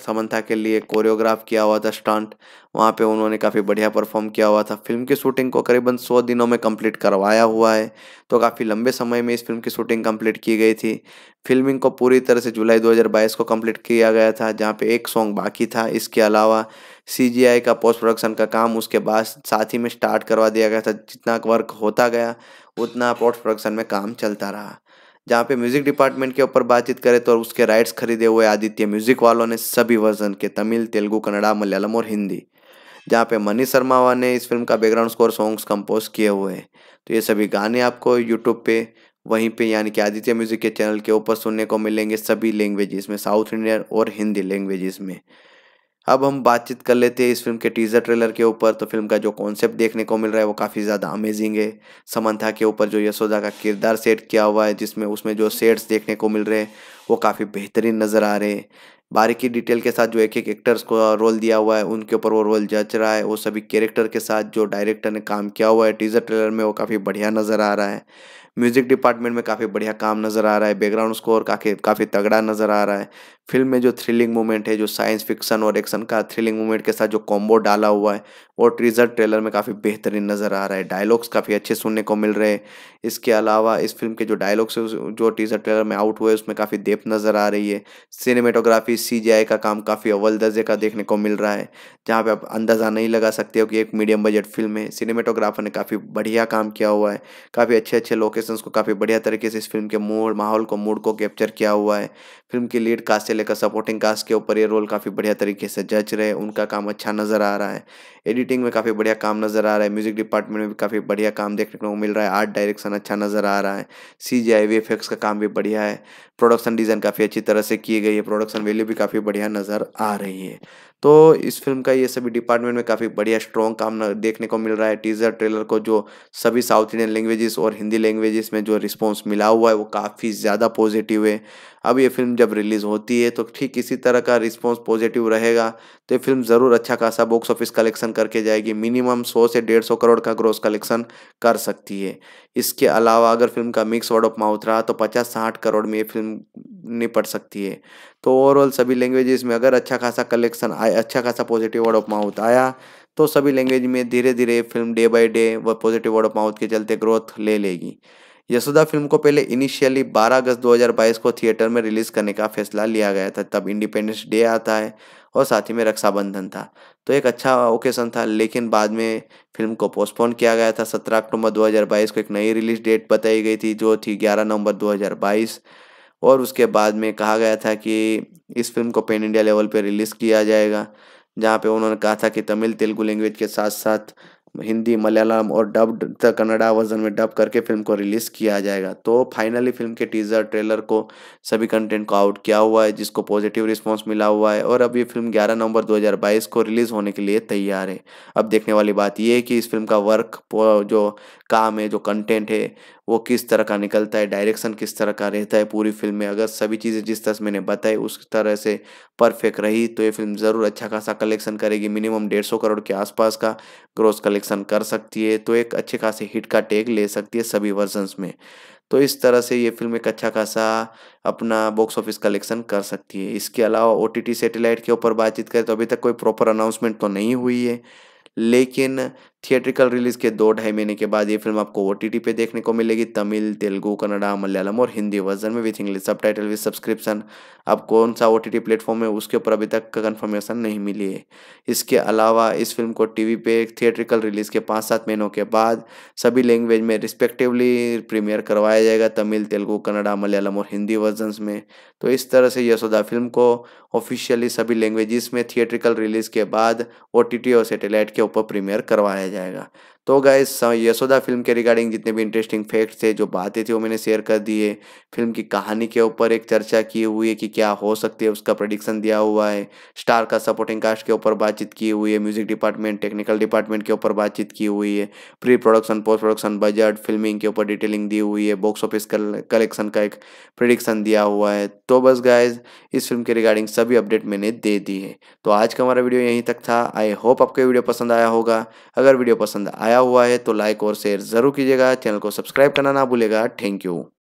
समन्था के लिए कोरियोग्राफ किया हुआ था स्टंट वहाँ पे उन्होंने काफ़ी बढ़िया परफॉर्म किया हुआ था फिल्म की शूटिंग को करीबन सौ दिनों में कंप्लीट करवाया हुआ है तो काफ़ी लंबे समय में इस फिल्म की शूटिंग कंप्लीट की गई थी फिल्मिंग को पूरी तरह से जुलाई 2022 को कंप्लीट किया गया था जहाँ पे एक सॉन्ग बाकी था इसके अलावा सी का पोस्ट प्रोडक्शन का काम उसके बाद साथ ही में स्टार्ट करवा दिया गया था जितना वर्क होता गया उतना पोस्ट प्रोडक्शन में काम चलता रहा जहाँ पे म्यूज़िक डिपार्टमेंट के ऊपर बातचीत करें तो उसके राइट्स खरीदे हुए आदित्य म्यूज़िक वालों ने सभी वर्जन के तमिल तेलुगु कन्नड़ा मलयालम और हिंदी जहाँ पे मनी शर्मा ने इस फिल्म का बैकग्राउंड स्कोर सॉन्ग्स कंपोज किए हुए हैं तो ये सभी गाने आपको यूट्यूब पे वहीं पे यानी कि आदित्य म्यूज़िक के चैनल के ऊपर सुनने को मिलेंगे सभी लैंग्वेजेस में साउथ इंडियन और हिंदी लैंग्वेजेस में अब हम बातचीत कर लेते हैं इस फिल्म के टीजर ट्रेलर के ऊपर तो फिल्म का जो कॉन्सेप्ट देखने को मिल रहा है वो काफ़ी ज़्यादा अमेजिंग है समंथा के ऊपर जो यशोदा का किरदार सेट किया हुआ है जिसमें उसमें जो सेट्स देखने को मिल रहे हैं वो काफ़ी बेहतरीन नज़र आ रहे हैं बारीकी डिटेल के साथ जो एक एक एक्टर्स को रोल दिया हुआ है उनके ऊपर वो रोल जच रहा है वो सभी कैरेक्टर के साथ जो डायरेक्टर ने काम किया हुआ है टीजर ट्रेलर में वो काफ़ी बढ़िया नज़र आ रहा है म्यूज़िक डिपार्टमेंट में काफ़ी बढ़िया काम नज़र आ रहा है बैकग्राउंड स्कोर काफ़ी काफ़ी तगड़ा नज़र आ रहा है फिल्म में जो थ्रिलिंग मोमेंट है जो साइंस फिक्शन और एक्शन का थ्रिलिंग मोमेंट के साथ जो कॉम्बो डाला हुआ है और ट्रीजर ट्रेलर में काफ़ी बेहतरीन नज़र आ रहा है डायलॉग्स काफ़ी अच्छे सुनने को मिल रहे हैं इसके अलावा इस फिल्म के जो डायलॉग्स जो टीजर ट्रेलर में आउट हुए उसमें काफ़ी देप नज़र आ रही है सिनेमेटोग्राफी सी का काम काफ़ी अव्वल दर्जे का देखने को मिल रहा है जहाँ पर आप अंदाज़ा नहीं लगा सकते हो कि एक मीडियम बजट फिल्म है सिनेमेटोग्राफर ने काफ़ी बढ़िया काम किया हुआ है काफ़ी अच्छे अच्छे लोकेशंस को काफ़ी बढ़िया तरीके से इस फिल्म के मूड माहौल को मूड को कैप्चर किया हुआ है फिल्म की लीड कास्ट से लेकर सपोर्टिंग कास्ट के ऊपर ये रोल काफ़ी बढ़िया तरीके से जज रहे उनका काम अच्छा नज़र आ रहा है एडिट एडिटिंग में काफ़ी बढ़िया काम नज़र आ रहा है म्यूज़िक डिपार्टमेंट में भी काफ़ी बढ़िया काम देखने को मिल रहा है आर्ट डायरेक्शन अच्छा नज़र आ रहा है सी जी आई वी का काम भी बढ़िया है प्रोडक्शन डिज़ाइन काफ़ी अच्छी तरह से की गई है प्रोडक्शन वैल्यू भी काफ़ी बढ़िया नज़र आ रही है तो इस फिल्म का ये सभी डिपार्टमेंट में काफ़ी बढ़िया स्ट्रॉन्ग काम देखने को मिल रहा है टीजर ट्रेलर को जो सभी साउथ इंडियन लैंग्वेजेस और हिंदी लैंग्वेजेस में जो रिस्पॉन्स मिला हुआ है वो काफ़ी ज़्यादा पॉजिटिव है अब ये फिल्म जब रिलीज़ होती है तो ठीक इसी तरह का रिस्पॉन्स पॉजिटिव रहेगा तो ये फिल्म ज़रूर अच्छा खासा बॉक्स ऑफिस कलेक्शन करके जाएगी मिनिमम सौ से डेढ़ सौ करोड़ का ग्रोस कलेक्शन कर सकती है इसके अलावा अगर फिल्म का मिक्स वर्ड ऑफ माउथ रहा तो पचास साठ करोड़ में ये फिल्म निपट सकती है तो ओवरऑल सभी लैंग्वेजेस में अगर अच्छा खासा कलेक्शन आया अच्छा खासा पॉजिटिव वर्ड ऑफ माउथ आया तो सभी लैंग्वेज में धीरे धीरे फिल्म डे बाय डे व पॉजिटिव वर्ड ऑफ माउथ के चलते ग्रोथ ले लेगी यशोदा फिल्म को पहले इनिशियली 12 अगस्त 2022 को थिएटर में रिलीज करने का फैसला लिया गया था तब इंडिपेंडेंस डे आता है और साथ ही में रक्षाबंधन था तो एक अच्छा ओकेशन था लेकिन बाद में फिल्म को पोस्टपोन किया गया था 17 अक्टूबर 2022 को एक नई रिलीज डेट बताई गई थी जो थी 11 नवंबर 2022 और उसके बाद में कहा गया था कि इस फिल्म को पेन इंडिया लेवल पर रिलीज़ किया जाएगा जहाँ पे उन्होंने कहा था कि तमिल तेलुगु लैंग्वेज के साथ साथ हिंदी मलयालम और डब्ड द कन्नड़ा वर्जन में डब करके फिल्म को रिलीज़ किया जाएगा तो फाइनली फिल्म के टीज़र ट्रेलर को सभी कंटेंट को आउट किया हुआ है जिसको पॉजिटिव रिस्पॉन्स मिला हुआ है और अब ये फिल्म 11 नवंबर 2022 को रिलीज़ होने के लिए तैयार है अब देखने वाली बात यह है कि इस फिल्म का वर्क जो काम है जो कंटेंट है वो किस तरह का निकलता है डायरेक्शन किस तरह का रहता है पूरी फिल्म में अगर सभी चीज़ें जिस तरह से मैंने बताई उस तरह से परफेक्ट रही तो ये फिल्म ज़रूर अच्छा खासा कलेक्शन करेगी मिनिमम डेढ़ सौ करोड़ के आसपास का ग्रोस कलेक्शन कलेक्शन कर सकती है तो एक अच्छे खासे हिट का टैग ले सकती है सभी वर्जन्स में तो इस तरह से ये फिल्म एक अच्छा खासा अपना बॉक्स ऑफिस कलेक्शन कर सकती है इसके अलावा ओ टी के ऊपर बातचीत करें तो अभी तक कोई प्रॉपर अनाउंसमेंट तो नहीं हुई है लेकिन थिएट्रिकल रिलीज के दो ढाई महीने के बाद ये फिल्म आपको ओ टी टी पे देखने को मिलेगी तमिल तेलुगु कन्नडा मलयालम और हिंदी वर्जन में with English subtitle with subscription आप कौन सा ओ टी टी प्लेटफॉर्म है उसके ऊपर अभी तक कन्फर्मेशन नहीं मिली है इसके अलावा इस फिल्म को टी वी पे थिएट्रिकल रिलीज के पाँच सात महीनों के बाद सभी लैंग्वेज में रिस्पेक्टिवली प्रीमियर करवाया जाएगा तमिल तेलुगु कन्नडा मलयालम और हिंदी वर्जन में तो इस तरह से यशोदा फिल्म को ऑफिशियली सभी लैंग्वेजेस में थिएट्रिकल रिलीज के बाद ओ टी टी और सेटेलाइट के ऊपर प्रीमियर करवाया जाए 这个。तो गए यशोदा फिल्म के रिगार्डिंग जितने भी इंटरेस्टिंग फैक्ट्स थे जो बातें थी वो मैंने शेयर कर दी है फिल्म की कहानी के ऊपर एक चर्चा की हुई है कि क्या हो सकती है उसका प्रडिक्शन दिया हुआ है स्टार का सपोर्टिंग कास्ट के ऊपर बातचीत की हुई है म्यूजिक डिपार्टमेंट टेक्निकल डिपार्टमेंट के ऊपर बातचीत की हुई है pre production post production budget filming के ऊपर डिटेलिंग दी हुई है बॉक्स ऑफिस कलेक्शन का एक प्रडिक्शन दिया हुआ है तो बस गाइज इस फिल्म के रिगार्डिंग सभी अपडेट मैंने दे दी है तो आज का हमारा वीडियो यहीं तक था आई होप आपको वीडियो पसंद आया होगा अगर वीडियो पसंद आया आया हुआ है तो लाइक और शेयर ज़रूर कीजिएगा चैनल को सब्सक्राइब करना ना भूलेगा थैंक यू